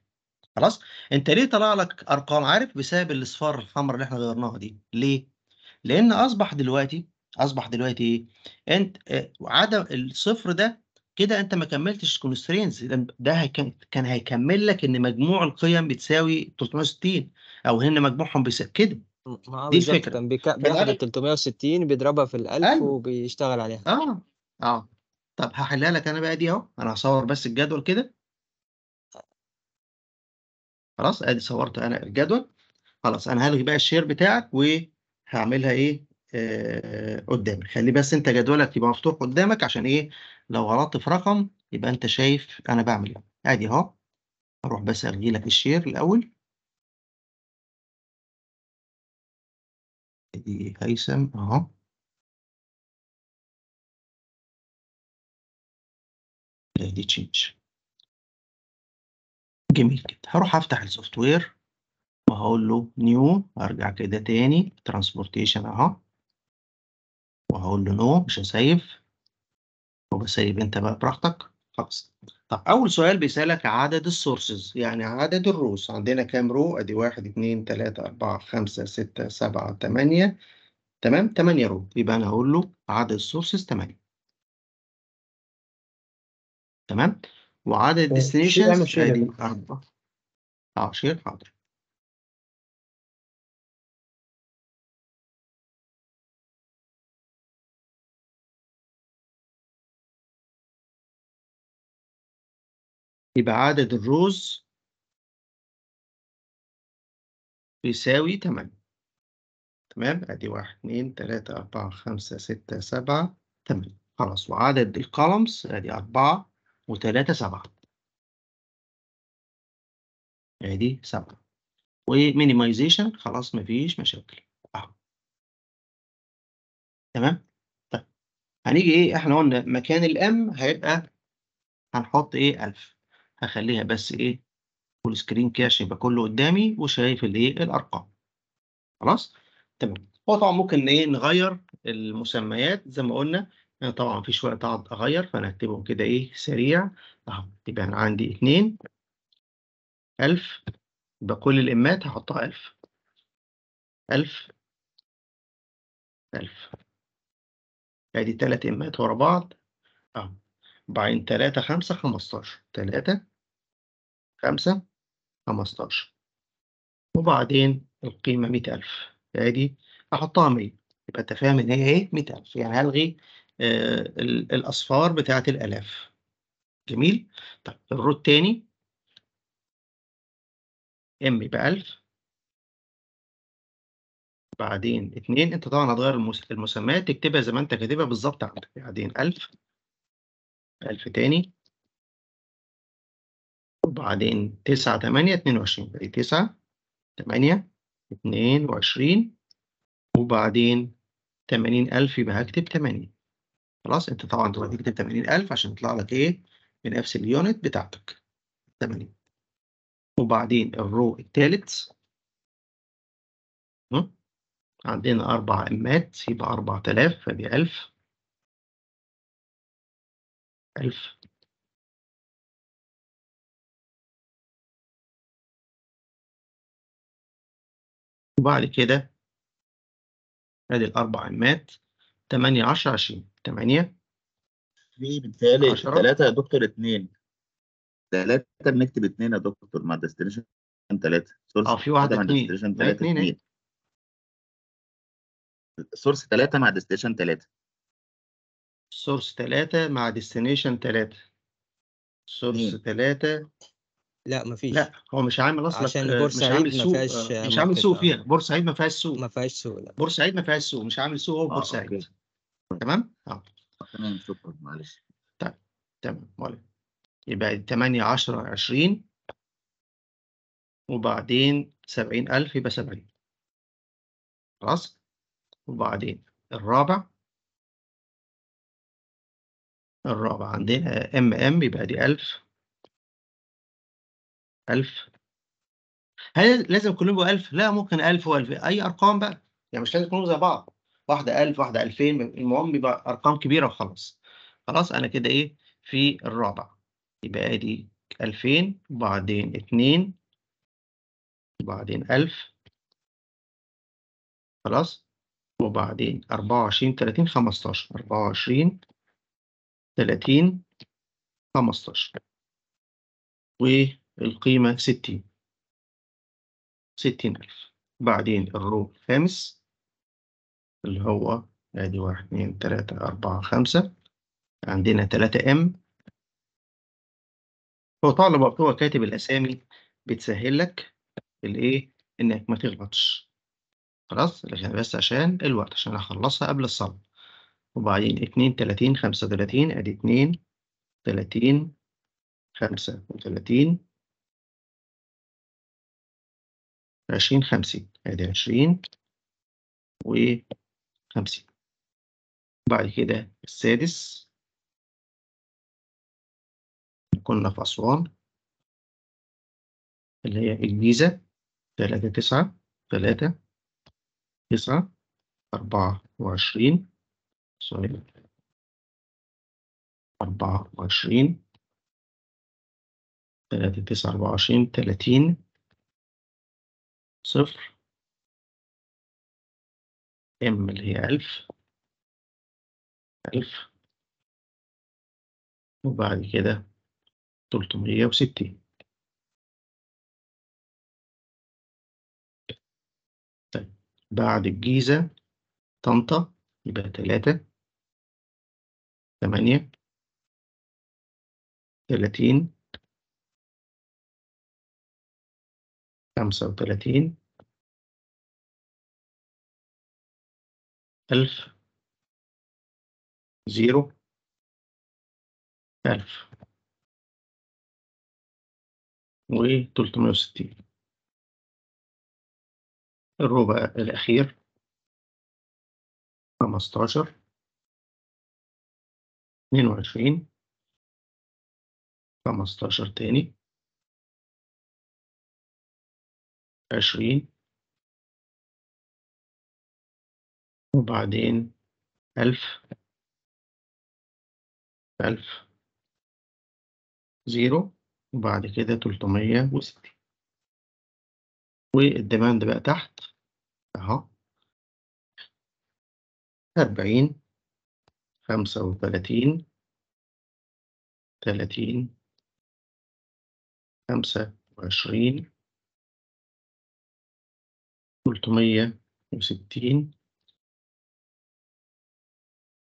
خلاص انت ليه طلع لك ارقام عارف بسبب الاصفار الحمراء اللي احنا غيرناها دي ليه لان اصبح دلوقتي اصبح دلوقتي ايه انت اه عدم الصفر ده كده انت ما كملتش كونسترينز ده كان كان هيكمل لك ان مجموع القيم بتساوي 360 او ان مجموعهم بيساوي كده آه، دي الفكره كان بياخد ال 360 بيضربها في ال 1000 أيوه. وبيشتغل عليها اه اه طب هحلها لك انا بقى دي اهو انا هصور بس الجدول كده خلاص ادي صورت انا الجدول خلاص انا هلغي بقى الشير بتاعك وهعملها ايه آه قدامي خلي بس انت جدولك يبقى مفتوح قدامك عشان ايه لو غلطت في رقم يبقى انت شايف انا بعمل ايه ادي اهو اروح بس الغي لك الشير الاول ادي هيثم اهو دي تشينج جميل كده هروح افتح السوفت وير وهقول له نيو ارجع كده تاني ترانسبورتيشن اهو وهقول له نو مش هسيف وبسيب انت بقى براحتك خلاص طب اول سؤال بيسالك عدد السورسز يعني عدد الروس عندنا كام رو ادي واحد 2 3 اربعة خمسة ستة سبعة 8 تمام 8 رو يبقى انا هقول له عدد السورسز 8 تمام وعدد طيب، الديستنيشنز ادي أربعة عشر حاضر يبقى عدد الروز يساوي 8 تمام ادي 1 2 3 4 5 6 7 8 خلاص وعدد الكولمز ادي 4 وتلاتة سبعة ادي سبعة ومينيمايزيشن خلاص مفيش مشاكل تمام طيب هنيجي ايه احنا قلنا مكان الام هيبقى هنحط ايه 1000 هخليها بس ايه فول سكرين كاش يبقى كله قدامي وشايف الايه الارقام خلاص تمام هو طبعا ممكن ايه نغير المسميات زي ما قلنا انا آه، طبعا مفيش وقت اقعد اغير فانا هكتبهم كده ايه سريع اهو يبقى انا عندي اتنين الف يبقى كل الامات هحطها الف الف الف ادي تلات امات ورا بعض اهو بعدين تلاتة خمسة خمستاشر تلاتة خمسة خمستاشر وبعدين القيمة مئة ألف ادي أحطها مية يبقى أنت فاهم إن هي إيه مئة ألف يعني هلغي آه، الاصفار بتاعه الالاف جميل طيب الروت تاني ام يبقى 1000 بعدين 2 انت طبعا هتغير المسميات تكتبها زي ما انت كاتبها بالظبط عندك بعدين 1000 1000 تاني وبعدين 9 8 22 يبقى 9 8 22 وبعدين 80000 يبقى هكتب 80 خلاص انت طبعا تبقى تكتب 80000 عشان يطلع لك ايه بنفس اليونت بتاعتك 80 وبعدين الرو الثالث عندنا أربع أمات يبقى 4000 فدي 1000 1000 وبعد كده ادي الأربع أمات تمانية عشرة عشرين 8 3 يا دكتور 2 3 بنكتب 2 يا دكتور مع ديستنيشن 3 اه في واحده 2 3 2 سورس 3 مع ديستنيشن 3 سورس 3 مع ديستنيشن 3 سورس 3 لا مفيش لا هو مش عامل اصلا عشان آه، بورسعيد ما فيهاش مش عامل آه، سوق فيها بورسعيد ما فيهاش سوق ما فيهاش سوق لا بورسعيد ما فيهاش سوق مش عامل سوق هو آه، بورسعيد تمام؟ اه تمام شكرا معلش طيب تمام ولا يبقى 8 10 20 وبعدين 70000 يبقى 70 خلاص وبعدين الرابع الرابع عندنا ام ام يبقى دي 1000 1000 هل لازم كلهم يبقوا 1000 لا ممكن 1000 و1000 اي ارقام بقى يعني مش لازم كلهم زي بعض واحده 1000 واحده 2000 المهم بيبقى ارقام كبيره وخلاص خلاص انا كده ايه في الرابع يبقى ادي 2000 وبعدين 2 وبعدين 1000 خلاص وبعدين 24 30 15 24 30 15 والقيمة 60 60000 بعدين الرو الخامس اللي هو ادي واحد اتنين تلاتة أربعة خمسة عندنا تلاتة ام هو طبعا لما بتبقى كاتب الأسامي بتسهل لك الإيه؟ إنك ما تغلطش خلاص لكن بس عشان الوقت عشان أخلصها قبل الصلاة وبعدين اتنين تلاتين خمسة وتلاتين أدي اتنين تلاتين خمسة وتلاتين عشرين خمسين أدي عشرين و 50 بعد كده السادس كنا في أسوان اللي هي الجيزة تلاتة تسعة تلاتة تسعة أربعة وعشرين سوري أربعة وعشرين تلاتة تسعة أربعة وعشرين تلاتين صفر ام اللي هي ألف ألف وبعد كده تلتمية وستين طيب بعد الجيزة طنطا يبقى تلاتة تمانية تلاتين خمسة وتلاتين ألف زيرو ألف وتلتمية وستين الربع الأخير خمستاشر اتنين وعشرين خمستاشر تاني عشرين وبعدين ألف ألف زيرو وبعد كده تلتمية وستين والديماند بقى تحت أهو أربعين خمسة وتلاتين تلاتين خمسة وعشرين تلتمية وستين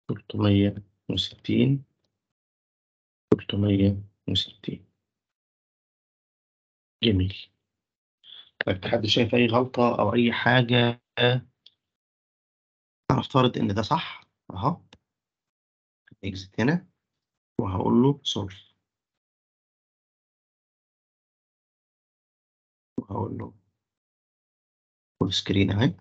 360 360 جميل طيب حد شايف أي غلطة أو أي حاجة هنفترض إن ده صح أهو إكزت هنا وهقول له سولف وهقول له فول سكرين أهي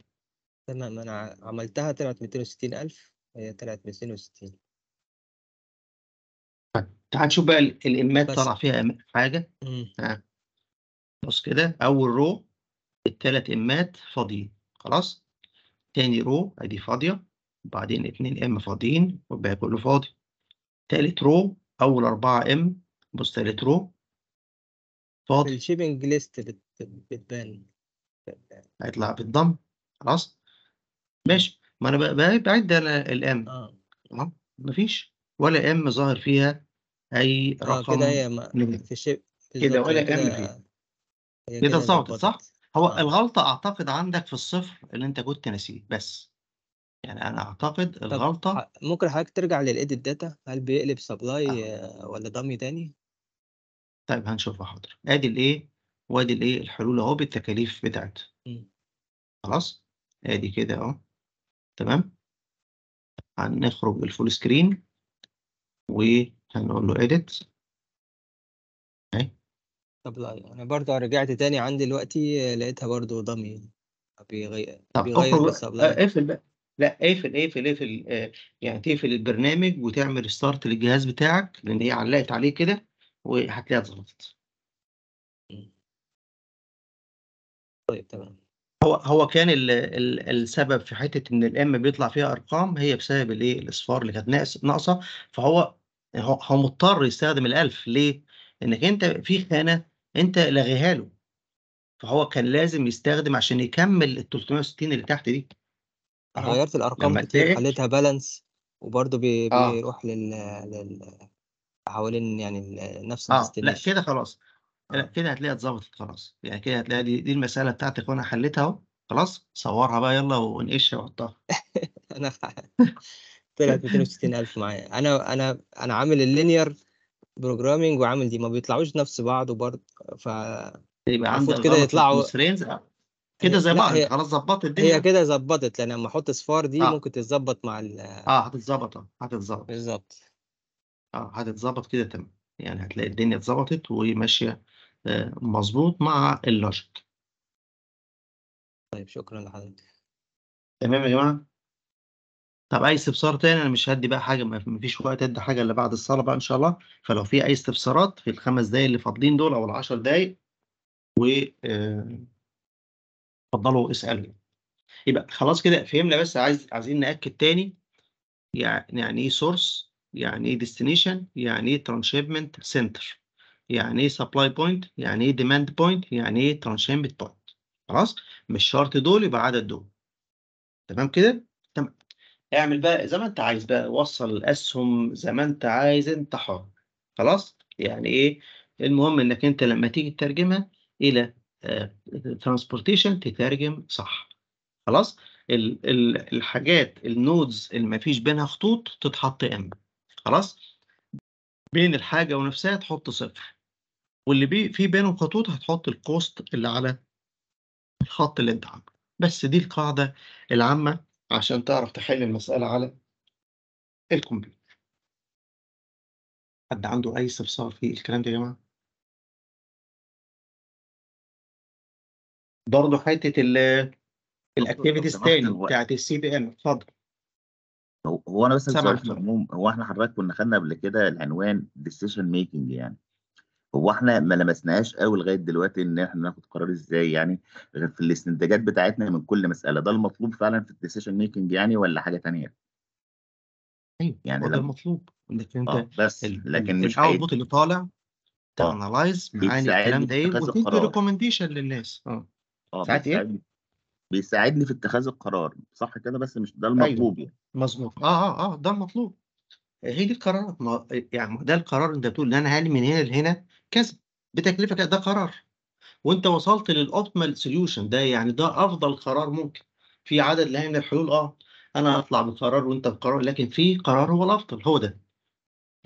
تمام أنا عملتها طلعت 260000 هي طلعت 260 تعال نشوف بقى الامات طلع فيها حاجه ها بص كده اول رو الثلاث امات فاضيين خلاص تاني رو ادي فاضيه وبعدين اتنين ام فاضيين والباقي كله فاضي تالت رو اول اربعه ام بص تالت رو فاضي الشيبنج ليست بتبان هيطلع بالضم خلاص ماشي ما انا ب- بعد انا الام آه. ما فيش ولا ام ظاهر فيها اي اه رقم كده هي في شيء كده بالظبط، هي ولا ام فيها كده هي كده كده ظبطت صح؟ ظبطت هو آه. الغلطة أعتقد عندك في الصفر اللي أنت كنت ناسيه بس يعني أنا أعتقد طب الغلطة ممكن حضرتك ترجع للإيديت داتا هل بيقلب سبلاي آه. ولا دامي تاني؟ طيب هنشوف حاضر أدي الإيه وأدي الإيه الحلول أهو بالتكاليف بتاعته خلاص أدي كده أهو تمام هنخرج الفول سكرين وهنقول له اديت طب لا انا برضه رجعت تاني عندي دلوقتي لقيتها برضه ضمي بيغير طب آه، اقفل بقى لا اقفل اقفل اقفل آه، يعني تقفل البرنامج وتعمل ستارت للجهاز بتاعك لان هي علقت عليه كده وهتلاقيها اتظبطت طيب تمام هو هو كان الـ الـ السبب في حته ان الام بيطلع فيها ارقام هي بسبب الايه الاصفار اللي كانت ناقصه فهو هو مضطر يستخدم الالف ليه؟ انك انت في خانه انت لاغيها له فهو كان لازم يستخدم عشان يكمل ال 360 اللي تحت دي غيرت الارقام كتير خليتها بالانس وبرده بي... آه. بيروح لل, لل... حوالين يعني نفس آه. لا كده خلاص لا كده هتلاقيها اتظبطت خلاص يعني كده هتلاقي دي, دي المساله بتاعتك وانا حليتها اهو خلاص صورها بقى يلا وانقشها وحطها انا طلعت 260000 معايا انا انا انا عامل اللينير بروجرامينج وعامل دي ما بيطلعوش نفس بعض وبرضه ف يبقى عندك كده يطلعوا كده زي بعض خلاص ظبطت الدنيا هي كده ظبطت لان لما احط صفار دي آه. ممكن تتظبط مع ال اه هتتظبط اه هتتظبط بالظبط اه هتتظبط كده تمام يعني هتلاقي الدنيا اتظبطت وماشيه مظبوط مع اللوجيك طيب شكرا لحضرتك تمام يا جماعه طب اي استفسار تاني انا مش هدي بقى حاجه مفيش وقت ادي حاجه الا بعد الصلاه بقى ان شاء الله فلو في اي استفسارات في الخمس دقايق اللي فاضلين دول او ال10 دقايق و آه، اتفضلوا اسالوا يبقى خلاص كده فهمنا بس عايز عايزين ناكد تاني يعني يعني ايه سورس يعني ايه ديستنيشن يعني ايه ترانشيبمنت سنتر يعني ايه سبلاي بوينت يعني ايه ديماند بوينت يعني ايه ترانشيمت بوينت خلاص مش شرط دول يبقى عدد دول تمام كده تمام اعمل بقى زي ما انت عايز بقى وصل الاسهم زي ما انت عايز انت حر خلاص يعني ايه المهم انك انت لما تيجي تترجمها الى ترانسبورتيشن آه، تترجم صح خلاص ال ال الحاجات النودز اللي ما فيش بينها خطوط تتحط ام خلاص بين الحاجه ونفسها تحط صفر واللي بي في بينهم خطوط هتحط الكوست اللي على الخط اللي انت عامله بس دي القاعدة العامة عشان تعرف تحل المسألة على الكمبيوتر حد عنده أي استفسار في الكلام ده يا جماعة؟ برضه حتة الاكتيفيتيز تاني بتاعت السي بي ان اتفضل هو انا بس العموم هو احنا حضرتك كنا خدنا قبل كده العنوان ديسيشن ميكنج يعني هو احنا ما لمسناهاش قوي لغايه دلوقتي ان احنا ناخد قرار ازاي يعني غير في الاستنتاجات بتاعتنا من كل مساله ده المطلوب فعلا في الديسيشن ميكنج يعني ولا حاجه ثانيه؟ ايوه يعني هو ده المطلوب انك انت اه بس لكن مش الاوتبوت اللي طالع آه، تانلايز معاني الكلام ده ايه وتدي ريكومنديشن للناس اه اه ساعات ايه؟ بيساعدني بيساعدني في اتخاذ القرار صح كده بس مش ده ايوه المطلوب يعني مظبوط اه اه اه ده المطلوب هي دي القرارات ما يعني ده القرار انت بتقول ان انا هالي من هنا لهنا كسب بتكلفه ده قرار وانت وصلت للاوبتيمال سوليوشن ده يعني ده افضل قرار ممكن في عدد لا من الحلول اه انا اطلع بقرار وانت بقرار لكن في قرار هو الافضل هو ده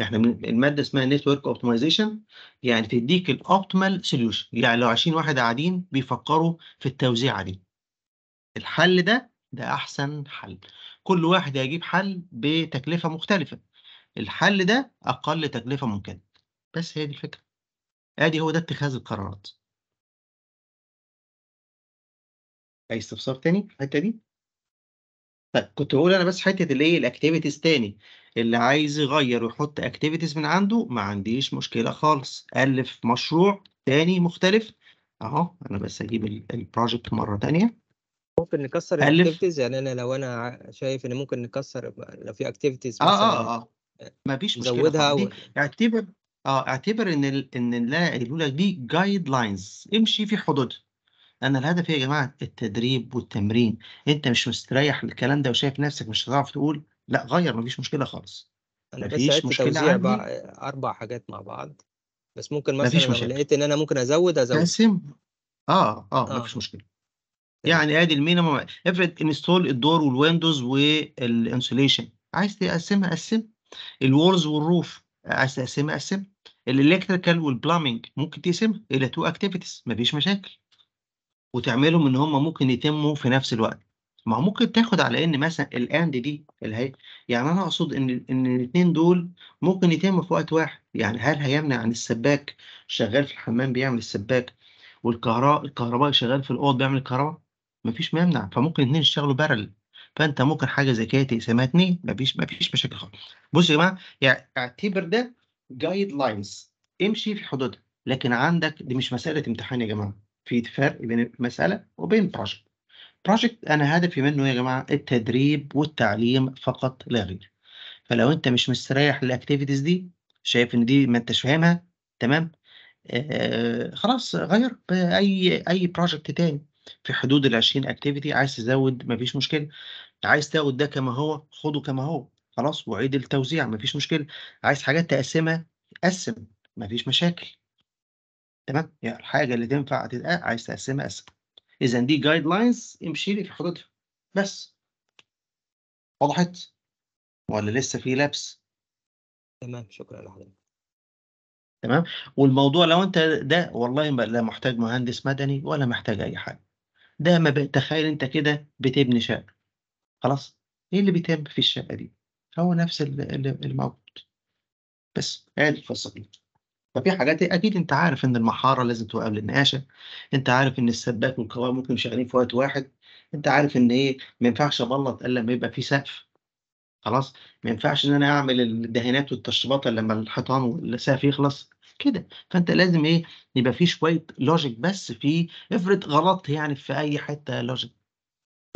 احنا من الماده اسمها نتورك اوبتمايزيشن يعني تديك الاوبتيمال سوليوشن يعني لو 20 واحد قاعدين بيفكروا في التوزيعه دي الحل ده ده احسن حل كل واحد هيجيب حل بتكلفه مختلفه الحل ده اقل تكلفه ممكنه بس هي دي الفكره ادي هو ده اتخاذ القرارات اي استفسار تاني في الحته دي طيب كنت بقول انا بس حته الايه الاكتيفيتيز تاني اللي عايز يغير ويحط اكتيفيتيز من عنده ما عنديش مشكله خالص الف مشروع تاني مختلف اهو انا بس اجيب البروجكت مره تانية ممكن نكسر الاكتيفيتيز يعني انا لو انا شايف ان ممكن نكسر لو في اكتيفيتيز اه اه اه مفيش مشكله نزودها اعتبر اه اعتبر ان ال... ان اللي انا لك دي جايد لاينز امشي في حدودها انا الهدف إيه يا جماعه التدريب والتمرين انت مش مستريح للكلام ده وشايف نفسك مش هتعرف تقول لا غير مفيش مشكله خالص انا بس مفيش مشكله عندي اربع حاجات مع بعض بس ممكن مثلا مفيش مشكلة. لقيت ان انا ممكن ازود ازود قسم اه اه اه مفيش مشكله يعني ادي المينيمم افرض انستول الدور والويندوز والانسوليشن عايز تقسمها قسم الورز والروف عايز تقسمها قسم الالكتريكال والبلامينج ممكن تقسمها الى تو اكتيفيتيز مفيش مشاكل وتعملهم ان هم ممكن يتموا في نفس الوقت ما هو ممكن تاخد على ان مثلا الاند دي الهي يعني انا اقصد ان ان الاثنين دول ممكن يتموا في وقت واحد يعني هل هيمنع عن السباك شغال في الحمام بيعمل السباك والكهرباء الكهرباء شغال في الاوض بيعمل الكهرباء مفيش يمنع فممكن الاثنين يشتغلوا بارل فانت ممكن حاجه زي كده تقسمها اثنين مفيش مفيش مشاكل خالص بصوا يا جماعه يعني اعتبر ده جايد لاينز امشي في حدودها لكن عندك دي مش مساله امتحان يا جماعه في فرق بين مساله وبين بروجكت بروجكت انا هدفي منه يا جماعه التدريب والتعليم فقط لا غير فلو انت مش مستريح للاكتيفيتيز دي شايف ان دي ما انتش فاهمها تمام آه خلاص غير اي اي بروجكت تاني في حدود ال 20 اكتيفيتي عايز تزود مفيش مشكله عايز تاخد ده كما هو خده كما هو خلاص وعيد التوزيع مفيش مشكلة، عايز حاجات تقسّمها قسّم مفيش مشاكل. تمام، يعني الحاجة اللي تنفع تتق عايز تقسّمها قسّم. إذًا دي جايد لاينز امشي لي في حدودها بس. وضحت ولا لسه في لبس؟ تمام، شكرًا لحضرتك. تمام، والموضوع لو أنت ده والله لا محتاج مهندس مدني ولا محتاج أي حاجة، ده ما تخيّل أنت كده بتبني شقة، خلاص، إيه اللي بيتم في الشقة دي؟ هو نفس الموجود بس هي القصه دي ففي حاجات اكيد انت عارف ان المحاره لازم تبقى قبل النقاشه انت عارف ان السباك والقوام ممكن شغالين في وقت واحد انت عارف ان ايه ما ينفعش ابلط الا لما يبقى في سقف خلاص ما ينفعش ان انا اعمل الدهانات والتشطيبات الا لما الحيطان والسقف يخلص كده فانت لازم ايه يبقى في شويه لوجيك بس في افرض غلط يعني في اي حته لوجيك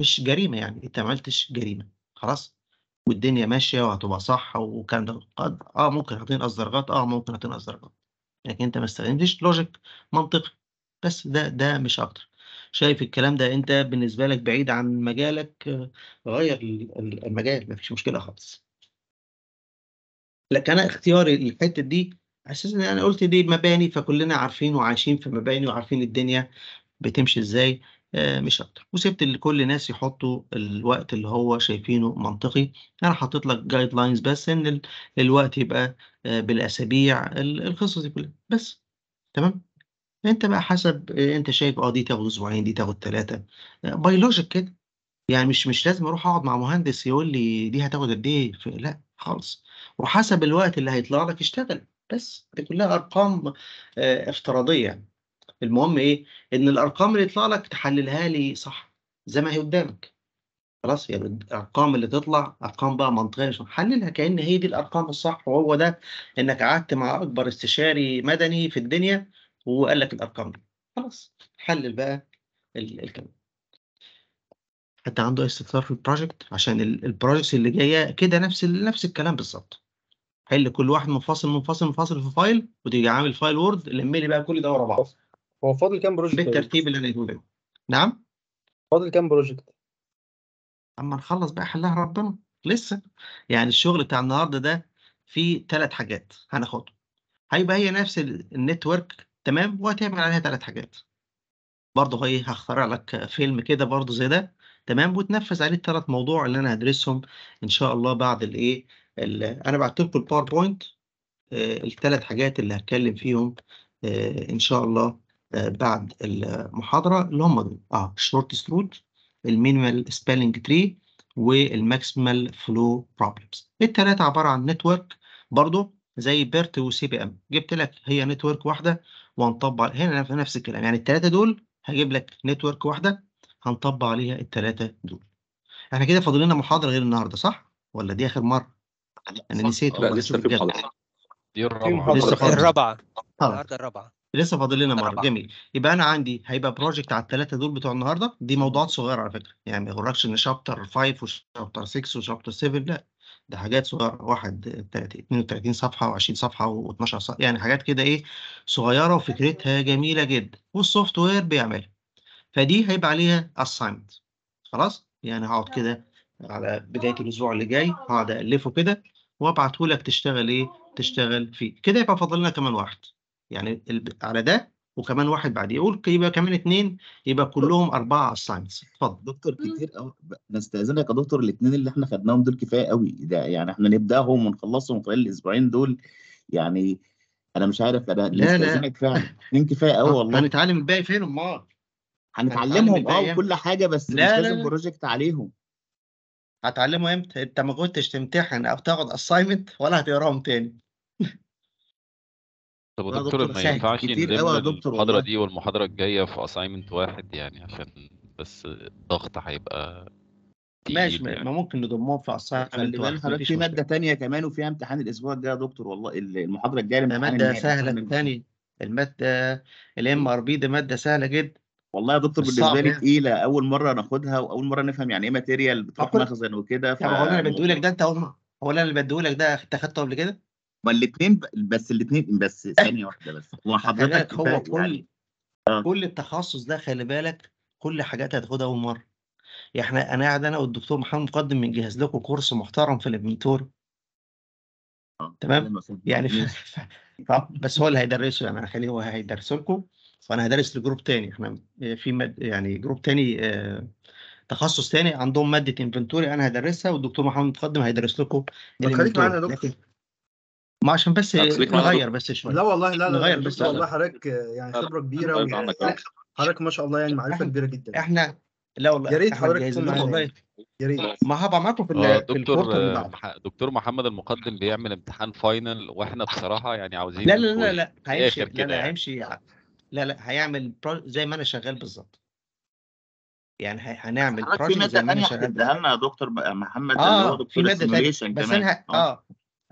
مش جريمه يعني انت ما عملتش جريمه خلاص والدنيا ماشيه وهتبقى صح والكلام ده اه ممكن هتنقص درجات اه ممكن هتنقص درجات لكن انت ما استخدمتش لوجيك منطقي بس ده ده مش اكتر شايف الكلام ده انت بالنسبه لك بعيد عن مجالك آه، غير المجال مفيش مشكله خالص لكن انا اختياري الحته دي اساسا انا قلت دي مباني فكلنا عارفين وعايشين في مباني وعارفين الدنيا بتمشي ازاي آه، مش اكتر وسبت لكل الناس يحطوا الوقت اللي هو شايفينه منطقي انا حطيت لك جايد لاينز بس ان الوقت يبقى آه، بالاسابيع القصص دي كلها بس تمام انت بقى حسب آه، انت شايف اه دي تاخد اسبوعين دي تاخد ثلاثه بيولوجيك كده يعني مش مش لازم اروح اقعد مع مهندس يقول لي دي هتاخد قد ايه لا خالص وحسب الوقت اللي هيطلع لك اشتغل بس دي كلها ارقام افتراضيه يعني المهم ايه ان الارقام اللي تطلع لك تحللها لي صح زي ما هي قدامك خلاص يعني الارقام اللي تطلع ارقام بقى منطقيه مش حللها كان هي دي الارقام الصح وهو ده انك قعدت مع اكبر استشاري مدني في الدنيا وقال لك الارقام دي خلاص حلل بقى الكلام حتى عنده استفسار في البروجكت عشان البروجكتس اللي جايه كده نفس نفس الكلام بالظبط حل كل واحد منفصل منفصل منفصل في فايل وتيجي عامل فايل وورد لم لي بقى كل ده ورا بعض هو فاضل كام بروجكت بالترتيب اللي انا قلته نعم فاضل كام بروجكت اما نخلص بقى حلها ربنا لسه يعني الشغل بتاع النهارده ده فيه ثلاث حاجات هناخده هيبقى هي نفس النتورك تمام وهتعمل عليها ثلاث حاجات برضه هي هخترع لك فيلم كده برضه زي ده تمام وتنفذ عليه الثلاث موضوع اللي انا هدرسهم ان شاء الله بعد الايه انا بعت لكم الباوربوينت آه، الثلاث حاجات اللي هتكلم فيهم آه، ان شاء الله بعد المحاضرة اللي هم دول اه الشورت ستروت المينيمال سبيلنج تري والماكسيمال فلو بروبلمز التلاتة عبارة عن نتورك برضو زي بيرت وسي بي ام جبت لك هي نتورك واحدة وهنطبق هنا نفس الكلام يعني التلاتة دول هجيب لك نتورك واحدة هنطبق عليها التلاتة دول احنا كده فاضل لنا محاضرة غير النهاردة صح ولا دي آخر مرة؟ أنا نسيت لا لسه في محاضرة دي الرابعة الرابعة النهاردة الرابعة لسه فاضل لنا مره جميل يبقى انا عندي هيبقى بروجكت على الثلاثه دول بتوع النهارده دي موضوعات صغيره على فكره يعني ما يغركش ان شابتر 5 وشابتر 6 وشابتر 7 لا ده حاجات صغيره واحد 32 صفحه و20 صفحه و12 صفحه يعني حاجات كده ايه صغيره وفكرتها أيوة. جميله جدا والسوفت وير بيعملها فدي هيبقى عليها اساينمنت خلاص يعني هقعد كده على بدايه الاسبوع اللي جاي هقعد الفه كده وابعته لك تشتغل ايه تشتغل فيه كده يبقى فاضل لنا كمان واحد يعني على ده وكمان واحد بعديه يقول يبقى كمان اثنين يبقى كلهم اربعه اساينمنتس اتفضل دكتور كتير قوي نستاذنك يا دكتور الاثنين اللي احنا خدناهم دول كفايه قوي ده يعني احنا نبداهم ونخلصهم خلال الاسبوعين دول يعني انا مش عارف انا لا لا فعلا اثنين كفايه قوي آه، والله هنتعلم الباقي فين امال هنتعلمهم اه كل حاجه بس لا مش لا لازم بروجكت عليهم هتعلمه امتى انت ما كنتش تمتحن او تاخد اساينمنت ولا هتقراهم تاني طب يا دكتور ما ينفعش نلم المحاضرة دي والمحاضرة الجاية في اساينمنت واحد يعني عشان بس الضغط هيبقى ماشي يعني. ما يعني ممكن نضمهم في اساينمنت اسايمنت واحد حضرتك في ماده تانية كمان وفيها امتحان الاسبوع الجاي يا دكتور والله المحاضره الجايه ده مادة سهلة من تاني المادة الام ار بي دي مادة سهلة جدا والله يا دكتور بالنسبه لي يعني. تقيله اول مره ناخدها واول مره نفهم يعني ايه ماتيريال بتروح مخزن وكده طب هو انا اللي بديهولك ده انت هو انا اللي بديهولك ده انت اخدته قبل كده؟ ما الاثنين بس الاثنين بس ثانيه واحده بس هو حضرتك هو كل يعني. آه. كل التخصص ده خلي بالك كل حاجات هتاخدها اول مره يعني احنا انا قاعد انا والدكتور محمد مقدم بنجهز لكم كورس محترم في الانفنتوري آه، تمام يعني ف... ف... آه، بس هو اللي هيدرسه يعني خليه هو هيدرسه لكم فانا هدرس لجروب تاني احنا في مد... يعني جروب تاني آه... تخصص تاني عندهم ماده انفنتوري انا هدرسها والدكتور محمد مقدم هيدرس لكم ما خليك معانا يا دكتور ما عشان بس نغير بس شويه لا والله لا لا نغير يعني بس والله حضرتك يعني آه، خبره كبيره وحضرتك ما شاء الله يعني معرفه كبيره جدا احنا لا والله يا ريت حضرتك والله يا ريت آه، ما هبقى معاكم في آه، دكتور دكتور محمد المقدم بيعمل امتحان فاينل واحنا بصراحه يعني عاوزين لا لا لا لا هيمشي لا لا يعني. هيمشي لا لا هيعمل زي ما انا شغال بالظبط يعني هنعمل في ماده ثانيه هتديها لنا يا دكتور محمد اه في ماده ثانيه بس انا اه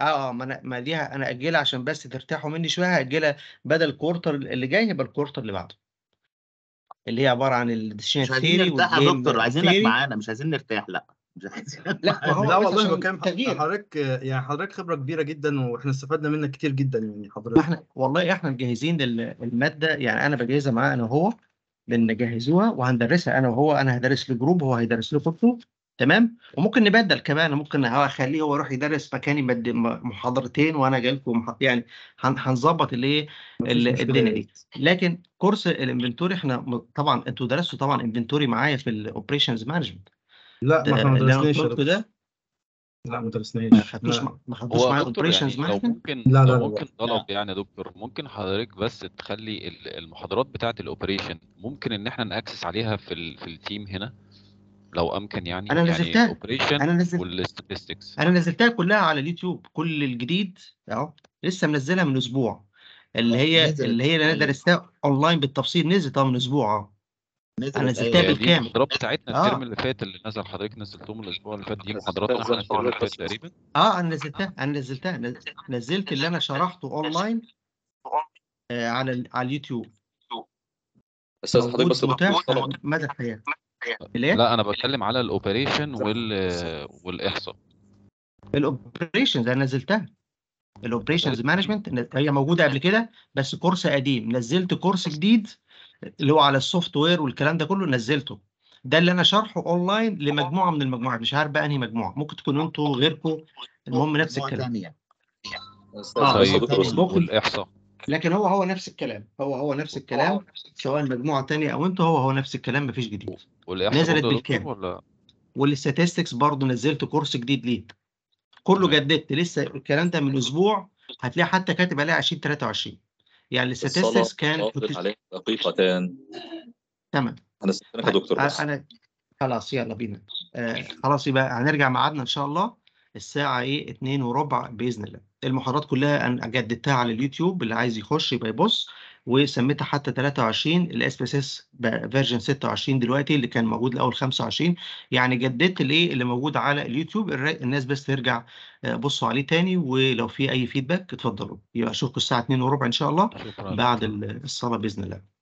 اه آه، ما انا ما دي انا اجلها عشان بس ترتاحوا مني شويه هاجلها بدل الكورتر اللي جاي يبقى الكورتر اللي بعده اللي هي عباره عن الديسيشن مش عايزين نرتاح يا دكتور عايزينك معانا مش عايزين نرتاح لا لا والله عشان بكلم حضرتك يعني حضرتك خبره كبيره جدا واحنا استفدنا منك كتير جدا يعني حضرتك احنا والله احنا مجهزين الماده يعني انا بجهزها معاه انا وهو لان جهزوها وهندرسها انا وهو انا هدرس لجروب وهو هيدرس له فكره تمام وممكن نبدل كمان ممكن اخليه هو يروح يدرس مكاني محاضرتين وانا جاي لكم يعني هنظبط الايه الدنيا دي لكن كورس الانفنتوري احنا طبعا انتوا درستوا طبعا انفنتوري معايا في الاوبريشنز مانجمنت لا ما احنا ما درسناش ده لا ما درسناش ما خدتوش معايا اوبريشنز يعني مانجمنت ممكن لا لا ممكن طلب يعني يا دكتور ممكن حضرتك بس تخلي المحاضرات بتاعه الاوبريشن ممكن ان احنا ناكسس عليها في في التيم هنا لو امكن يعني انا يعني نزلتها يعني انا نزلت انا نزلتها كلها على اليوتيوب كل الجديد اهو لسه منزلها من اسبوع اللي آه، هي نزل. اللي هي اللي انا درستها اونلاين بالتفصيل نزلت من اسبوع اه انا نزلتها بالكامل المحاضرات بتاعتنا آه. الترم اللي فات اللي نزل حضرتك نزلتهم الاسبوع اللي فات دي محاضرات الاسبوع اللي فات تقريبا اه انا نزلتها انا نزلتها نزلت اللي انا شرحته اونلاين آه على على اليوتيوب استاذ حضرتك بس متاح مدى الحياه لا انا بتكلم على الاوبريشن وال والاحصاء الاوبريشنز انا نزلتها الاوبريشنز طيب. مانجمنت هي موجوده قبل كده بس كورس قديم نزلت كورس جديد اللي هو على السوفت وير والكلام ده كله نزلته ده اللي انا شرحه اونلاين لمجموعه من المجموعات مش عارف بقى انهي مجموعه ممكن تكون انتوا غيركم المهم نفس الكلام يعني. اه طيب، طيب، الاحصاء لكن هو هو نفس الكلام هو هو نفس الكلام سواء مجموعه ثانيه او انتوا هو هو نفس الكلام مفيش جديد نزلت بالكامل ولا والاستاتستكس برضه نزلت كورس جديد ليه كله جددت لسه الكلام ده من اسبوع هتلاقي حتى كاتب عليه 2023 يعني الاستاتستكس كان دقيقه تمام انا استاذنك يا طيب، دكتور بس. انا خلاص يلا بينا آه خلاص يبقى هنرجع ميعادنا ان شاء الله الساعه ايه 2 وربع باذن الله المحاضرات كلها انا جددتها على اليوتيوب اللي عايز يخش يبقى يبص وسميتها حتى 23 الاس بي اس اس فيرجن 26 دلوقتي اللي كان موجود الاول 25 يعني جددت الايه اللي موجود على اليوتيوب الناس بس ترجع آه، بصوا عليه تاني ولو في اي فيدباك اتفضلوا يبقى اشوفكم الساعه 2 وربع ان شاء الله بعد الصلاه باذن الله